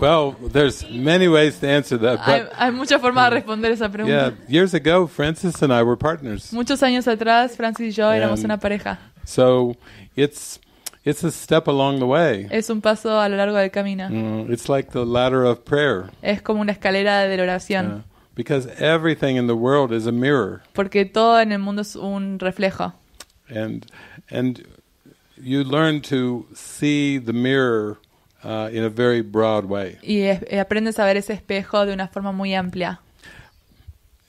S1: well, there's many ways to answer that. hay,
S2: hay, muchas formas de responder esa pregunta.
S1: Yeah, years ago, Francis and I were partners.
S2: Muchos años atrás, Francis y yo éramos una pareja.
S1: So it's it's a step along the way.
S2: Es un paso a lo largo del camino.
S1: Mm, it's like the ladder of prayer.
S2: Es como una escalera de la oración.
S1: Because everything in the world is a mirror.
S2: Porque todo en el mundo es un reflejo.
S1: And and You learn to see the mirror uh, in a very broad way.
S2: Y eh, aprendes a ver ese espejo de una forma muy amplia.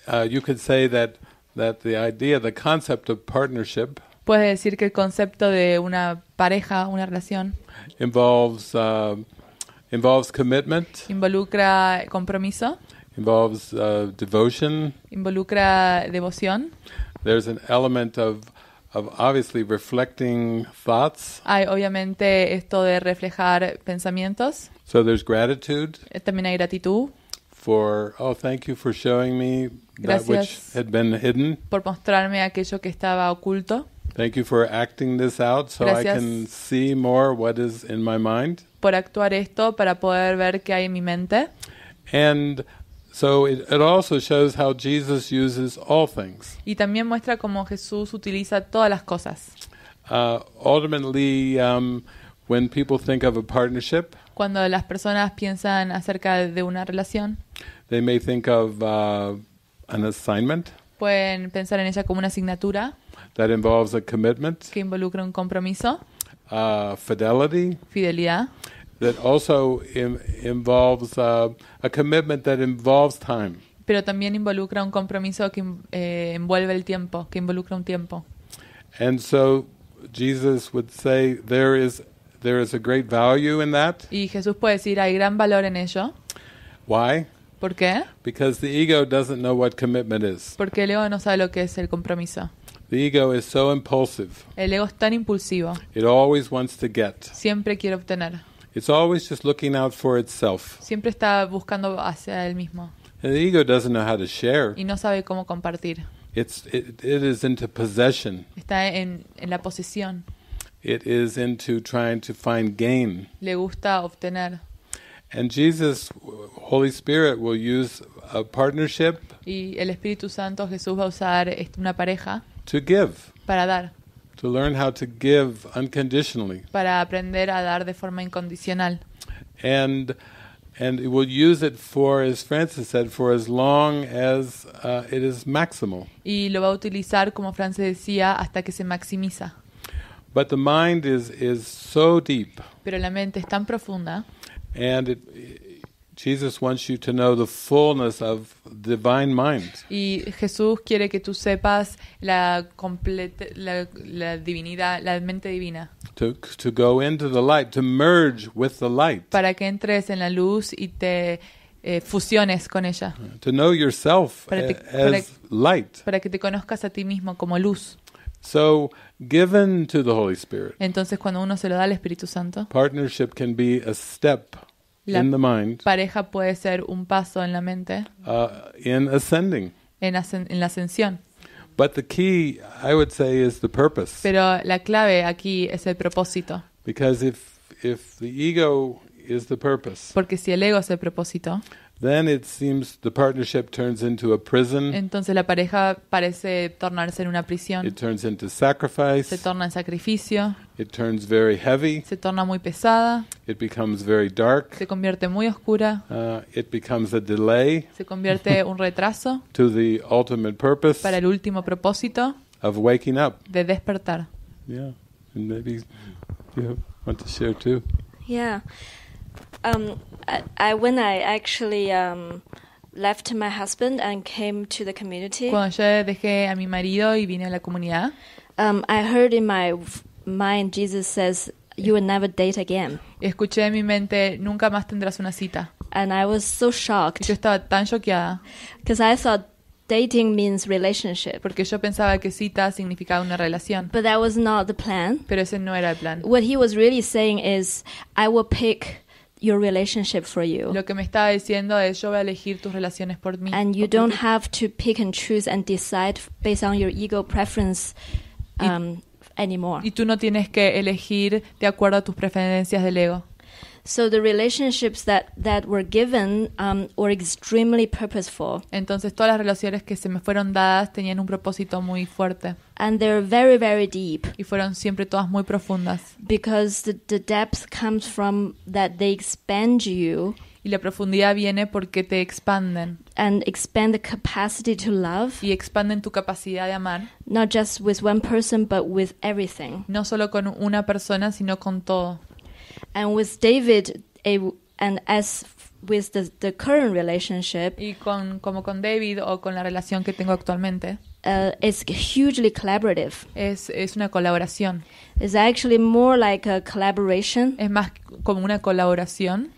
S1: Uh, you could say that that the idea, the concept of partnership.
S2: Puedes decir que el concepto de una pareja, una relación.
S1: Involves uh, involves commitment.
S2: Involucra compromiso.
S1: Involves uh, devotion.
S2: Involucra devoción.
S1: There's an element of of obviously reflecting thoughts.
S2: Hay obviamente esto de reflejar pensamientos.
S1: So there's gratitude.
S2: Eh, también hay gratitud.
S1: For oh, thank you for showing me Gracias that which had been hidden.
S2: Por mostrarme aquello que estaba oculto.
S1: Thank you for acting this out so Gracias I can see more what is in my mind.
S2: Por actuar esto para poder ver qué hay en mi mente. And Y también muestra cómo Jesús utiliza todas las cosas.
S1: Uh, ultimately, um, when people think of a partnership,
S2: cuando las personas piensan acerca de una relación,
S1: they may think of uh, an assignment.
S2: Pueden pensar en ella como una asignatura.
S1: That involves a commitment. Que involucra un compromiso. Uh, fidelity.
S2: Fidelidad. Pero también involucra un compromiso que eh, envuelve el tiempo, que involucra un tiempo.
S1: say there is great value
S2: Y Jesús puede decir hay gran valor en ello. ¿Por qué? ego Porque el ego no sabe lo que es el compromiso.
S1: El ego es
S2: tan impulsivo. Siempre quiere obtener.
S1: It's always just looking out for itself.
S2: Siempre está buscando hacia él mismo.
S1: And the ego doesn't know how to share.
S2: Y no sabe cómo compartir.
S1: It's, it, it is into possession.
S2: Está en, en la posesión.
S1: It is into trying to find gain.
S2: Le gusta obtener.
S1: And Jesus, Holy Spirit, will use a partnership.
S2: Y el Espíritu Santo Jesús va a usar una pareja.
S1: To give. Para dar to learn how to give unconditionally.
S2: Para aprender a dar de forma incondicional.
S1: And and it will use it for, as Francis said, for as long as uh, it is maximal.
S2: Y lo va a utilizar como Francis decía hasta que se maximiza.
S1: But the mind is is so deep.
S2: Pero la mente es tan profunda.
S1: And it Jesus wants you to know the fullness of divine mind.
S2: Y Jesús quiere que tú sepas la completa la, la divinidad, la mente divina.
S1: To, to go into the light, to merge with the light.
S2: Para que entres en la luz y te eh, fusiones con ella.
S1: To know yourself para te, para, as light. Para
S2: que te conozcas a ti mismo como
S1: luz. So, given to the Holy Spirit.
S2: Entonces cuando uno se lo da al Espíritu Santo.
S1: Partnership can be a step la
S2: pareja puede ser un paso en la mente
S1: uh, En,
S2: en, la ascensión. Pero la clave aquí es el propósito. Porque si el ego es el propósito,
S1: Then it seems the partnership turns into a prison.
S2: Entonces la pareja parece tornarse en una prisión.
S1: It turns into sacrifice. Se torna
S2: en sacrificio.
S1: It turns very heavy. Se torna muy pesada. It becomes very dark. Se convierte muy oscura. Uh, it becomes a delay.
S2: Se convierte un retraso.
S1: <laughs> to the ultimate purpose. Para el último propósito. Of waking up.
S2: De despertar.
S1: Yeah, and maybe you want to share too.
S5: Yeah. Um, I, when I actually um, left my husband and came to the community. Cuando yo dejé a mi marido y vine a la comunidad. Um, I heard in my mind Jesus says you will never date again. Escuché en mi mente nunca más tendrás una cita. And I was so shocked. Y yo estaba tan choqueada. Because I thought dating means relationship. Porque yo pensaba que cita significaba una relación. But that was not the plan. Pero ese no era el plan. What he was really saying is I will pick your relationship for you. Lo que me estaba diciendo es yo voy a elegir tus relaciones por mí. And you don't have to pick and choose and decide based on your ego preference um, anymore. Y tú no tienes que elegir
S2: de acuerdo a tus preferencias
S5: del ego. So the relationships that, that were given um, were extremely purposeful. Entonces todas las relaciones que se me fueron dadas tenían un propósito muy fuerte. And they're very very deep. Y fueron siempre
S2: todas muy profundas.
S5: Because the, the depth comes from that they expand you. Y la profundidad viene porque te expanden. And expand the capacity to love. Y expanden tu capacidad de amar. Not just with one person, but with everything. No solo con una persona, sino con todo. And with David, and as with the, the current relationship, y con, como con David o con la relación que tengo actualmente, uh, it's hugely collaborative. Es, es una colaboración. It's actually more like a collaboration. Es más como una colaboración.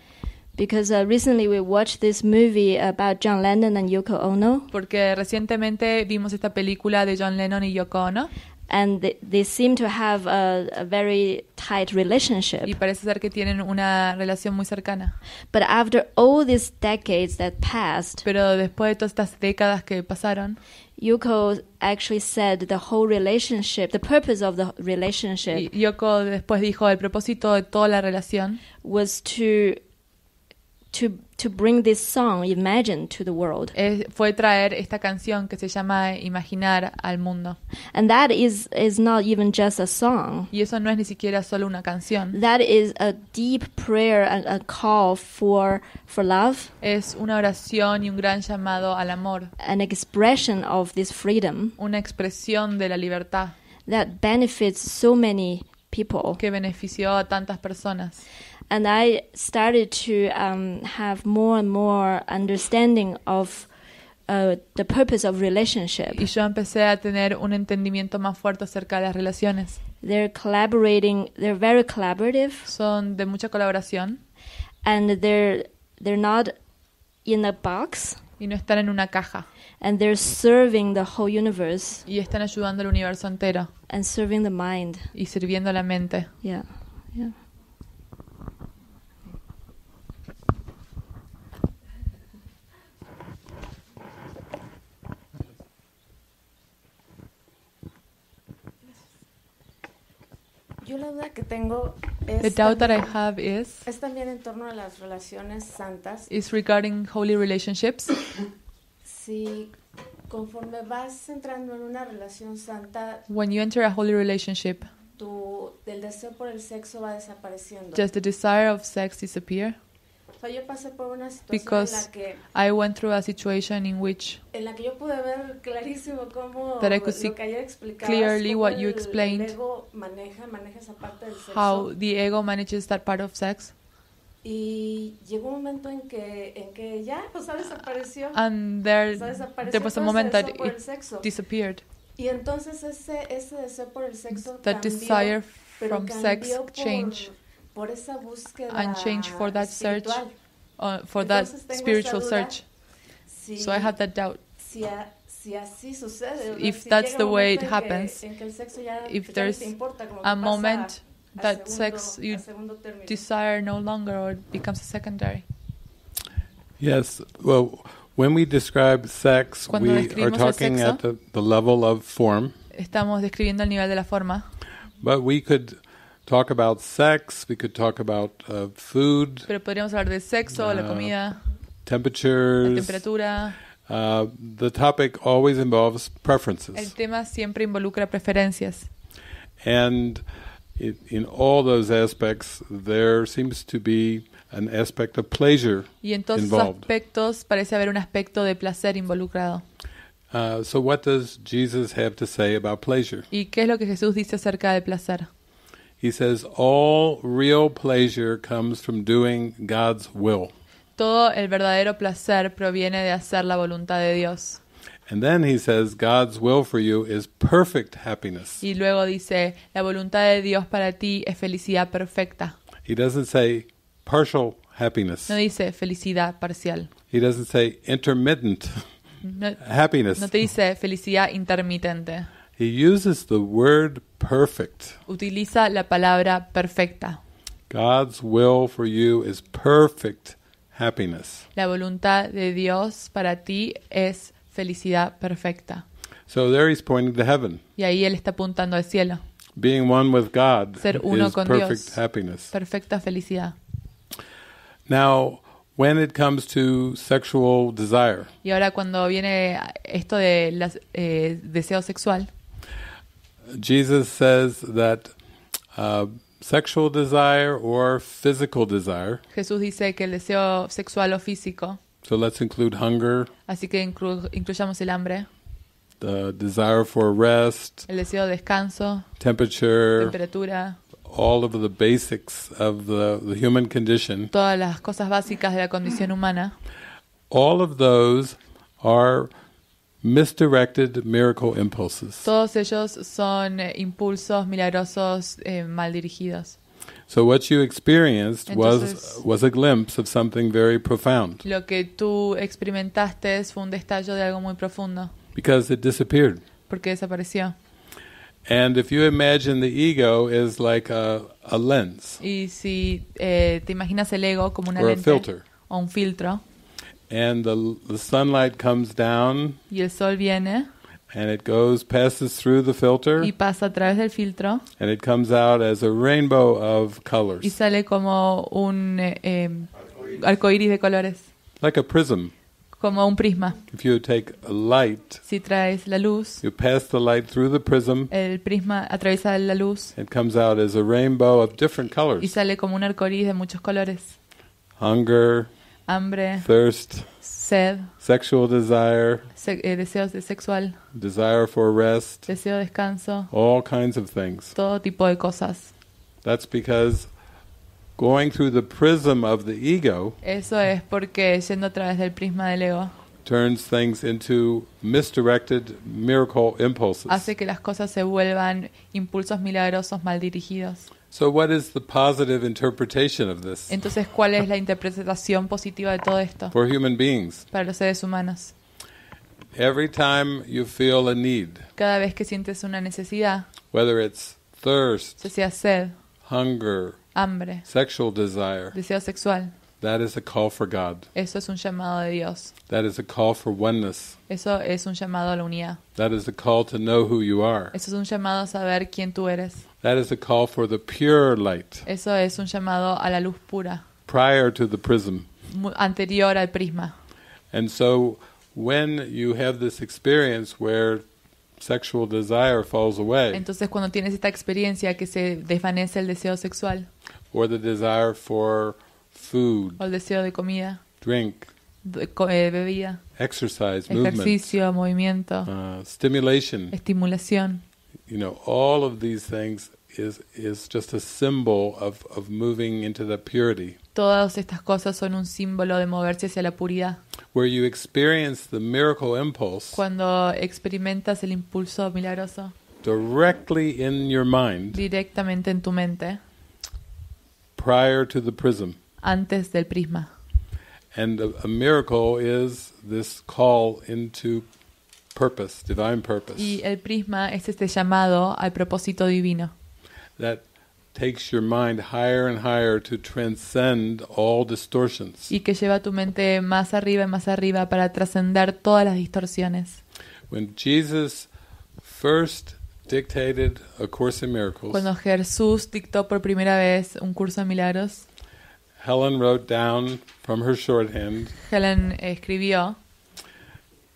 S5: Because uh, recently we watched this movie about John Lennon and Yoko Ono. Porque recientemente vimos esta película de John Lennon y Yoko Ono and they, they seem to have a, a, very tight relationship. Y parece ser que tienen una relación muy cercana. But after all these decades that passed, pero después de todas estas décadas que pasaron, Yoko actually said the whole relationship, the purpose of the relationship. Y Yoko después dijo el propósito de toda la relación was to to to bring this song Imagine to the world. Es, fue traer esta canción que se llama Imaginar al mundo. And that is is not even just a song. Y eso no es ni siquiera solo una canción. That is a deep prayer and a call for for love. Es una oración y un gran llamado al amor. An expression of this freedom. Una expresión de la libertad. That benefits so many people. Que benefició a tantas personas and I started to um, have more and more understanding of uh, the purpose of relationship. Y yo empecé a tener un entendimiento más fuerte acerca de las relaciones. They're collaborating. They're very collaborative. Son de mucha colaboración. And they're they're not in a box. Y no están en una caja. And they're serving the whole universe. Y están ayudando al universo entero. And serving the mind. Y
S2: sirviendo la mente. Yeah,
S7: yeah.
S11: Yo la duda que tengo es The doubt that I have is es también en torno a las relaciones santas.
S2: Is regarding holy relationships. <coughs>
S11: si conforme vas entrando en una relación santa,
S2: when you enter a holy relationship,
S11: tu deseo por el sexo va desapareciendo. Does the
S2: desire of sex disappear?
S11: because
S2: I went through a situation in which
S11: that I could see clearly what you explained how
S2: the ego manages that part of sex.
S3: And
S11: there, there was a moment that
S2: it disappeared.
S11: that desire
S2: from sex changed
S11: and change for that search,
S5: uh, for
S2: that spiritual search. So I had that doubt.
S11: If that's the way it happens, if there's a moment that sex you
S2: desire no longer or becomes a secondary.
S1: Yes, well, when we describe sex, Cuando we are talking sexo, at the, the, level of form.
S2: Estamos describiendo el nivel de la forma.
S1: But we could talk about sex, we could talk about uh, food.
S2: Pero podríamos hablar de sexo, uh, la comida,
S1: temperatures, la temperatura. Uh, the topic always involves preferences. El
S2: tema siempre involucra preferencias.
S1: And it, in all those aspects, there seems to be an aspect of pleasure y en todos involved.
S2: aspectos parece haber un aspecto de placer involucrado.
S1: Uh, so what does Jesus have to say about pleasure?
S2: ¿Y qué es lo que Jesús dice acerca del placer?
S1: He says, all real pleasure comes from doing God's will.
S2: Todo el verdadero placer proviene de hacer la voluntad de Dios.
S1: And then he says, God's will for you is perfect happiness.
S2: Y luego dice, la voluntad de Dios para ti es felicidad perfecta.
S1: He doesn't say partial happiness. No
S2: dice felicidad parcial.
S1: He doesn't say intermittent no, happiness. No te
S2: dice felicidad intermitente.
S1: He uses the word perfect.
S2: Utiliza la palabra perfecta.
S1: God's will for you is perfect happiness.
S2: La voluntad de Dios para ti es felicidad perfecta.
S1: So there he's pointing to heaven.
S2: Y ahí él está apuntando al cielo.
S1: Being one with God is perfect happiness.
S2: Perfecta felicidad.
S1: Now, when it comes to sexual desire.
S2: Y ahora cuando viene esto de las, eh, deseo sexual.
S1: Jesus says that uh, sexual desire or physical desire.
S2: Jesús dice que el deseo sexual o físico.
S1: So let's include hunger.
S2: Así que inclu incluyamos el hambre.
S1: The desire for rest.
S2: El deseo de descanso.
S1: Temperature.
S2: Temperatura.
S1: All of the basics of the, the human condition.
S2: Todas las cosas básicas de la condición humana.
S1: All of those are
S2: Todos ellos son eh, impulsos milagrosos eh, mal dirigidos.
S1: Entonces-
S2: Lo que tú experimentaste fue un destello de algo muy profundo, because it porque desapareció.
S1: you the ego
S2: Y si eh, te imaginas el ego como una lente o un filtro,
S1: and the, the sunlight comes down.
S2: Y el sol viene.
S1: And it goes, passes through the filter. Y
S2: pasa a través del filtro.
S1: And it comes out as a rainbow of colors. Y
S2: sale como un eh, arcoíris de colores.
S1: Like a prism.
S2: Como un prisma.
S1: If you take a light,
S2: si traes la luz,
S1: you pass the light through the prism.
S2: El prisma atraviesa la luz.
S1: It comes out as a rainbow of different colors. Y
S2: sale como un arcoíris de muchos colores.
S1: Hunger. hambre, thirst, sed, sexual desire,
S2: se eh, deseos de sexual,
S1: desire for rest,
S2: deseo de descanso,
S1: all kinds of things.
S2: Todo tipo de cosas.
S1: That's because going through the prism of the ego.
S2: Eso es porque yendo a través del prisma del ego.
S1: Turns things into misdirected miracle impulses. Hace
S2: que las cosas se vuelvan impulsos milagrosos mal dirigidos what Entonces, ¿cuál es la interpretación positiva de todo esto? beings. Para los seres humanos. Cada vez que sientes una necesidad. sea sed.
S1: Hambre. desire.
S2: Deseo sexual.
S1: That is a call for God.
S2: Eso es un llamado de Dios.
S1: That is a call for oneness.
S2: Eso es un llamado a la unidad.
S1: That is a call to know who you are.
S2: Eso es un llamado a saber quién tú eres.
S1: That is a call for the pure light.
S2: Eso es un llamado a la luz pura.
S1: Prior to the prism.
S2: Anterior al prisma.
S1: And so when you have this experience where sexual desire falls away.
S2: Entonces cuando tienes esta experiencia que se desvanece el deseo sexual.
S1: Or the desire for food,
S2: o el deseo de comida, drink, de, eh, bebida,
S1: exercise, ejercicio,
S2: movimiento,
S1: uh, stimulation,
S2: estimulación.
S1: You know, all of these things is is just a symbol of of moving into the purity.
S2: Todas estas cosas son un símbolo de moverse hacia la puridad.
S1: Where you experience the miracle impulse. Cuando
S2: experimentas el impulso milagroso.
S1: Directly in your mind.
S2: Directamente en tu mente.
S1: Prior to the prism
S2: antes del prisma. Y el prisma es este llamado al propósito divino.
S1: That takes your mind higher and higher to transcend all distortions.
S2: Y que lleva tu mente más arriba y más arriba para trascender todas las distorsiones.
S1: When Jesus first dictated a course miracles. Cuando
S2: Jesús dictó por primera vez un curso de milagros.
S1: Helen wrote down from her shorthand.
S2: Helen escribió.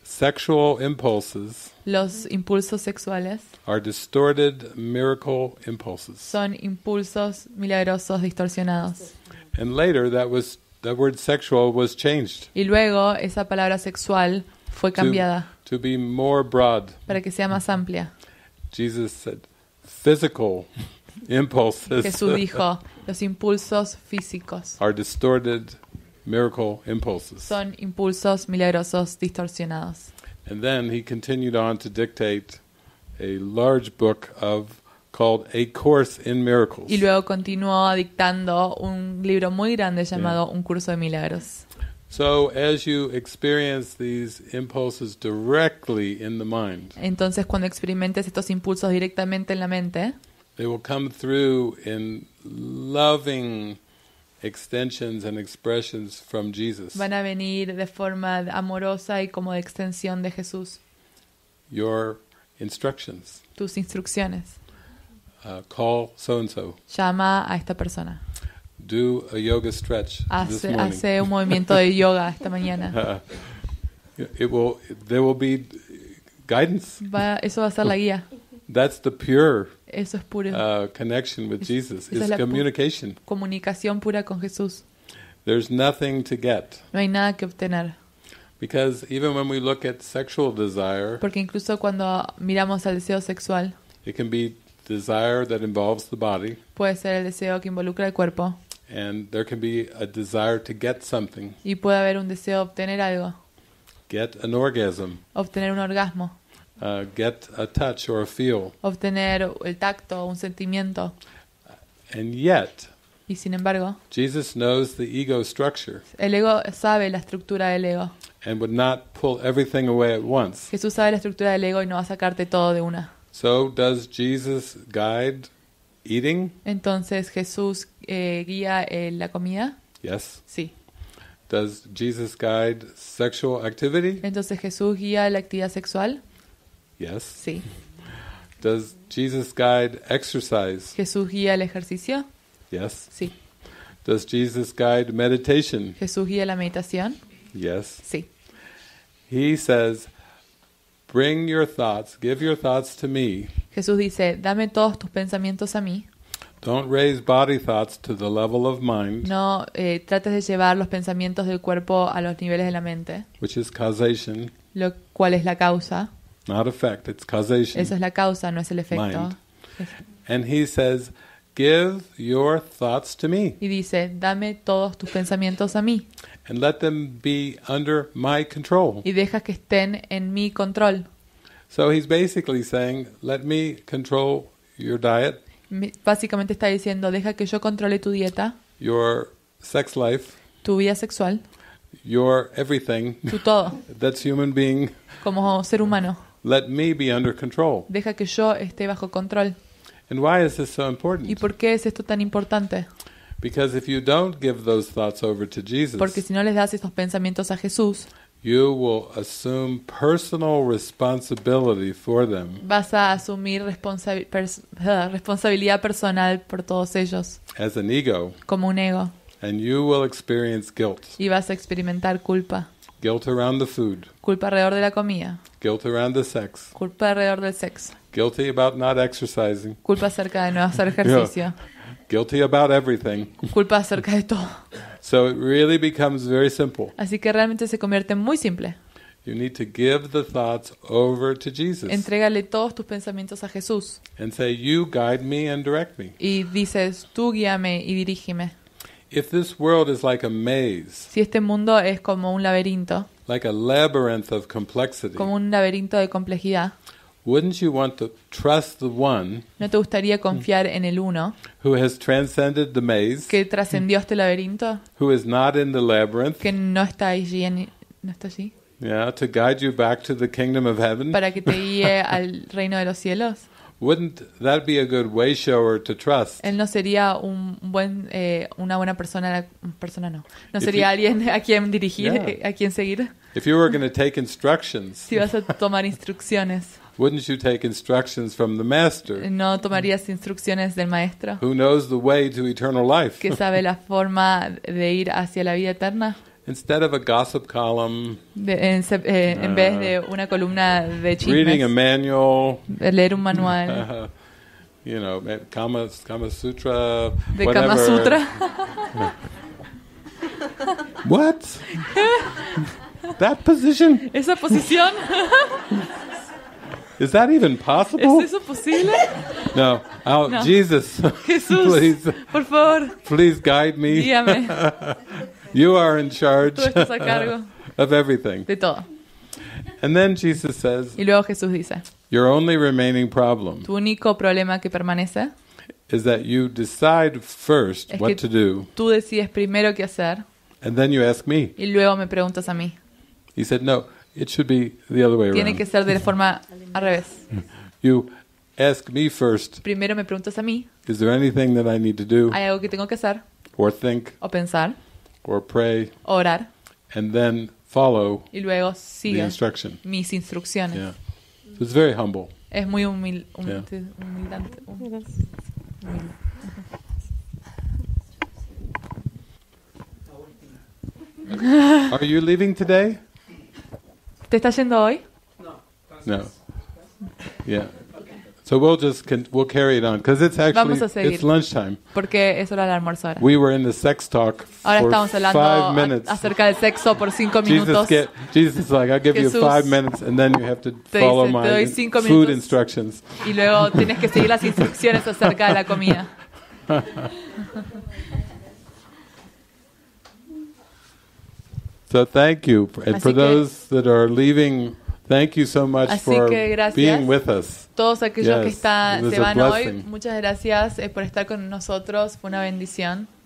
S1: Sexual impulses.
S2: Los impulsos sexuales.
S1: Are distorted miracle impulses. Son
S2: impulsos milagrosos distorsionados.
S1: And later that was that word sexual was changed.
S2: Y luego esa palabra sexual fue cambiada.
S1: To, to be more broad.
S2: Para que sea más amplia.
S1: Jesus said physical impulses. Jesús dijo,
S2: los impulsos físicos
S1: are distorted miracle impulses.
S2: son impulsos milagrosos distorsionados.
S1: And then he continued on to dictate a large book of called A Course in Miracles. Y luego
S2: continuó dictando un libro muy grande llamado yeah. Un curso de milagros.
S1: So as you experience these impulses directly in the mind.
S2: Entonces cuando experimentes estos impulsos directamente en la mente.
S1: They will come through in loving extensions and expressions from Jesus. Van a
S2: venir de forma amorosa y como extensión de Jesús.
S1: Your instructions.
S2: Tus instrucciones.
S1: Uh, call so and so.
S2: Llama a esta persona.
S1: Do a yoga stretch hace, this morning. hace un movimiento de yoga
S2: esta mañana.
S1: Uh, <laughs> it will, there will be guidance.
S2: Va, eso va a ser la guía.
S1: That's the pure Eso es puro uh, connection with es, Jesus. It's es communication. Pu
S2: comunicación pura con Jesús.
S1: There's nothing to get.
S2: No hay nada que obtener.
S1: Because even when we look at sexual desire, porque
S2: incluso cuando miramos al deseo sexual,
S1: it can be desire that involves the body.
S2: Puede ser el deseo que involucra el cuerpo.
S1: And there can be a desire to get something.
S2: Y puede haber un deseo de obtener algo.
S1: Get an orgasm.
S2: Obtener un orgasmo.
S1: Uh, get a touch or a feel.
S2: Obtener el tacto, un sentimiento.
S1: And yet,
S2: y sin embargo,
S1: Jesus knows the ego structure. El
S2: ego sabe la estructura del ego.
S1: And would not pull everything away at once.
S2: Jesús sabe la estructura del ego y no va a sacarte todo de una.
S1: So does Jesus guide eating?
S2: Entonces Jesús eh, guía eh, la comida?
S1: Yes. Sí. Does Jesus guide sexual activity?
S2: Entonces Jesús guía la actividad sexual?
S1: Yes. Sí. Does Jesus guide exercise?
S2: Jesús guía el ejercicio.
S1: Yes. Sí. Does Jesus guide meditation?
S2: Jesús guía la meditación.
S1: Yes. Sí. He says, "Bring your thoughts, give your thoughts to me."
S2: Jesús dice, "Dame todos tus pensamientos a mí."
S1: Don't raise body thoughts to the level of mind.
S2: No eh, trates de llevar los pensamientos del cuerpo a los niveles de la mente.
S1: Which is causation.
S2: Lo cual es la causa
S1: not effect, it's causation. Eso es
S2: la causa, no es el efecto.
S1: Mind. And he says, Give your thoughts to me.
S2: Y dice, dame todos tus pensamientos a mí.
S1: And let them be under my control. Y
S2: deja que estén en mi control.
S1: So he's basically saying, let me control your diet.
S2: Básicamente está diciendo, deja que yo controle tu dieta.
S1: Your sex life.
S2: Tu vida sexual.
S1: Your everything. Tu todo. <laughs> That's human being.
S2: Como ser humano. Deja que yo esté bajo control. ¿Y por qué es esto tan importante? Porque si no les das estos pensamientos a Jesús, Vas a asumir <laughs> responsabilidad personal por todos ellos. Como un ego. Y vas a experimentar culpa.
S1: Guilt around the food.
S2: Culpa alrededor de la comida.
S1: Guilt around the sex.
S2: Culpa alrededor del sexo.
S1: Guilty about not exercising.
S2: Culpa acerca de no <laughs> hacer ejercicio.
S1: Guilty about everything.
S2: Culpa acerca de todo.
S1: So it really becomes very simple.
S2: Así que realmente se convierte muy simple.
S1: You need to give the thoughts over to Jesus.
S2: Entrégale todos tus pensamientos a Jesús.
S1: And say, "You guide me and direct me."
S2: Y dices, "Tú guíame y dirígeme."
S1: If this world is like a maze,
S2: si este mundo es como un laberinto,
S1: like a labyrinth of complexity, como
S2: un laberinto de complejidad,
S1: wouldn't you want to trust the one
S2: ¿no te gustaría confiar en el uno
S1: who has transcended the maze, que trascendió
S2: este laberinto,
S1: who is not in the labyrinth,
S2: que no está allí, en, no está allí?
S1: Yeah, to guide you back to the kingdom of heaven. para que te
S2: guíe al reino de los cielos?
S1: Wouldn't that be a good way shower to trust?
S2: Él no sería un buen, eh, una buena persona, persona no. No If sería you, alguien a quien dirigir, yeah. Eh, a quien seguir.
S1: If you were going to take instructions. si vas
S2: a tomar instrucciones.
S1: <laughs> Wouldn't you take instructions from the master?
S2: No tomarías instrucciones del maestro.
S1: Who knows the way to eternal life? que sabe
S2: la forma de ir hacia la vida eterna.
S1: Instead of a gossip column,
S2: en, eh, uh, vez de una columna de chismes, reading a
S1: manual, eh, leer un manual, uh, <laughs> you know, eh, Kama, Kama Sutra, de whatever. Kama Sutra. <laughs> what? that position?
S2: Esa posición?
S1: Is that even possible? ¿Es eso posible? No. Oh, no. Jesus. <laughs> Jesús, please, por favor. Please guide me. Guíame. You are in charge <laughs> of everything. de todo. And then Jesus says,
S2: Y luego Jesús dice,
S1: Your only remaining problem
S2: tu único problema que permanece
S1: is that you decide first es que what to do,
S2: tú decides primero qué hacer
S1: and then you ask me.
S2: y luego me preguntas a mí.
S1: He said, No, it should be the other way Tiene que
S2: ser de la forma al revés.
S1: <laughs> You ask me first,
S2: Primero me preguntas a mí,
S1: is there anything that I need to do ¿hay
S2: algo que tengo que hacer
S1: or think? o pensar? or pray, orar, and then follow y luego sigue the instruction.
S2: mis instrucciones. Yeah.
S1: So it's very humble.
S2: Es muy humil humil yeah. humildante. Humil humil
S1: Are you leaving today?
S2: ¿Te estás yendo hoy? No.
S1: No. Yeah. So we'll just con we'll carry it on because it's actually it's lunchtime.
S2: Porque es hora almuerzo ahora.
S1: We were in the sex talk ahora for estamos hablando five minutes. acerca
S2: del sexo por cinco minutos. Jesus, get,
S1: Jesus is like, I'll give Jesús you five minutes and then you have to follow dice, my cinco food instructions.
S2: Y luego tienes que seguir las instrucciones acerca de la comida. <laughs>
S1: so thank you, and Así for those that are leaving. Así que gracias. Being Todos aquellos que están, se van hoy,
S2: muchas gracias eh, por estar con nosotros. Fue una bendición.